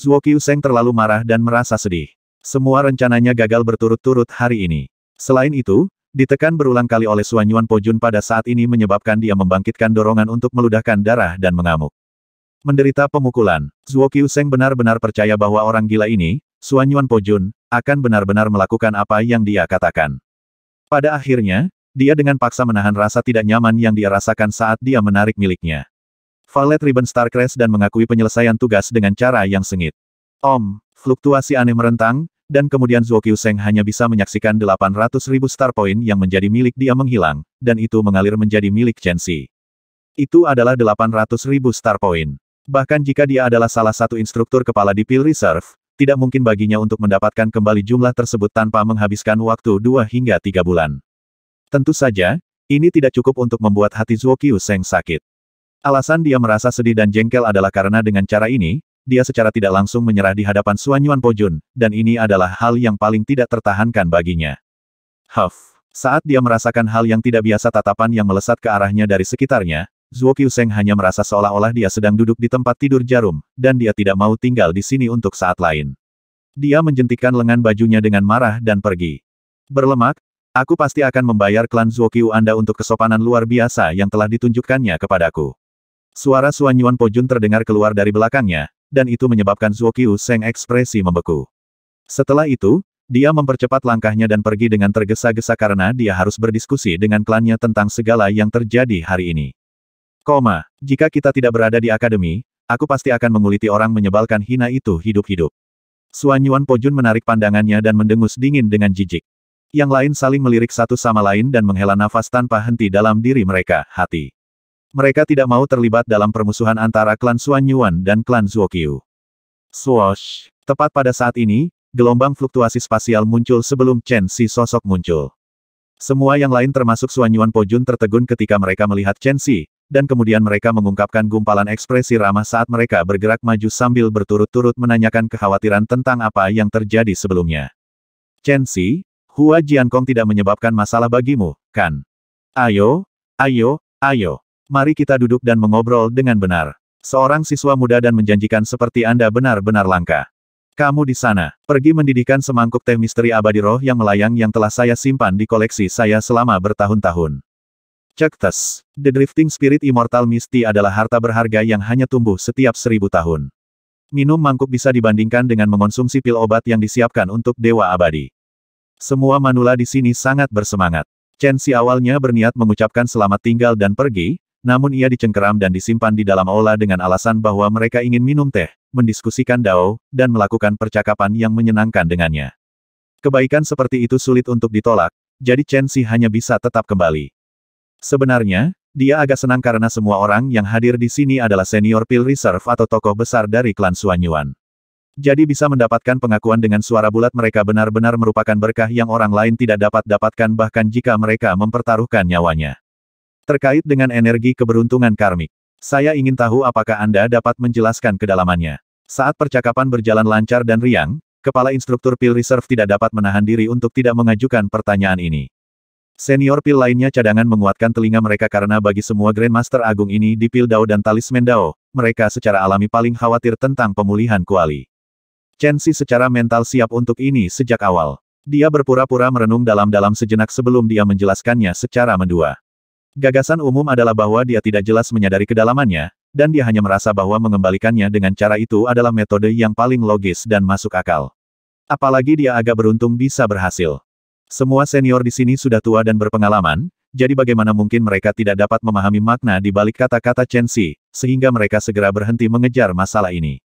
Zhuo Qiuseng terlalu marah dan merasa sedih. Semua rencananya gagal berturut-turut hari ini. Selain itu, ditekan berulang kali oleh Suanyuan Pojun pada saat ini menyebabkan dia membangkitkan dorongan untuk meludahkan darah dan mengamuk. Menderita pemukulan, Zhuo Qiuseng benar-benar percaya bahwa orang gila ini, Suanyuan Pojun, akan benar-benar melakukan apa yang dia katakan. Pada akhirnya, dia dengan paksa menahan rasa tidak nyaman yang dia rasakan saat dia menarik miliknya. Valet Ribbon Starcrest dan mengakui penyelesaian tugas dengan cara yang sengit. Om, Fluktuasi aneh merentang, dan kemudian Zhuo Qiuseng hanya bisa menyaksikan 800 ribu star point yang menjadi milik dia menghilang, dan itu mengalir menjadi milik Chen Xi. Itu adalah 800 ribu star point. Bahkan jika dia adalah salah satu instruktur kepala di Pil Reserve, tidak mungkin baginya untuk mendapatkan kembali jumlah tersebut tanpa menghabiskan waktu 2 hingga 3 bulan. Tentu saja, ini tidak cukup untuk membuat hati Zhuo Qiuseng sakit. Alasan dia merasa sedih dan jengkel adalah karena dengan cara ini, dia secara tidak langsung menyerah di hadapan Suan Yuan Pojun, dan ini adalah hal yang paling tidak tertahankan baginya. Huff. Saat dia merasakan hal yang tidak biasa tatapan yang melesat ke arahnya dari sekitarnya, Zhuo Qiuseng hanya merasa seolah-olah dia sedang duduk di tempat tidur jarum, dan dia tidak mau tinggal di sini untuk saat lain. Dia menjentikan lengan bajunya dengan marah dan pergi. Berlemak, aku pasti akan membayar klan Zhuo Qiu Anda untuk kesopanan luar biasa yang telah ditunjukkannya kepadaku. Suara Suan Yuan Pojun terdengar keluar dari belakangnya, dan itu menyebabkan Zuo Qiu Seng ekspresi membeku. Setelah itu, dia mempercepat langkahnya dan pergi dengan tergesa-gesa karena dia harus berdiskusi dengan klannya tentang segala yang terjadi hari ini. Koma, jika kita tidak berada di akademi, aku pasti akan menguliti orang menyebalkan hina itu hidup-hidup. Suan Yuan Pojun menarik pandangannya dan mendengus dingin dengan jijik. Yang lain saling melirik satu sama lain dan menghela nafas tanpa henti dalam diri mereka, hati. Mereka tidak mau terlibat dalam permusuhan antara klan Xuan Yuan dan klan Zuokyu. Swoosh! Tepat pada saat ini, gelombang fluktuasi spasial muncul sebelum Chen Si sosok muncul. Semua yang lain termasuk Xuan Yuan Pojun tertegun ketika mereka melihat Chen Si, dan kemudian mereka mengungkapkan gumpalan ekspresi ramah saat mereka bergerak maju sambil berturut-turut menanyakan kekhawatiran tentang apa yang terjadi sebelumnya. Chen Si, Hua Jiankong tidak menyebabkan masalah bagimu, kan? Ayo, ayo, ayo. Mari kita duduk dan mengobrol dengan benar. Seorang siswa muda dan menjanjikan seperti Anda benar-benar langka. Kamu di sana, pergi mendidikan semangkuk teh misteri abadi roh yang melayang yang telah saya simpan di koleksi saya selama bertahun-tahun. Cactus, The Drifting Spirit Immortal Misty adalah harta berharga yang hanya tumbuh setiap seribu tahun. Minum mangkuk bisa dibandingkan dengan mengonsumsi pil obat yang disiapkan untuk dewa abadi. Semua manula di sini sangat bersemangat. Chen Si awalnya berniat mengucapkan selamat tinggal dan pergi, namun ia dicengkeram dan disimpan di dalam aula dengan alasan bahwa mereka ingin minum teh, mendiskusikan Dao, dan melakukan percakapan yang menyenangkan dengannya. Kebaikan seperti itu sulit untuk ditolak, jadi Chen Xi hanya bisa tetap kembali. Sebenarnya, dia agak senang karena semua orang yang hadir di sini adalah senior Pil Reserve atau tokoh besar dari klan Suanyuan. Jadi bisa mendapatkan pengakuan dengan suara bulat mereka benar-benar merupakan berkah yang orang lain tidak dapat dapatkan bahkan jika mereka mempertaruhkan nyawanya. Terkait dengan energi keberuntungan karmik, saya ingin tahu apakah Anda dapat menjelaskan kedalamannya. Saat percakapan berjalan lancar dan riang, kepala instruktur pil reserve tidak dapat menahan diri untuk tidak mengajukan pertanyaan ini. Senior pil lainnya cadangan menguatkan telinga mereka karena bagi semua Grandmaster Agung ini di pil Dao dan talisman Dao, mereka secara alami paling khawatir tentang pemulihan kuali. Chen Xi secara mental siap untuk ini sejak awal. Dia berpura-pura merenung dalam-dalam sejenak sebelum dia menjelaskannya secara mendua. Gagasan umum adalah bahwa dia tidak jelas menyadari kedalamannya, dan dia hanya merasa bahwa mengembalikannya dengan cara itu adalah metode yang paling logis dan masuk akal. Apalagi dia agak beruntung bisa berhasil. Semua senior di sini sudah tua dan berpengalaman, jadi bagaimana mungkin mereka tidak dapat memahami makna di balik kata-kata Chen Xi, sehingga mereka segera berhenti mengejar masalah ini.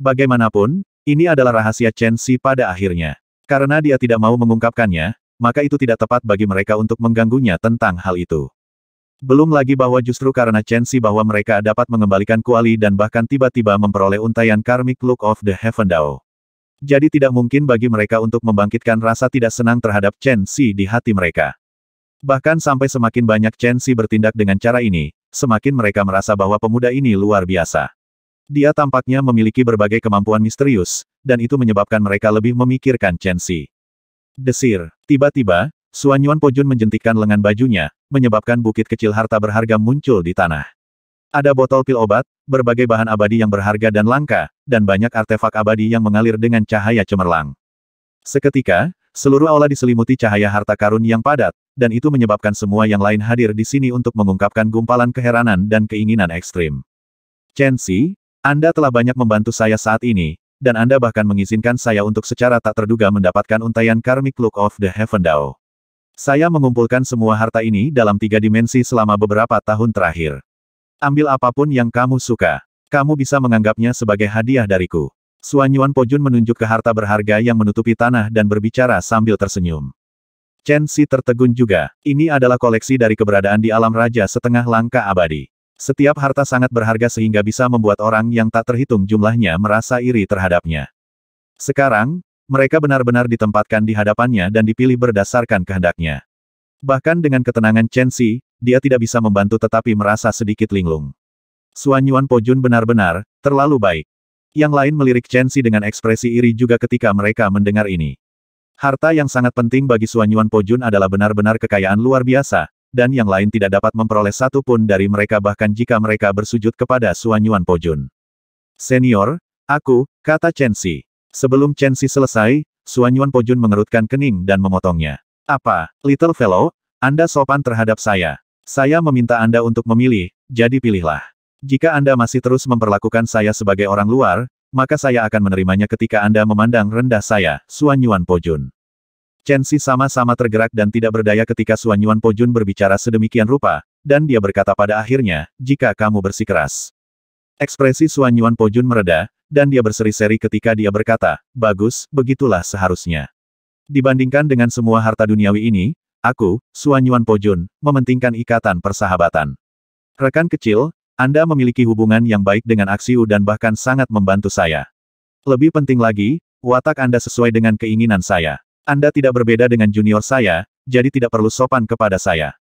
Bagaimanapun, ini adalah rahasia Chen Xi pada akhirnya. Karena dia tidak mau mengungkapkannya, maka itu tidak tepat bagi mereka untuk mengganggunya tentang hal itu. Belum lagi bahwa justru karena Chen Chensi bahwa mereka dapat mengembalikan kuali dan bahkan tiba-tiba memperoleh untaian karmic look of the heaven dao. Jadi tidak mungkin bagi mereka untuk membangkitkan rasa tidak senang terhadap Chen Chensi di hati mereka. Bahkan sampai semakin banyak Chen Chensi bertindak dengan cara ini, semakin mereka merasa bahwa pemuda ini luar biasa. Dia tampaknya memiliki berbagai kemampuan misterius, dan itu menyebabkan mereka lebih memikirkan Chen Chensi. Desir, tiba-tiba, Suan Yuan Pojun menjentikkan lengan bajunya, menyebabkan bukit kecil harta berharga muncul di tanah. Ada botol pil obat, berbagai bahan abadi yang berharga dan langka, dan banyak artefak abadi yang mengalir dengan cahaya cemerlang. Seketika, seluruh aula diselimuti cahaya harta karun yang padat, dan itu menyebabkan semua yang lain hadir di sini untuk mengungkapkan gumpalan keheranan dan keinginan ekstrim. Chen Xi, Anda telah banyak membantu saya saat ini, dan Anda bahkan mengizinkan saya untuk secara tak terduga mendapatkan untayan karmic look of the Heaven Dao. Saya mengumpulkan semua harta ini dalam tiga dimensi selama beberapa tahun terakhir. Ambil apapun yang kamu suka. Kamu bisa menganggapnya sebagai hadiah dariku. Suanyuan Pojun menunjuk ke harta berharga yang menutupi tanah dan berbicara sambil tersenyum. Chen Si tertegun juga. Ini adalah koleksi dari keberadaan di alam raja setengah langkah abadi. Setiap harta sangat berharga sehingga bisa membuat orang yang tak terhitung jumlahnya merasa iri terhadapnya. Sekarang, mereka benar-benar ditempatkan di hadapannya dan dipilih berdasarkan kehendaknya. Bahkan dengan ketenangan Chen Xi, dia tidak bisa membantu tetapi merasa sedikit linglung. Suan Yuan Pojun benar-benar, terlalu baik. Yang lain melirik Chen Xi dengan ekspresi iri juga ketika mereka mendengar ini. Harta yang sangat penting bagi Suan Yuan Pojun adalah benar-benar kekayaan luar biasa, dan yang lain tidak dapat memperoleh satu pun dari mereka bahkan jika mereka bersujud kepada Suan Yuan Pojun. Senior, aku, kata Chen Xi. Sebelum Chen Xi selesai, Xuan Yuan Pojun mengerutkan kening dan memotongnya. Apa, little fellow, Anda sopan terhadap saya. Saya meminta Anda untuk memilih, jadi pilihlah. Jika Anda masih terus memperlakukan saya sebagai orang luar, maka saya akan menerimanya ketika Anda memandang rendah saya, Xuan Yuan Pojun. Chen Xi sama-sama tergerak dan tidak berdaya ketika Xuan Yuan Pojun berbicara sedemikian rupa, dan dia berkata pada akhirnya, jika kamu bersikeras. Ekspresi Xuan Yuan Pojun mereda, dan dia berseri-seri ketika dia berkata, bagus, begitulah seharusnya. Dibandingkan dengan semua harta duniawi ini, aku, Suanyuan Pojun, mementingkan ikatan persahabatan. Rekan kecil, Anda memiliki hubungan yang baik dengan Aksiu dan bahkan sangat membantu saya. Lebih penting lagi, watak Anda sesuai dengan keinginan saya. Anda tidak berbeda dengan junior saya, jadi tidak perlu sopan kepada saya.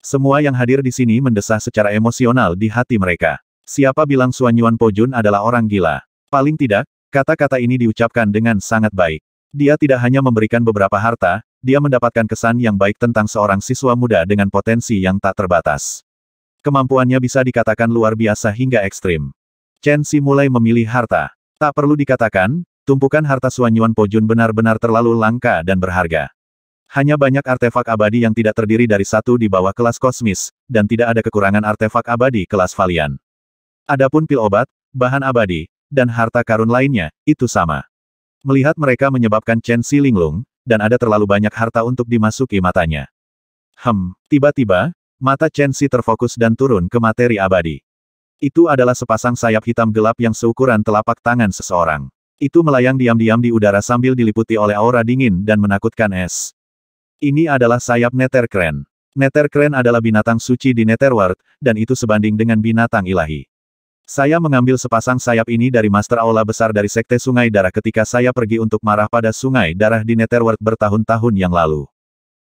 Semua yang hadir di sini mendesah secara emosional di hati mereka. Siapa bilang Suanyuan Pojun adalah orang gila? Paling tidak, kata-kata ini diucapkan dengan sangat baik. Dia tidak hanya memberikan beberapa harta, dia mendapatkan kesan yang baik tentang seorang siswa muda dengan potensi yang tak terbatas. Kemampuannya bisa dikatakan luar biasa hingga ekstrim. Chen Si mulai memilih harta. Tak perlu dikatakan, tumpukan harta Suanyuan Pojun benar-benar terlalu langka dan berharga. Hanya banyak artefak abadi yang tidak terdiri dari satu di bawah kelas kosmis, dan tidak ada kekurangan artefak abadi kelas valian. Adapun pil obat, bahan abadi, dan harta karun lainnya, itu sama. Melihat mereka menyebabkan Chen Si linglung, dan ada terlalu banyak harta untuk dimasuki matanya. Hem, tiba-tiba, mata Chen Si terfokus dan turun ke materi abadi. Itu adalah sepasang sayap hitam gelap yang seukuran telapak tangan seseorang. Itu melayang diam-diam di udara sambil diliputi oleh aura dingin dan menakutkan es. Ini adalah sayap Netherkren. Netherkren adalah binatang suci di Netherworld, dan itu sebanding dengan binatang ilahi. Saya mengambil sepasang sayap ini dari Master Aula Besar dari Sekte Sungai Darah ketika saya pergi untuk marah pada Sungai Darah di Netherworld bertahun-tahun yang lalu.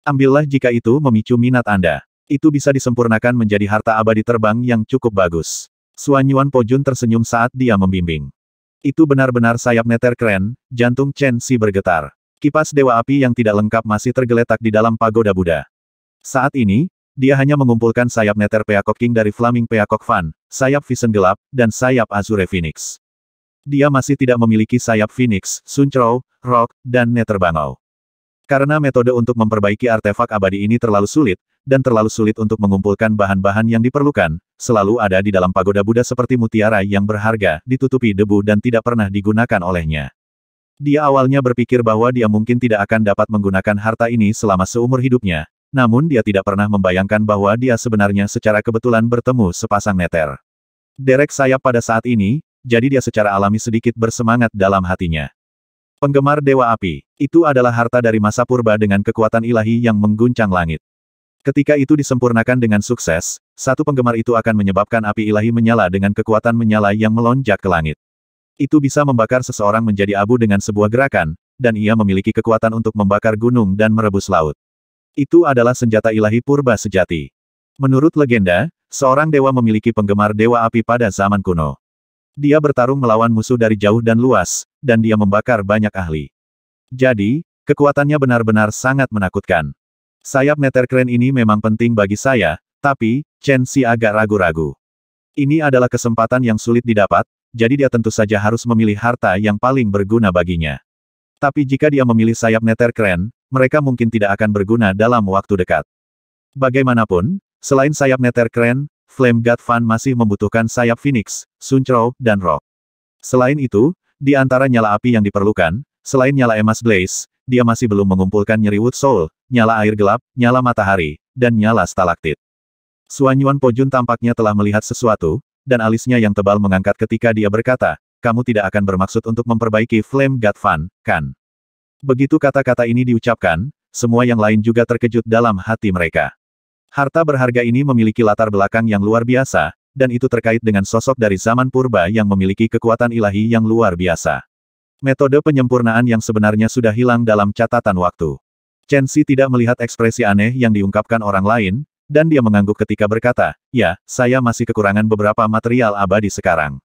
Ambillah jika itu memicu minat Anda. Itu bisa disempurnakan menjadi harta abadi terbang yang cukup bagus. Suanyuan Pojun tersenyum saat dia membimbing. Itu benar-benar sayap neter keren, jantung Chen Si bergetar. Kipas Dewa Api yang tidak lengkap masih tergeletak di dalam pagoda Buddha. Saat ini, dia hanya mengumpulkan sayap Nether Peacock King dari Flaming Peacock Fan, sayap Vision Gelap, dan sayap Azure Phoenix. Dia masih tidak memiliki sayap Phoenix, Suncrow, Rock, dan Nether Bangau. Karena metode untuk memperbaiki artefak abadi ini terlalu sulit, dan terlalu sulit untuk mengumpulkan bahan-bahan yang diperlukan, selalu ada di dalam pagoda Buddha seperti mutiara yang berharga, ditutupi debu dan tidak pernah digunakan olehnya. Dia awalnya berpikir bahwa dia mungkin tidak akan dapat menggunakan harta ini selama seumur hidupnya, namun dia tidak pernah membayangkan bahwa dia sebenarnya secara kebetulan bertemu sepasang neter. Derek sayap pada saat ini, jadi dia secara alami sedikit bersemangat dalam hatinya. Penggemar Dewa Api, itu adalah harta dari masa purba dengan kekuatan ilahi yang mengguncang langit. Ketika itu disempurnakan dengan sukses, satu penggemar itu akan menyebabkan api ilahi menyala dengan kekuatan menyala yang melonjak ke langit. Itu bisa membakar seseorang menjadi abu dengan sebuah gerakan, dan ia memiliki kekuatan untuk membakar gunung dan merebus laut. Itu adalah senjata ilahi purba sejati. Menurut legenda, seorang dewa memiliki penggemar dewa api pada zaman kuno. Dia bertarung melawan musuh dari jauh dan luas, dan dia membakar banyak ahli. Jadi, kekuatannya benar-benar sangat menakutkan. Sayap neter keren ini memang penting bagi saya, tapi, Chen Xi agak ragu-ragu. Ini adalah kesempatan yang sulit didapat, jadi dia tentu saja harus memilih harta yang paling berguna baginya. Tapi jika dia memilih sayap neter keren, mereka mungkin tidak akan berguna dalam waktu dekat. Bagaimanapun, selain sayap neter keren, Flame God Fan masih membutuhkan sayap Phoenix, Sunchrow, dan Rock. Selain itu, di antara nyala api yang diperlukan, selain nyala emas Blaze, dia masih belum mengumpulkan nyeri Wood Soul, nyala air gelap, nyala matahari, dan nyala stalaktit. Suanyuan Pojun tampaknya telah melihat sesuatu, dan alisnya yang tebal mengangkat ketika dia berkata, kamu tidak akan bermaksud untuk memperbaiki Flame God Fun, kan? Begitu kata-kata ini diucapkan, semua yang lain juga terkejut dalam hati mereka. Harta berharga ini memiliki latar belakang yang luar biasa, dan itu terkait dengan sosok dari zaman purba yang memiliki kekuatan ilahi yang luar biasa. Metode penyempurnaan yang sebenarnya sudah hilang dalam catatan waktu. Chen Xi tidak melihat ekspresi aneh yang diungkapkan orang lain, dan dia mengangguk ketika berkata, ya, saya masih kekurangan beberapa material abadi sekarang.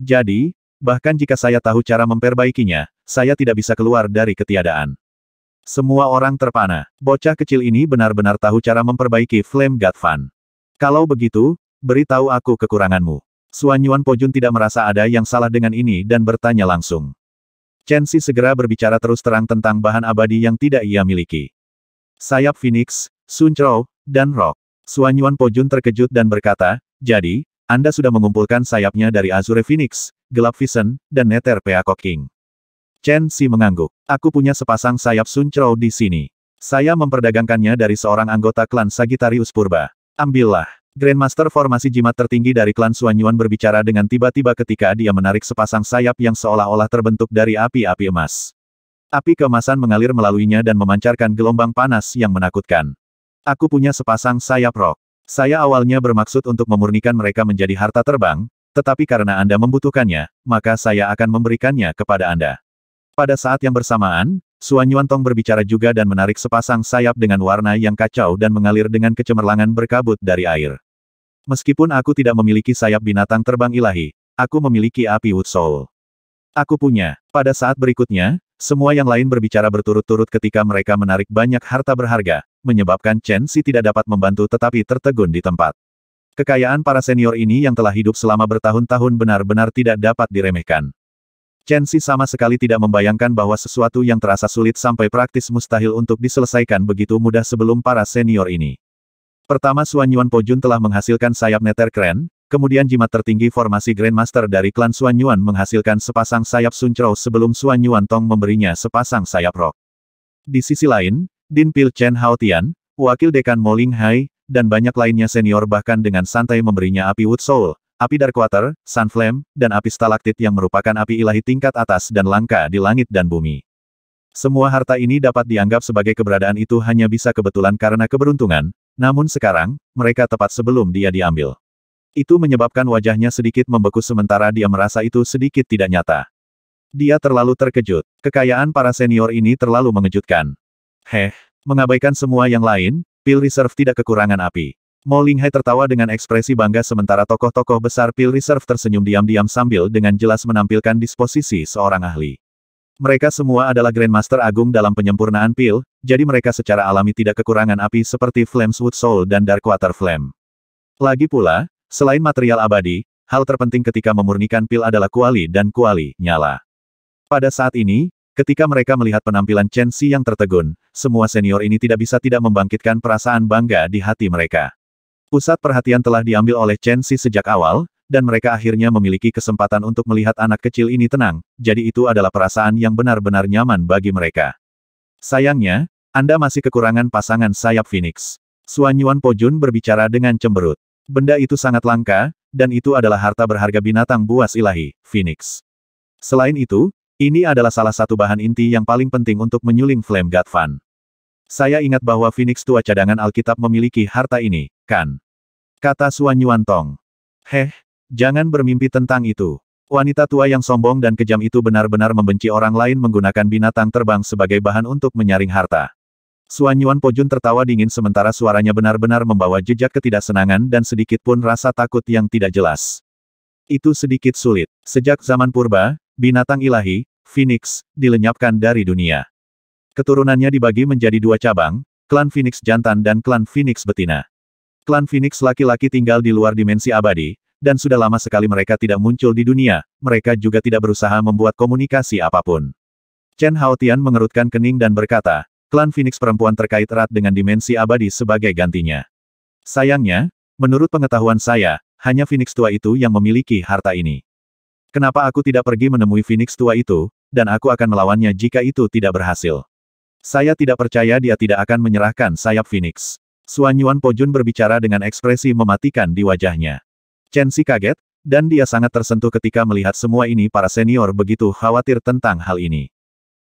Jadi, Bahkan jika saya tahu cara memperbaikinya, saya tidak bisa keluar dari ketiadaan. Semua orang terpana. Bocah kecil ini benar-benar tahu cara memperbaiki Flame God Fan. Kalau begitu, beritahu aku kekuranganmu. Suan Yuan Pojun tidak merasa ada yang salah dengan ini dan bertanya langsung. Chen Xi segera berbicara terus terang tentang bahan abadi yang tidak ia miliki. Sayap Phoenix, Sun Chou, dan Rock. Suan Yuan Pojun terkejut dan berkata, jadi, anda sudah mengumpulkan sayapnya dari Azure Phoenix, Gelap Vision, dan Nether Peacock King. Chen Si mengangguk. Aku punya sepasang sayap Sun Chou di sini. Saya memperdagangkannya dari seorang anggota klan Sagittarius Purba. Ambillah. Grandmaster formasi jimat tertinggi dari klan Xuan Yuan berbicara dengan tiba-tiba ketika dia menarik sepasang sayap yang seolah-olah terbentuk dari api-api emas. Api kemasan mengalir melaluinya dan memancarkan gelombang panas yang menakutkan. Aku punya sepasang sayap rok. Saya awalnya bermaksud untuk memurnikan mereka menjadi harta terbang, tetapi karena Anda membutuhkannya, maka saya akan memberikannya kepada Anda. Pada saat yang bersamaan, Suan Tong berbicara juga dan menarik sepasang sayap dengan warna yang kacau dan mengalir dengan kecemerlangan berkabut dari air. Meskipun aku tidak memiliki sayap binatang terbang ilahi, aku memiliki api Wood Soul. Aku punya. Pada saat berikutnya, semua yang lain berbicara berturut-turut ketika mereka menarik banyak harta berharga, menyebabkan Chen Xi tidak dapat membantu tetapi tertegun di tempat. Kekayaan para senior ini yang telah hidup selama bertahun-tahun benar-benar tidak dapat diremehkan. Chen Xi sama sekali tidak membayangkan bahwa sesuatu yang terasa sulit sampai praktis mustahil untuk diselesaikan begitu mudah sebelum para senior ini. Pertama Suan Yuan Pojun telah menghasilkan sayap neter keren, Kemudian jimat tertinggi formasi Grandmaster dari klan Suan Yuan menghasilkan sepasang sayap Sun Chou sebelum Suan Yuan Tong memberinya sepasang sayap rok. Di sisi lain, Din Pil Chen Haotian, wakil dekan Moling Hai, dan banyak lainnya senior bahkan dengan santai memberinya api Wood Soul, api Dark Water, Sun Flame, dan api stalaktit yang merupakan api ilahi tingkat atas dan langka di langit dan bumi. Semua harta ini dapat dianggap sebagai keberadaan itu hanya bisa kebetulan karena keberuntungan, namun sekarang, mereka tepat sebelum dia diambil. Itu menyebabkan wajahnya sedikit membeku sementara dia merasa itu sedikit tidak nyata. Dia terlalu terkejut. Kekayaan para senior ini terlalu mengejutkan. Heh, mengabaikan semua yang lain, Pil Reserve tidak kekurangan api. Mo Linghai tertawa dengan ekspresi bangga sementara tokoh-tokoh besar Pil Reserve tersenyum diam-diam sambil dengan jelas menampilkan disposisi seorang ahli. Mereka semua adalah Grandmaster Agung dalam penyempurnaan Pil, jadi mereka secara alami tidak kekurangan api seperti Flameswood Soul dan Darkwater Flame. Lagi pula, selain material abadi, hal terpenting ketika memurnikan Pil adalah kuali dan kuali, nyala. Pada saat ini, Ketika mereka melihat penampilan Chen Xi yang tertegun, semua senior ini tidak bisa tidak membangkitkan perasaan bangga di hati mereka. Pusat perhatian telah diambil oleh Chen Xi sejak awal, dan mereka akhirnya memiliki kesempatan untuk melihat anak kecil ini tenang, jadi itu adalah perasaan yang benar-benar nyaman bagi mereka. Sayangnya, Anda masih kekurangan pasangan sayap Phoenix. Suan Yuan Pojun berbicara dengan cemberut. Benda itu sangat langka, dan itu adalah harta berharga binatang buas ilahi, Phoenix. Selain itu, ini adalah salah satu bahan inti yang paling penting untuk menyuling Flame God Fund. Saya ingat bahwa Phoenix tua cadangan Alkitab memiliki harta ini, kan? Kata Suan Yuan Tong. Heh, jangan bermimpi tentang itu. Wanita tua yang sombong dan kejam itu benar-benar membenci orang lain menggunakan binatang terbang sebagai bahan untuk menyaring harta. Suan Yuan Pojun tertawa dingin sementara suaranya benar-benar membawa jejak ketidaksenangan dan sedikit pun rasa takut yang tidak jelas. Itu sedikit sulit. Sejak zaman purba, binatang ilahi, Phoenix, dilenyapkan dari dunia. Keturunannya dibagi menjadi dua cabang, klan Phoenix jantan dan klan Phoenix betina. Klan Phoenix laki-laki tinggal di luar dimensi abadi, dan sudah lama sekali mereka tidak muncul di dunia, mereka juga tidak berusaha membuat komunikasi apapun. Chen Haotian mengerutkan kening dan berkata, klan Phoenix perempuan terkait erat dengan dimensi abadi sebagai gantinya. Sayangnya, menurut pengetahuan saya, hanya Phoenix tua itu yang memiliki harta ini. Kenapa aku tidak pergi menemui Phoenix tua itu, dan aku akan melawannya jika itu tidak berhasil. Saya tidak percaya dia tidak akan menyerahkan sayap Phoenix. Suan Yuan Pojun berbicara dengan ekspresi mematikan di wajahnya. Chen Si kaget, dan dia sangat tersentuh ketika melihat semua ini para senior begitu khawatir tentang hal ini.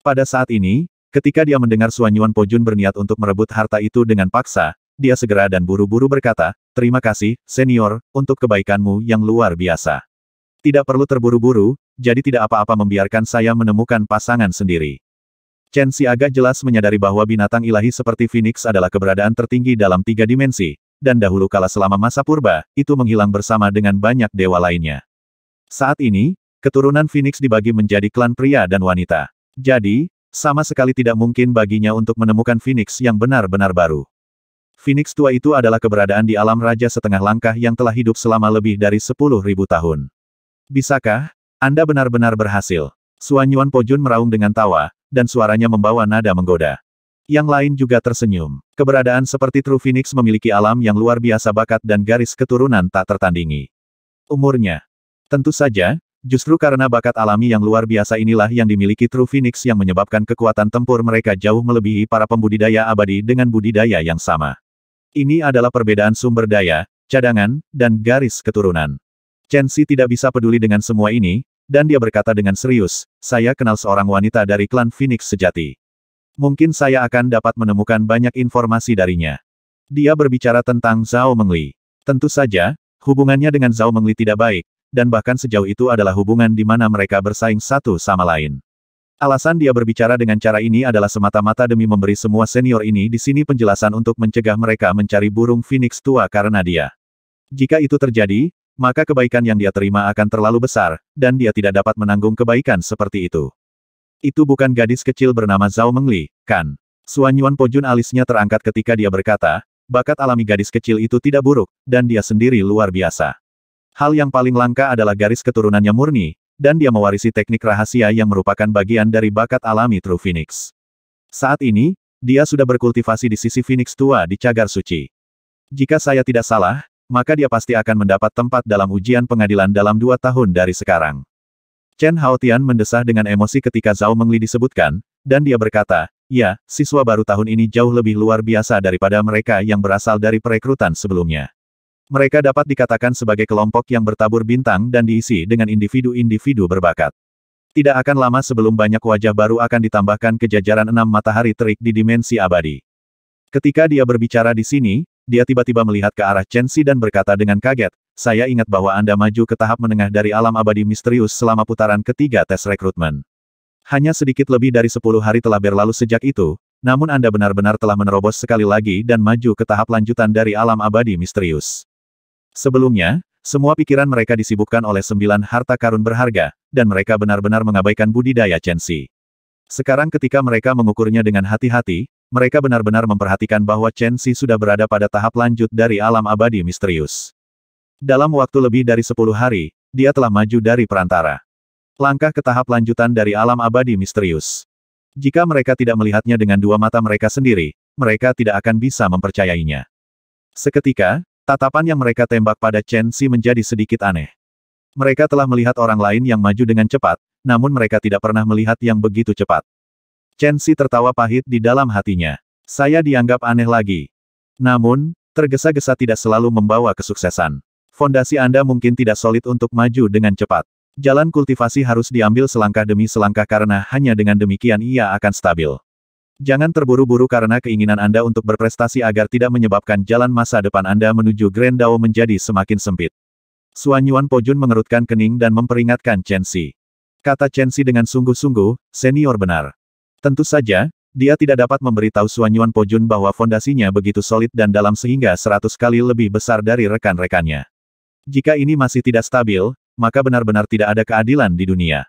Pada saat ini, ketika dia mendengar Suan Yuan Pojun berniat untuk merebut harta itu dengan paksa, dia segera dan buru-buru berkata, terima kasih, senior, untuk kebaikanmu yang luar biasa. Tidak perlu terburu-buru, jadi tidak apa-apa membiarkan saya menemukan pasangan sendiri. Chen Si agak jelas menyadari bahwa binatang ilahi seperti Phoenix adalah keberadaan tertinggi dalam tiga dimensi, dan dahulu kala selama masa purba, itu menghilang bersama dengan banyak dewa lainnya. Saat ini, keturunan Phoenix dibagi menjadi klan pria dan wanita. Jadi, sama sekali tidak mungkin baginya untuk menemukan Phoenix yang benar-benar baru. Phoenix tua itu adalah keberadaan di alam raja setengah langkah yang telah hidup selama lebih dari 10.000 tahun. Bisakah? Anda benar-benar berhasil. Suanyuan Pojun meraung dengan tawa, dan suaranya membawa nada menggoda. Yang lain juga tersenyum. Keberadaan seperti True Phoenix memiliki alam yang luar biasa bakat dan garis keturunan tak tertandingi. Umurnya. Tentu saja, justru karena bakat alami yang luar biasa inilah yang dimiliki True Phoenix yang menyebabkan kekuatan tempur mereka jauh melebihi para pembudidaya abadi dengan budidaya yang sama. Ini adalah perbedaan sumber daya, cadangan, dan garis keturunan. Chen Xi tidak bisa peduli dengan semua ini, dan dia berkata dengan serius, saya kenal seorang wanita dari klan Phoenix sejati. Mungkin saya akan dapat menemukan banyak informasi darinya. Dia berbicara tentang Zhao Mengli. Tentu saja, hubungannya dengan Zhao Mengli tidak baik, dan bahkan sejauh itu adalah hubungan di mana mereka bersaing satu sama lain. Alasan dia berbicara dengan cara ini adalah semata-mata demi memberi semua senior ini di sini penjelasan untuk mencegah mereka mencari burung phoenix tua karena dia. Jika itu terjadi, maka kebaikan yang dia terima akan terlalu besar, dan dia tidak dapat menanggung kebaikan seperti itu. Itu bukan gadis kecil bernama Zhao Mengli, kan? Suanyuan Pojun alisnya terangkat ketika dia berkata, bakat alami gadis kecil itu tidak buruk, dan dia sendiri luar biasa. Hal yang paling langka adalah garis keturunannya murni, dan dia mewarisi teknik rahasia yang merupakan bagian dari bakat alami True Phoenix. Saat ini, dia sudah berkultivasi di sisi Phoenix tua di cagar suci. Jika saya tidak salah, maka dia pasti akan mendapat tempat dalam ujian pengadilan dalam dua tahun dari sekarang. Chen Haotian mendesah dengan emosi ketika Zhao Mengli disebutkan, dan dia berkata, Ya, siswa baru tahun ini jauh lebih luar biasa daripada mereka yang berasal dari perekrutan sebelumnya. Mereka dapat dikatakan sebagai kelompok yang bertabur bintang dan diisi dengan individu-individu berbakat. Tidak akan lama sebelum banyak wajah baru akan ditambahkan ke jajaran enam matahari terik di dimensi abadi. Ketika dia berbicara di sini, dia tiba-tiba melihat ke arah Chen Xi dan berkata dengan kaget, saya ingat bahwa Anda maju ke tahap menengah dari alam abadi misterius selama putaran ketiga tes rekrutmen. Hanya sedikit lebih dari sepuluh hari telah berlalu sejak itu, namun Anda benar-benar telah menerobos sekali lagi dan maju ke tahap lanjutan dari alam abadi misterius. Sebelumnya, semua pikiran mereka disibukkan oleh sembilan harta karun berharga, dan mereka benar-benar mengabaikan budidaya Chen Xi. Sekarang ketika mereka mengukurnya dengan hati-hati, mereka benar-benar memperhatikan bahwa Chen Xi sudah berada pada tahap lanjut dari alam abadi misterius. Dalam waktu lebih dari 10 hari, dia telah maju dari perantara. Langkah ke tahap lanjutan dari alam abadi misterius. Jika mereka tidak melihatnya dengan dua mata mereka sendiri, mereka tidak akan bisa mempercayainya. Seketika, tatapan yang mereka tembak pada Chen Xi menjadi sedikit aneh. Mereka telah melihat orang lain yang maju dengan cepat, namun mereka tidak pernah melihat yang begitu cepat. Chen Si tertawa pahit di dalam hatinya. Saya dianggap aneh lagi. Namun, tergesa-gesa tidak selalu membawa kesuksesan. Fondasi Anda mungkin tidak solid untuk maju dengan cepat. Jalan kultivasi harus diambil selangkah demi selangkah karena hanya dengan demikian ia akan stabil. Jangan terburu-buru karena keinginan Anda untuk berprestasi agar tidak menyebabkan jalan masa depan Anda menuju Grand Dao menjadi semakin sempit. Suanyuan Pojun mengerutkan kening dan memperingatkan Chen Xi. Kata Chen Xi dengan sungguh-sungguh, senior benar. Tentu saja, dia tidak dapat memberitahu Suan Yuan Pojun bahwa fondasinya begitu solid dan dalam sehingga seratus kali lebih besar dari rekan-rekannya. Jika ini masih tidak stabil, maka benar-benar tidak ada keadilan di dunia.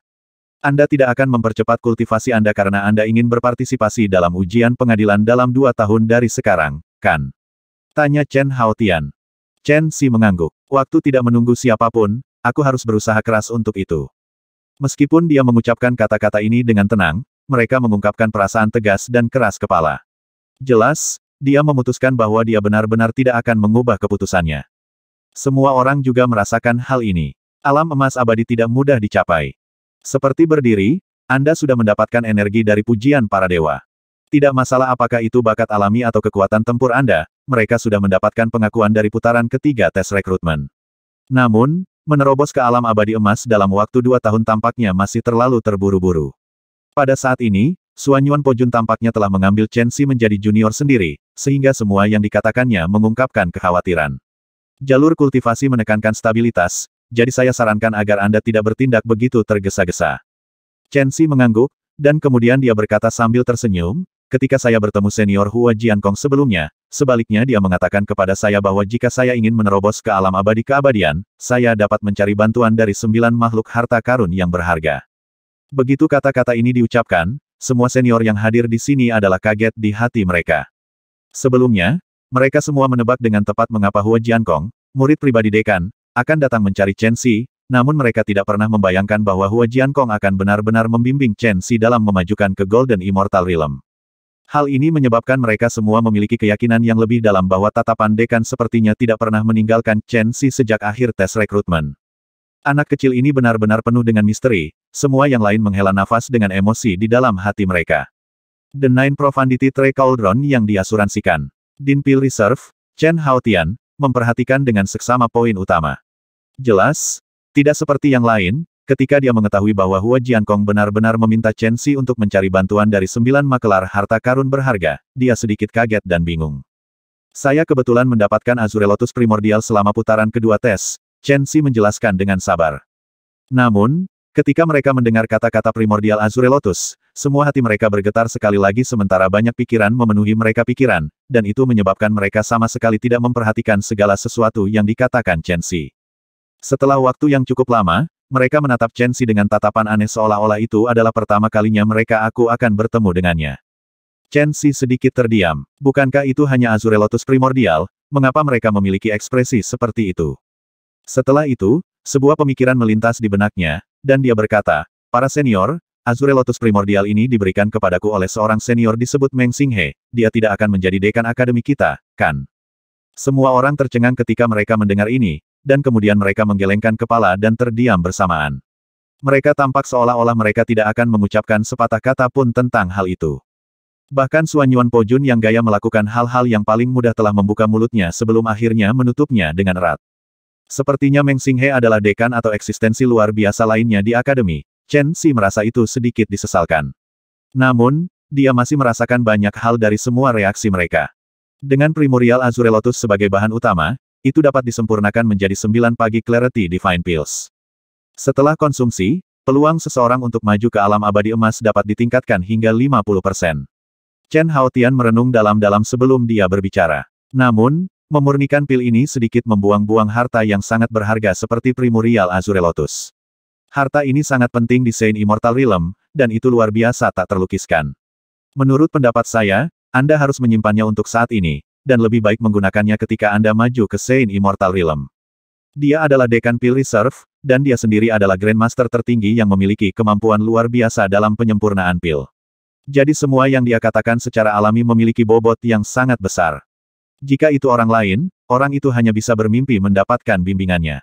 Anda tidak akan mempercepat kultivasi Anda karena Anda ingin berpartisipasi dalam ujian pengadilan dalam dua tahun dari sekarang, kan? Tanya Chen Haotian. Chen Si mengangguk. Waktu tidak menunggu siapapun, aku harus berusaha keras untuk itu. Meskipun dia mengucapkan kata-kata ini dengan tenang, mereka mengungkapkan perasaan tegas dan keras kepala. Jelas, dia memutuskan bahwa dia benar-benar tidak akan mengubah keputusannya. Semua orang juga merasakan hal ini. Alam emas abadi tidak mudah dicapai. Seperti berdiri, Anda sudah mendapatkan energi dari pujian para dewa. Tidak masalah apakah itu bakat alami atau kekuatan tempur Anda, mereka sudah mendapatkan pengakuan dari putaran ketiga tes rekrutmen. Namun, menerobos ke alam abadi emas dalam waktu dua tahun tampaknya masih terlalu terburu-buru. Pada saat ini, Suan Yuan Pojun tampaknya telah mengambil Chen Xi menjadi junior sendiri, sehingga semua yang dikatakannya mengungkapkan kekhawatiran. Jalur kultivasi menekankan stabilitas, jadi saya sarankan agar Anda tidak bertindak begitu tergesa-gesa. Chen Xi mengangguk, dan kemudian dia berkata sambil tersenyum, ketika saya bertemu senior Hua Jiankong sebelumnya, sebaliknya dia mengatakan kepada saya bahwa jika saya ingin menerobos ke alam abadi keabadian, saya dapat mencari bantuan dari sembilan makhluk harta karun yang berharga. Begitu kata-kata ini diucapkan, semua senior yang hadir di sini adalah kaget di hati mereka. Sebelumnya, mereka semua menebak dengan tepat mengapa Hua Jiankong, murid pribadi dekan, akan datang mencari Chen Xi, namun mereka tidak pernah membayangkan bahwa Hua Jiankong akan benar-benar membimbing Chen Xi dalam memajukan ke Golden Immortal Realm. Hal ini menyebabkan mereka semua memiliki keyakinan yang lebih dalam bahwa tatapan dekan sepertinya tidak pernah meninggalkan Chen Xi sejak akhir tes rekrutmen. Anak kecil ini benar-benar penuh dengan misteri, semua yang lain menghela nafas dengan emosi di dalam hati mereka. The Nine Profundity Tray Cauldron yang diasuransikan. Din Pil Reserve, Chen Haotian, memperhatikan dengan seksama poin utama. Jelas, tidak seperti yang lain, ketika dia mengetahui bahwa Hua Jiankong benar-benar meminta Chen Xi untuk mencari bantuan dari sembilan makelar harta karun berharga, dia sedikit kaget dan bingung. Saya kebetulan mendapatkan Azure Lotus Primordial selama putaran kedua tes, Chen Xi menjelaskan dengan sabar. Namun, ketika mereka mendengar kata-kata primordial Azure Lotus, semua hati mereka bergetar sekali lagi sementara banyak pikiran memenuhi mereka pikiran, dan itu menyebabkan mereka sama sekali tidak memperhatikan segala sesuatu yang dikatakan Chen Xi. Setelah waktu yang cukup lama, mereka menatap Chen Xi dengan tatapan aneh seolah-olah itu adalah pertama kalinya mereka aku akan bertemu dengannya. Chen Xi sedikit terdiam. Bukankah itu hanya Azure Lotus primordial? Mengapa mereka memiliki ekspresi seperti itu? Setelah itu, sebuah pemikiran melintas di benaknya, dan dia berkata, Para senior, Azure Lotus primordial ini diberikan kepadaku oleh seorang senior disebut Meng Singhe, dia tidak akan menjadi dekan akademi kita, kan? Semua orang tercengang ketika mereka mendengar ini, dan kemudian mereka menggelengkan kepala dan terdiam bersamaan. Mereka tampak seolah-olah mereka tidak akan mengucapkan sepatah kata pun tentang hal itu. Bahkan Suan Yuan Po Jun yang gaya melakukan hal-hal yang paling mudah telah membuka mulutnya sebelum akhirnya menutupnya dengan erat. Sepertinya Meng Xinghe adalah dekan atau eksistensi luar biasa lainnya di akademi. Chen Xi merasa itu sedikit disesalkan. Namun, dia masih merasakan banyak hal dari semua reaksi mereka. Dengan Primordial Azure Lotus sebagai bahan utama, itu dapat disempurnakan menjadi sembilan pagi Clarity Divine Pills. Setelah konsumsi, peluang seseorang untuk maju ke alam abadi emas dapat ditingkatkan hingga 50%. Chen Haotian merenung dalam-dalam sebelum dia berbicara. Namun, Memurnikan pil ini sedikit membuang-buang harta yang sangat berharga seperti Primordial Azure Lotus. Harta ini sangat penting di Saint Immortal Realm, dan itu luar biasa tak terlukiskan. Menurut pendapat saya, Anda harus menyimpannya untuk saat ini, dan lebih baik menggunakannya ketika Anda maju ke Saint Immortal Realm. Dia adalah dekan pil reserve, dan dia sendiri adalah Grandmaster tertinggi yang memiliki kemampuan luar biasa dalam penyempurnaan pil. Jadi semua yang dia katakan secara alami memiliki bobot yang sangat besar. Jika itu orang lain, orang itu hanya bisa bermimpi mendapatkan bimbingannya.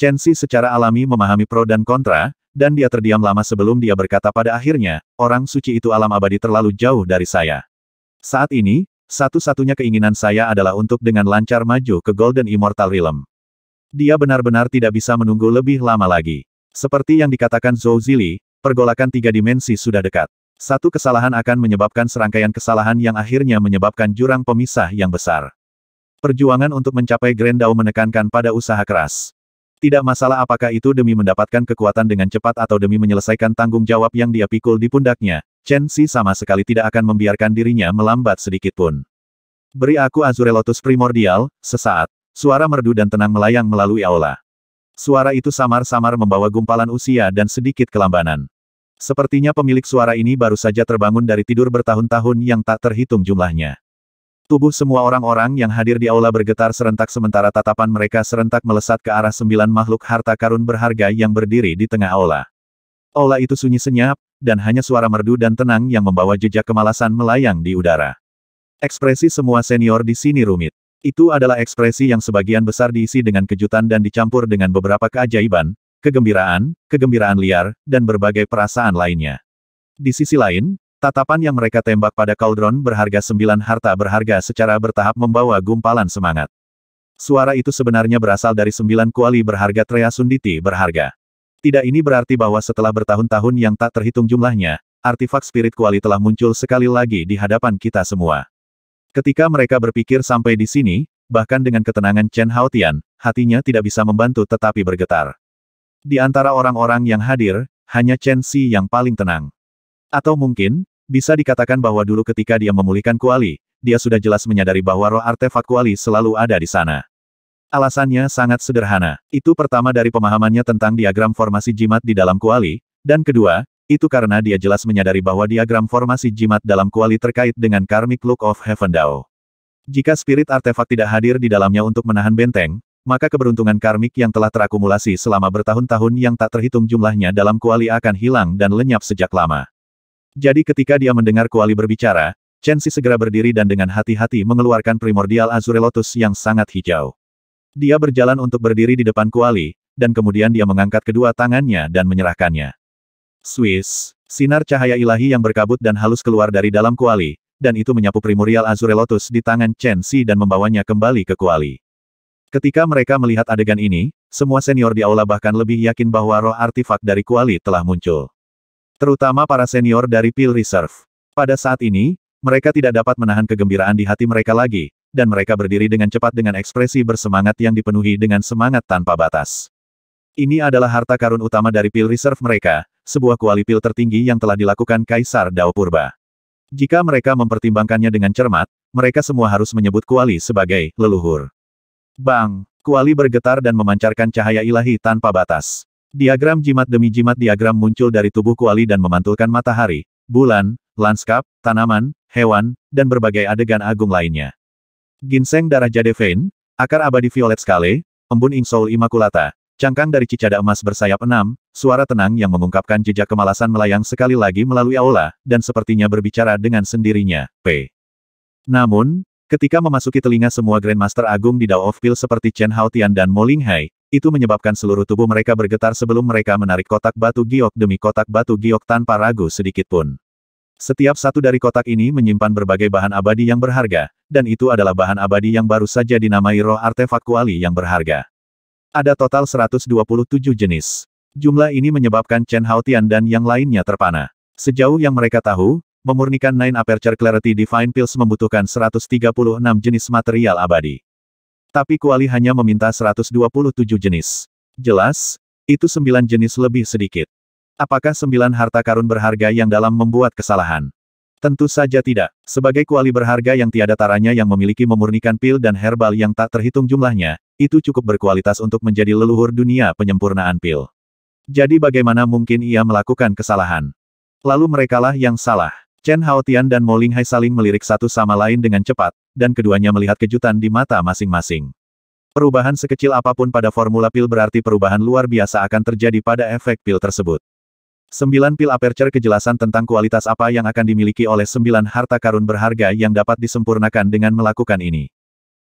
Chen Xi secara alami memahami pro dan kontra, dan dia terdiam lama sebelum dia berkata pada akhirnya, orang suci itu alam abadi terlalu jauh dari saya. Saat ini, satu-satunya keinginan saya adalah untuk dengan lancar maju ke Golden Immortal Realm. Dia benar-benar tidak bisa menunggu lebih lama lagi. Seperti yang dikatakan Zhou Zili, pergolakan tiga dimensi sudah dekat. Satu kesalahan akan menyebabkan serangkaian kesalahan yang akhirnya menyebabkan jurang pemisah yang besar. Perjuangan untuk mencapai Dao menekankan pada usaha keras. Tidak masalah apakah itu demi mendapatkan kekuatan dengan cepat atau demi menyelesaikan tanggung jawab yang dia pikul di pundaknya, Chen Xi sama sekali tidak akan membiarkan dirinya melambat sedikitpun. Beri aku azure lotus primordial, sesaat. Suara merdu dan tenang melayang melalui aula. Suara itu samar-samar membawa gumpalan usia dan sedikit kelambanan. Sepertinya pemilik suara ini baru saja terbangun dari tidur bertahun-tahun yang tak terhitung jumlahnya. Tubuh semua orang-orang yang hadir di aula bergetar serentak sementara tatapan mereka serentak melesat ke arah sembilan makhluk harta karun berharga yang berdiri di tengah aula. Aula itu sunyi senyap, dan hanya suara merdu dan tenang yang membawa jejak kemalasan melayang di udara. Ekspresi semua senior di sini rumit. Itu adalah ekspresi yang sebagian besar diisi dengan kejutan dan dicampur dengan beberapa keajaiban, kegembiraan, kegembiraan liar, dan berbagai perasaan lainnya. Di sisi lain, tatapan yang mereka tembak pada kaldron berharga sembilan harta berharga secara bertahap membawa gumpalan semangat. Suara itu sebenarnya berasal dari sembilan kuali berharga Treasunditi Sunditi berharga. Tidak ini berarti bahwa setelah bertahun-tahun yang tak terhitung jumlahnya, artifak spirit kuali telah muncul sekali lagi di hadapan kita semua. Ketika mereka berpikir sampai di sini, bahkan dengan ketenangan Chen Haotian, hatinya tidak bisa membantu tetapi bergetar. Di antara orang-orang yang hadir, hanya Chen Xi yang paling tenang. Atau mungkin, bisa dikatakan bahwa dulu ketika dia memulihkan kuali, dia sudah jelas menyadari bahwa roh artefak kuali selalu ada di sana. Alasannya sangat sederhana. Itu pertama dari pemahamannya tentang diagram formasi jimat di dalam kuali, dan kedua, itu karena dia jelas menyadari bahwa diagram formasi jimat dalam kuali terkait dengan karmic look of Heaven Dao. Jika spirit artefak tidak hadir di dalamnya untuk menahan benteng, maka keberuntungan karmik yang telah terakumulasi selama bertahun-tahun yang tak terhitung jumlahnya dalam kuali akan hilang dan lenyap sejak lama. Jadi ketika dia mendengar kuali berbicara, Chen Xi segera berdiri dan dengan hati-hati mengeluarkan primordial Azure Lotus yang sangat hijau. Dia berjalan untuk berdiri di depan kuali, dan kemudian dia mengangkat kedua tangannya dan menyerahkannya. Swiss, sinar cahaya ilahi yang berkabut dan halus keluar dari dalam kuali, dan itu menyapu primordial Azure Lotus di tangan Chen Xi dan membawanya kembali ke kuali. Ketika mereka melihat adegan ini, semua senior di aula bahkan lebih yakin bahwa roh artifak dari Kuali telah muncul. Terutama para senior dari Pil Reserve. Pada saat ini, mereka tidak dapat menahan kegembiraan di hati mereka lagi, dan mereka berdiri dengan cepat dengan ekspresi bersemangat yang dipenuhi dengan semangat tanpa batas. Ini adalah harta karun utama dari Pil Reserve mereka, sebuah kuali pil tertinggi yang telah dilakukan Kaisar Dao Purba. Jika mereka mempertimbangkannya dengan cermat, mereka semua harus menyebut kuali sebagai leluhur. Bang! Kuali bergetar dan memancarkan cahaya ilahi tanpa batas. Diagram jimat demi jimat diagram muncul dari tubuh kuali dan memantulkan matahari, bulan, lanskap, tanaman, hewan, dan berbagai adegan agung lainnya. Ginseng darah jade vein, akar abadi violet skale, embun ingsoul imakulata, cangkang dari cicada emas bersayap enam, suara tenang yang mengungkapkan jejak kemalasan melayang sekali lagi melalui aula, dan sepertinya berbicara dengan sendirinya, P. Namun, Ketika memasuki telinga semua Grandmaster Agung di Dao of seperti Chen Haotian dan Mo Linghai, itu menyebabkan seluruh tubuh mereka bergetar sebelum mereka menarik kotak batu giok demi kotak batu giok tanpa ragu sedikitpun. Setiap satu dari kotak ini menyimpan berbagai bahan abadi yang berharga, dan itu adalah bahan abadi yang baru saja dinamai roh artefak kuali yang berharga. Ada total 127 jenis. Jumlah ini menyebabkan Chen Haotian dan yang lainnya terpana. Sejauh yang mereka tahu, memurnikan Nine Aperture Clarity Divine Pills membutuhkan 136 jenis material abadi. Tapi Kuali hanya meminta 127 jenis. Jelas, itu 9 jenis lebih sedikit. Apakah 9 harta karun berharga yang dalam membuat kesalahan? Tentu saja tidak. Sebagai kuali berharga yang tiada taranya yang memiliki memurnikan pil dan herbal yang tak terhitung jumlahnya, itu cukup berkualitas untuk menjadi leluhur dunia penyempurnaan pil. Jadi bagaimana mungkin ia melakukan kesalahan? Lalu merekalah yang salah. Chen Haotian dan Mo Linghai saling melirik satu sama lain dengan cepat, dan keduanya melihat kejutan di mata masing-masing. Perubahan sekecil apapun pada formula pil berarti perubahan luar biasa akan terjadi pada efek pil tersebut. Sembilan pil aperture kejelasan tentang kualitas apa yang akan dimiliki oleh sembilan harta karun berharga yang dapat disempurnakan dengan melakukan ini.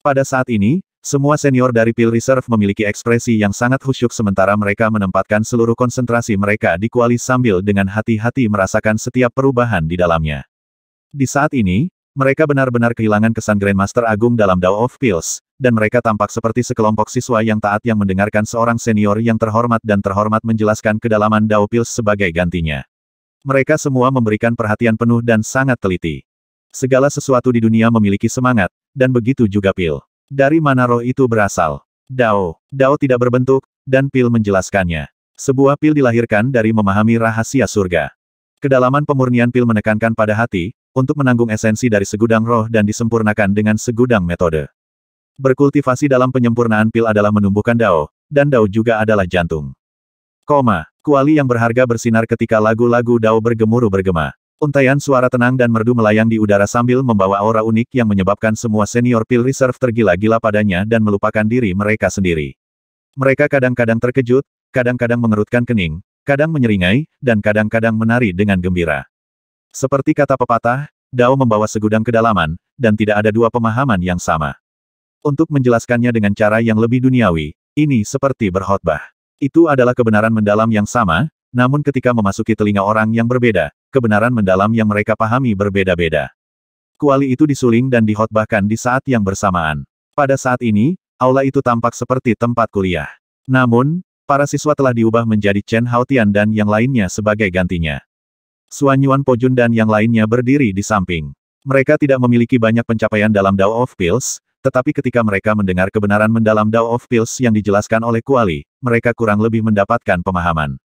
Pada saat ini, semua senior dari Pil Reserve memiliki ekspresi yang sangat khusyuk sementara mereka menempatkan seluruh konsentrasi mereka di kuali sambil dengan hati-hati merasakan setiap perubahan di dalamnya. Di saat ini, mereka benar-benar kehilangan kesan Grandmaster Agung dalam Dao of Pills, dan mereka tampak seperti sekelompok siswa yang taat yang mendengarkan seorang senior yang terhormat dan terhormat menjelaskan kedalaman Dao Pills sebagai gantinya. Mereka semua memberikan perhatian penuh dan sangat teliti. Segala sesuatu di dunia memiliki semangat, dan begitu juga Pil. Dari mana roh itu berasal? Dao. Dao tidak berbentuk, dan pil menjelaskannya. Sebuah pil dilahirkan dari memahami rahasia surga. Kedalaman pemurnian pil menekankan pada hati, untuk menanggung esensi dari segudang roh dan disempurnakan dengan segudang metode. Berkultivasi dalam penyempurnaan pil adalah menumbuhkan Dao, dan Dao juga adalah jantung. Koma, kuali yang berharga bersinar ketika lagu-lagu Dao bergemuruh bergema. Untaian suara tenang dan merdu melayang di udara sambil membawa aura unik yang menyebabkan semua senior pil reserve tergila-gila padanya dan melupakan diri mereka sendiri. Mereka kadang-kadang terkejut, kadang-kadang mengerutkan kening, kadang menyeringai, dan kadang-kadang menari dengan gembira. Seperti kata pepatah, Dao membawa segudang kedalaman, dan tidak ada dua pemahaman yang sama. Untuk menjelaskannya dengan cara yang lebih duniawi, ini seperti berkhotbah. Itu adalah kebenaran mendalam yang sama, namun ketika memasuki telinga orang yang berbeda, kebenaran mendalam yang mereka pahami berbeda-beda. Kuali itu disuling dan dihotbahkan di saat yang bersamaan. Pada saat ini, aula itu tampak seperti tempat kuliah. Namun, para siswa telah diubah menjadi Chen Haotian dan yang lainnya sebagai gantinya. Suan Yuan Pojun dan yang lainnya berdiri di samping. Mereka tidak memiliki banyak pencapaian dalam Dao of Pills, tetapi ketika mereka mendengar kebenaran mendalam Dao of Pills yang dijelaskan oleh Kuali, mereka kurang lebih mendapatkan pemahaman.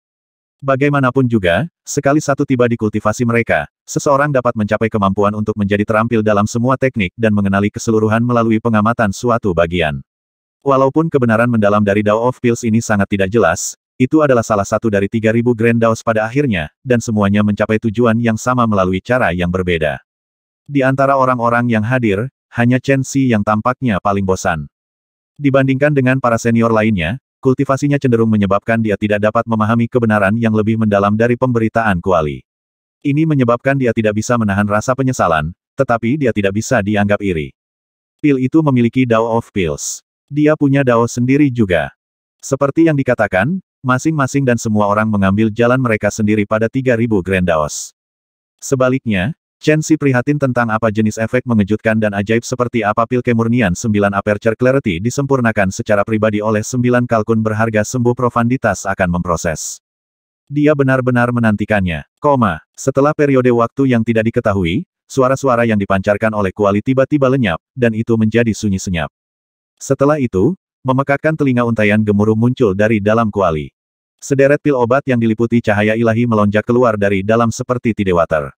Bagaimanapun juga, sekali satu tiba di kultivasi mereka, seseorang dapat mencapai kemampuan untuk menjadi terampil dalam semua teknik dan mengenali keseluruhan melalui pengamatan suatu bagian. Walaupun kebenaran mendalam dari Dao of Pills ini sangat tidak jelas, itu adalah salah satu dari 3000 Grand Daos pada akhirnya, dan semuanya mencapai tujuan yang sama melalui cara yang berbeda. Di antara orang-orang yang hadir, hanya Chen Xi yang tampaknya paling bosan. Dibandingkan dengan para senior lainnya, kultivasinya cenderung menyebabkan dia tidak dapat memahami kebenaran yang lebih mendalam dari pemberitaan kuali. Ini menyebabkan dia tidak bisa menahan rasa penyesalan, tetapi dia tidak bisa dianggap iri. Pil itu memiliki Dao of Pills. Dia punya Dao sendiri juga. Seperti yang dikatakan, masing-masing dan semua orang mengambil jalan mereka sendiri pada 3000 Grand Daos. Sebaliknya, Chen Si prihatin tentang apa jenis efek mengejutkan dan ajaib seperti apa pil kemurnian 9 Aperture Clarity disempurnakan secara pribadi oleh 9 kalkun berharga sembuh Profanditas akan memproses. Dia benar-benar menantikannya. Koma, setelah periode waktu yang tidak diketahui, suara-suara yang dipancarkan oleh kuali tiba-tiba lenyap, dan itu menjadi sunyi senyap. Setelah itu, memekakkan telinga untayan gemuruh muncul dari dalam kuali. Sederet pil obat yang diliputi cahaya ilahi melonjak keluar dari dalam seperti tidewater.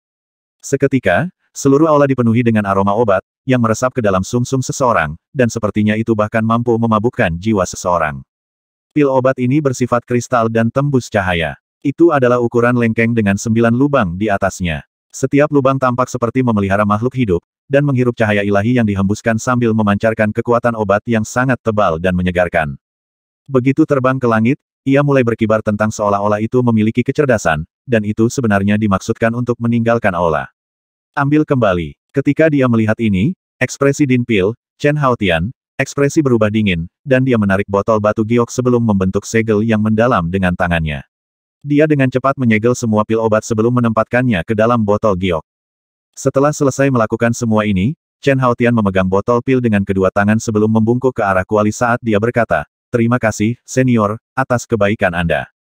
Seketika, seluruh aula dipenuhi dengan aroma obat, yang meresap ke dalam sumsum -sum seseorang, dan sepertinya itu bahkan mampu memabukkan jiwa seseorang. Pil obat ini bersifat kristal dan tembus cahaya. Itu adalah ukuran lengkeng dengan sembilan lubang di atasnya. Setiap lubang tampak seperti memelihara makhluk hidup, dan menghirup cahaya ilahi yang dihembuskan sambil memancarkan kekuatan obat yang sangat tebal dan menyegarkan. Begitu terbang ke langit, ia mulai berkibar tentang seolah-olah itu memiliki kecerdasan, dan itu sebenarnya dimaksudkan untuk meninggalkan aula. Ambil kembali. Ketika dia melihat ini, ekspresi Din Pil, Chen Haotian, ekspresi berubah dingin, dan dia menarik botol batu giok sebelum membentuk segel yang mendalam dengan tangannya. Dia dengan cepat menyegel semua pil obat sebelum menempatkannya ke dalam botol giok. Setelah selesai melakukan semua ini, Chen Haotian memegang botol pil dengan kedua tangan sebelum membungkuk ke arah kuali saat dia berkata, Terima kasih, senior, atas kebaikan Anda.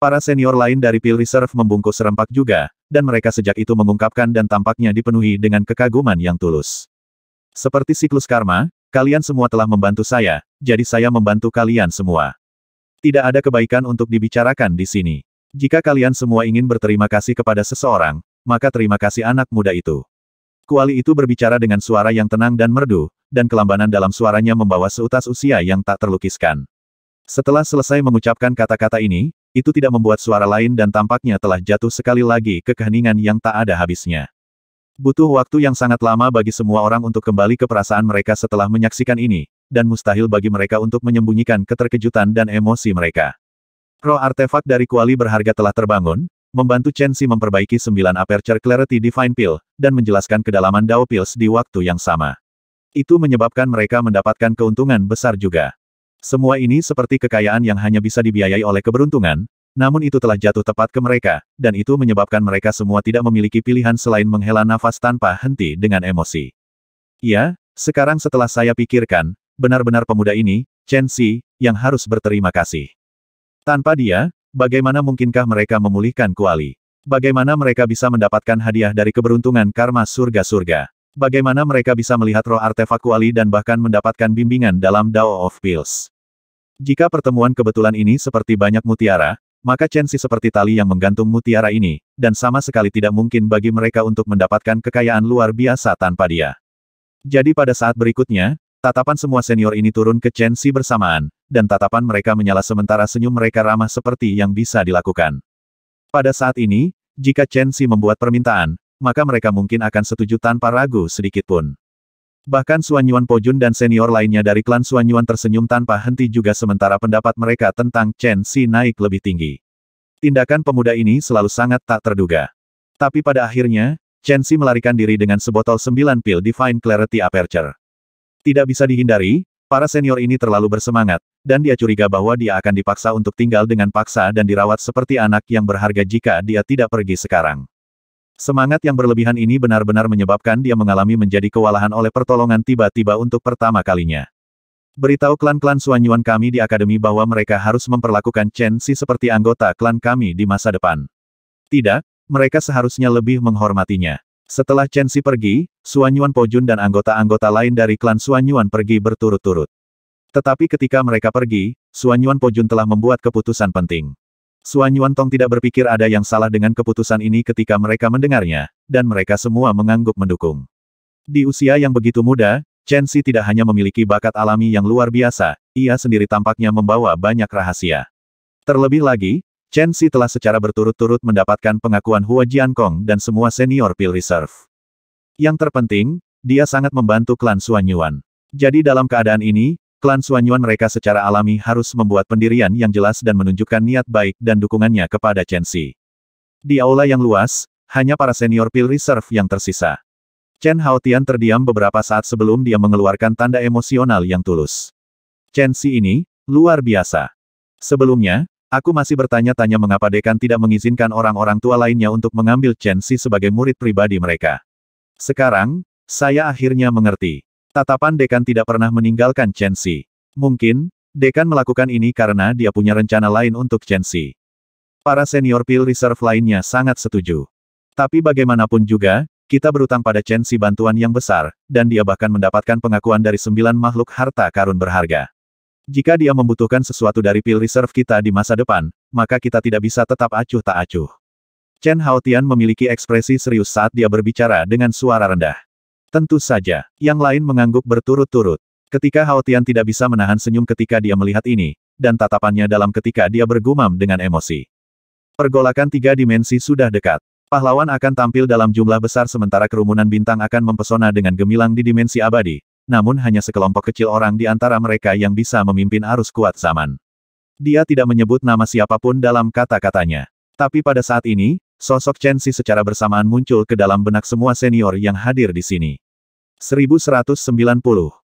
Para senior lain dari Pil Reserve membungkus serempak juga, dan mereka sejak itu mengungkapkan dan tampaknya dipenuhi dengan kekaguman yang tulus. Seperti siklus karma, kalian semua telah membantu saya, jadi saya membantu kalian semua. Tidak ada kebaikan untuk dibicarakan di sini. Jika kalian semua ingin berterima kasih kepada seseorang, maka terima kasih anak muda itu. Kuali itu berbicara dengan suara yang tenang dan merdu, dan kelambanan dalam suaranya membawa seutas usia yang tak terlukiskan. Setelah selesai mengucapkan kata-kata ini, itu tidak membuat suara lain dan tampaknya telah jatuh sekali lagi ke keheningan yang tak ada habisnya. Butuh waktu yang sangat lama bagi semua orang untuk kembali ke perasaan mereka setelah menyaksikan ini, dan mustahil bagi mereka untuk menyembunyikan keterkejutan dan emosi mereka. Roh artefak dari kuali berharga telah terbangun, membantu Chen Xi memperbaiki sembilan Aperture Clarity Divine Pill, dan menjelaskan kedalaman Dao Pills di waktu yang sama. Itu menyebabkan mereka mendapatkan keuntungan besar juga. Semua ini seperti kekayaan yang hanya bisa dibiayai oleh keberuntungan, namun itu telah jatuh tepat ke mereka, dan itu menyebabkan mereka semua tidak memiliki pilihan selain menghela nafas tanpa henti dengan emosi. Ya, sekarang setelah saya pikirkan, benar-benar pemuda ini, Chen Xi, yang harus berterima kasih. Tanpa dia, bagaimana mungkinkah mereka memulihkan kuali? Bagaimana mereka bisa mendapatkan hadiah dari keberuntungan karma surga-surga? Bagaimana mereka bisa melihat roh artefak kuali dan bahkan mendapatkan bimbingan dalam Dao of Pills? Jika pertemuan kebetulan ini seperti banyak mutiara, maka Chensi seperti tali yang menggantung mutiara ini, dan sama sekali tidak mungkin bagi mereka untuk mendapatkan kekayaan luar biasa tanpa dia. Jadi pada saat berikutnya, tatapan semua senior ini turun ke Chensi bersamaan, dan tatapan mereka menyala sementara senyum mereka ramah seperti yang bisa dilakukan. Pada saat ini, jika Chen Xi membuat permintaan, maka mereka mungkin akan setuju tanpa ragu sedikitpun. pun. Bahkan Suanyuan Pojun dan senior lainnya dari klan Suanyuan tersenyum tanpa henti juga sementara pendapat mereka tentang Chen Si naik lebih tinggi. Tindakan pemuda ini selalu sangat tak terduga. Tapi pada akhirnya, Chen Si melarikan diri dengan sebotol sembilan pil Divine Clarity Aperture. Tidak bisa dihindari, para senior ini terlalu bersemangat, dan dia curiga bahwa dia akan dipaksa untuk tinggal dengan paksa dan dirawat seperti anak yang berharga jika dia tidak pergi sekarang. Semangat yang berlebihan ini benar-benar menyebabkan dia mengalami menjadi kewalahan oleh pertolongan tiba-tiba untuk pertama kalinya. Beritahu klan-klan Suanyuan kami di Akademi bahwa mereka harus memperlakukan Chen Xi seperti anggota klan kami di masa depan. Tidak, mereka seharusnya lebih menghormatinya. Setelah Chen Xi pergi, Suanyuan Pojun dan anggota-anggota lain dari klan Suanyuan pergi berturut-turut. Tetapi ketika mereka pergi, Suanyuan Pojun telah membuat keputusan penting. Suan Tong tidak berpikir ada yang salah dengan keputusan ini ketika mereka mendengarnya, dan mereka semua mengangguk mendukung. Di usia yang begitu muda, Chen Xi tidak hanya memiliki bakat alami yang luar biasa, ia sendiri tampaknya membawa banyak rahasia. Terlebih lagi, Chen Xi telah secara berturut-turut mendapatkan pengakuan Hua Jiankong dan semua senior Pil Reserve. Yang terpenting, dia sangat membantu klan Suan Yuan. Jadi dalam keadaan ini, Klan Suanyuan mereka secara alami harus membuat pendirian yang jelas dan menunjukkan niat baik dan dukungannya kepada Chen Xi. Di aula yang luas, hanya para senior Pil Reserve yang tersisa. Chen Haotian terdiam beberapa saat sebelum dia mengeluarkan tanda emosional yang tulus. Chen Xi ini, luar biasa. Sebelumnya, Aku masih bertanya-tanya mengapa Dekan tidak mengizinkan orang-orang tua lainnya untuk mengambil Chen Xi sebagai murid pribadi mereka. Sekarang, saya akhirnya mengerti. Tatapan Dekan tidak pernah meninggalkan Chen Xi. Mungkin, Dekan melakukan ini karena dia punya rencana lain untuk Chen Xi. Para senior pil reserve lainnya sangat setuju. Tapi bagaimanapun juga, kita berutang pada Chen Xi bantuan yang besar, dan dia bahkan mendapatkan pengakuan dari sembilan makhluk harta karun berharga. Jika dia membutuhkan sesuatu dari pil reserve kita di masa depan, maka kita tidak bisa tetap acuh tak acuh. Chen Haotian memiliki ekspresi serius saat dia berbicara dengan suara rendah. Tentu saja, yang lain mengangguk berturut-turut. Ketika Haotian tidak bisa menahan senyum ketika dia melihat ini, dan tatapannya dalam ketika dia bergumam dengan emosi. Pergolakan tiga dimensi sudah dekat. Pahlawan akan tampil dalam jumlah besar sementara kerumunan bintang akan mempesona dengan gemilang di dimensi abadi, namun hanya sekelompok kecil orang di antara mereka yang bisa memimpin arus kuat zaman. Dia tidak menyebut nama siapapun dalam kata-katanya. Tapi pada saat ini, Sosok Chen Xi secara bersamaan muncul ke dalam benak semua senior yang hadir di sini. 1190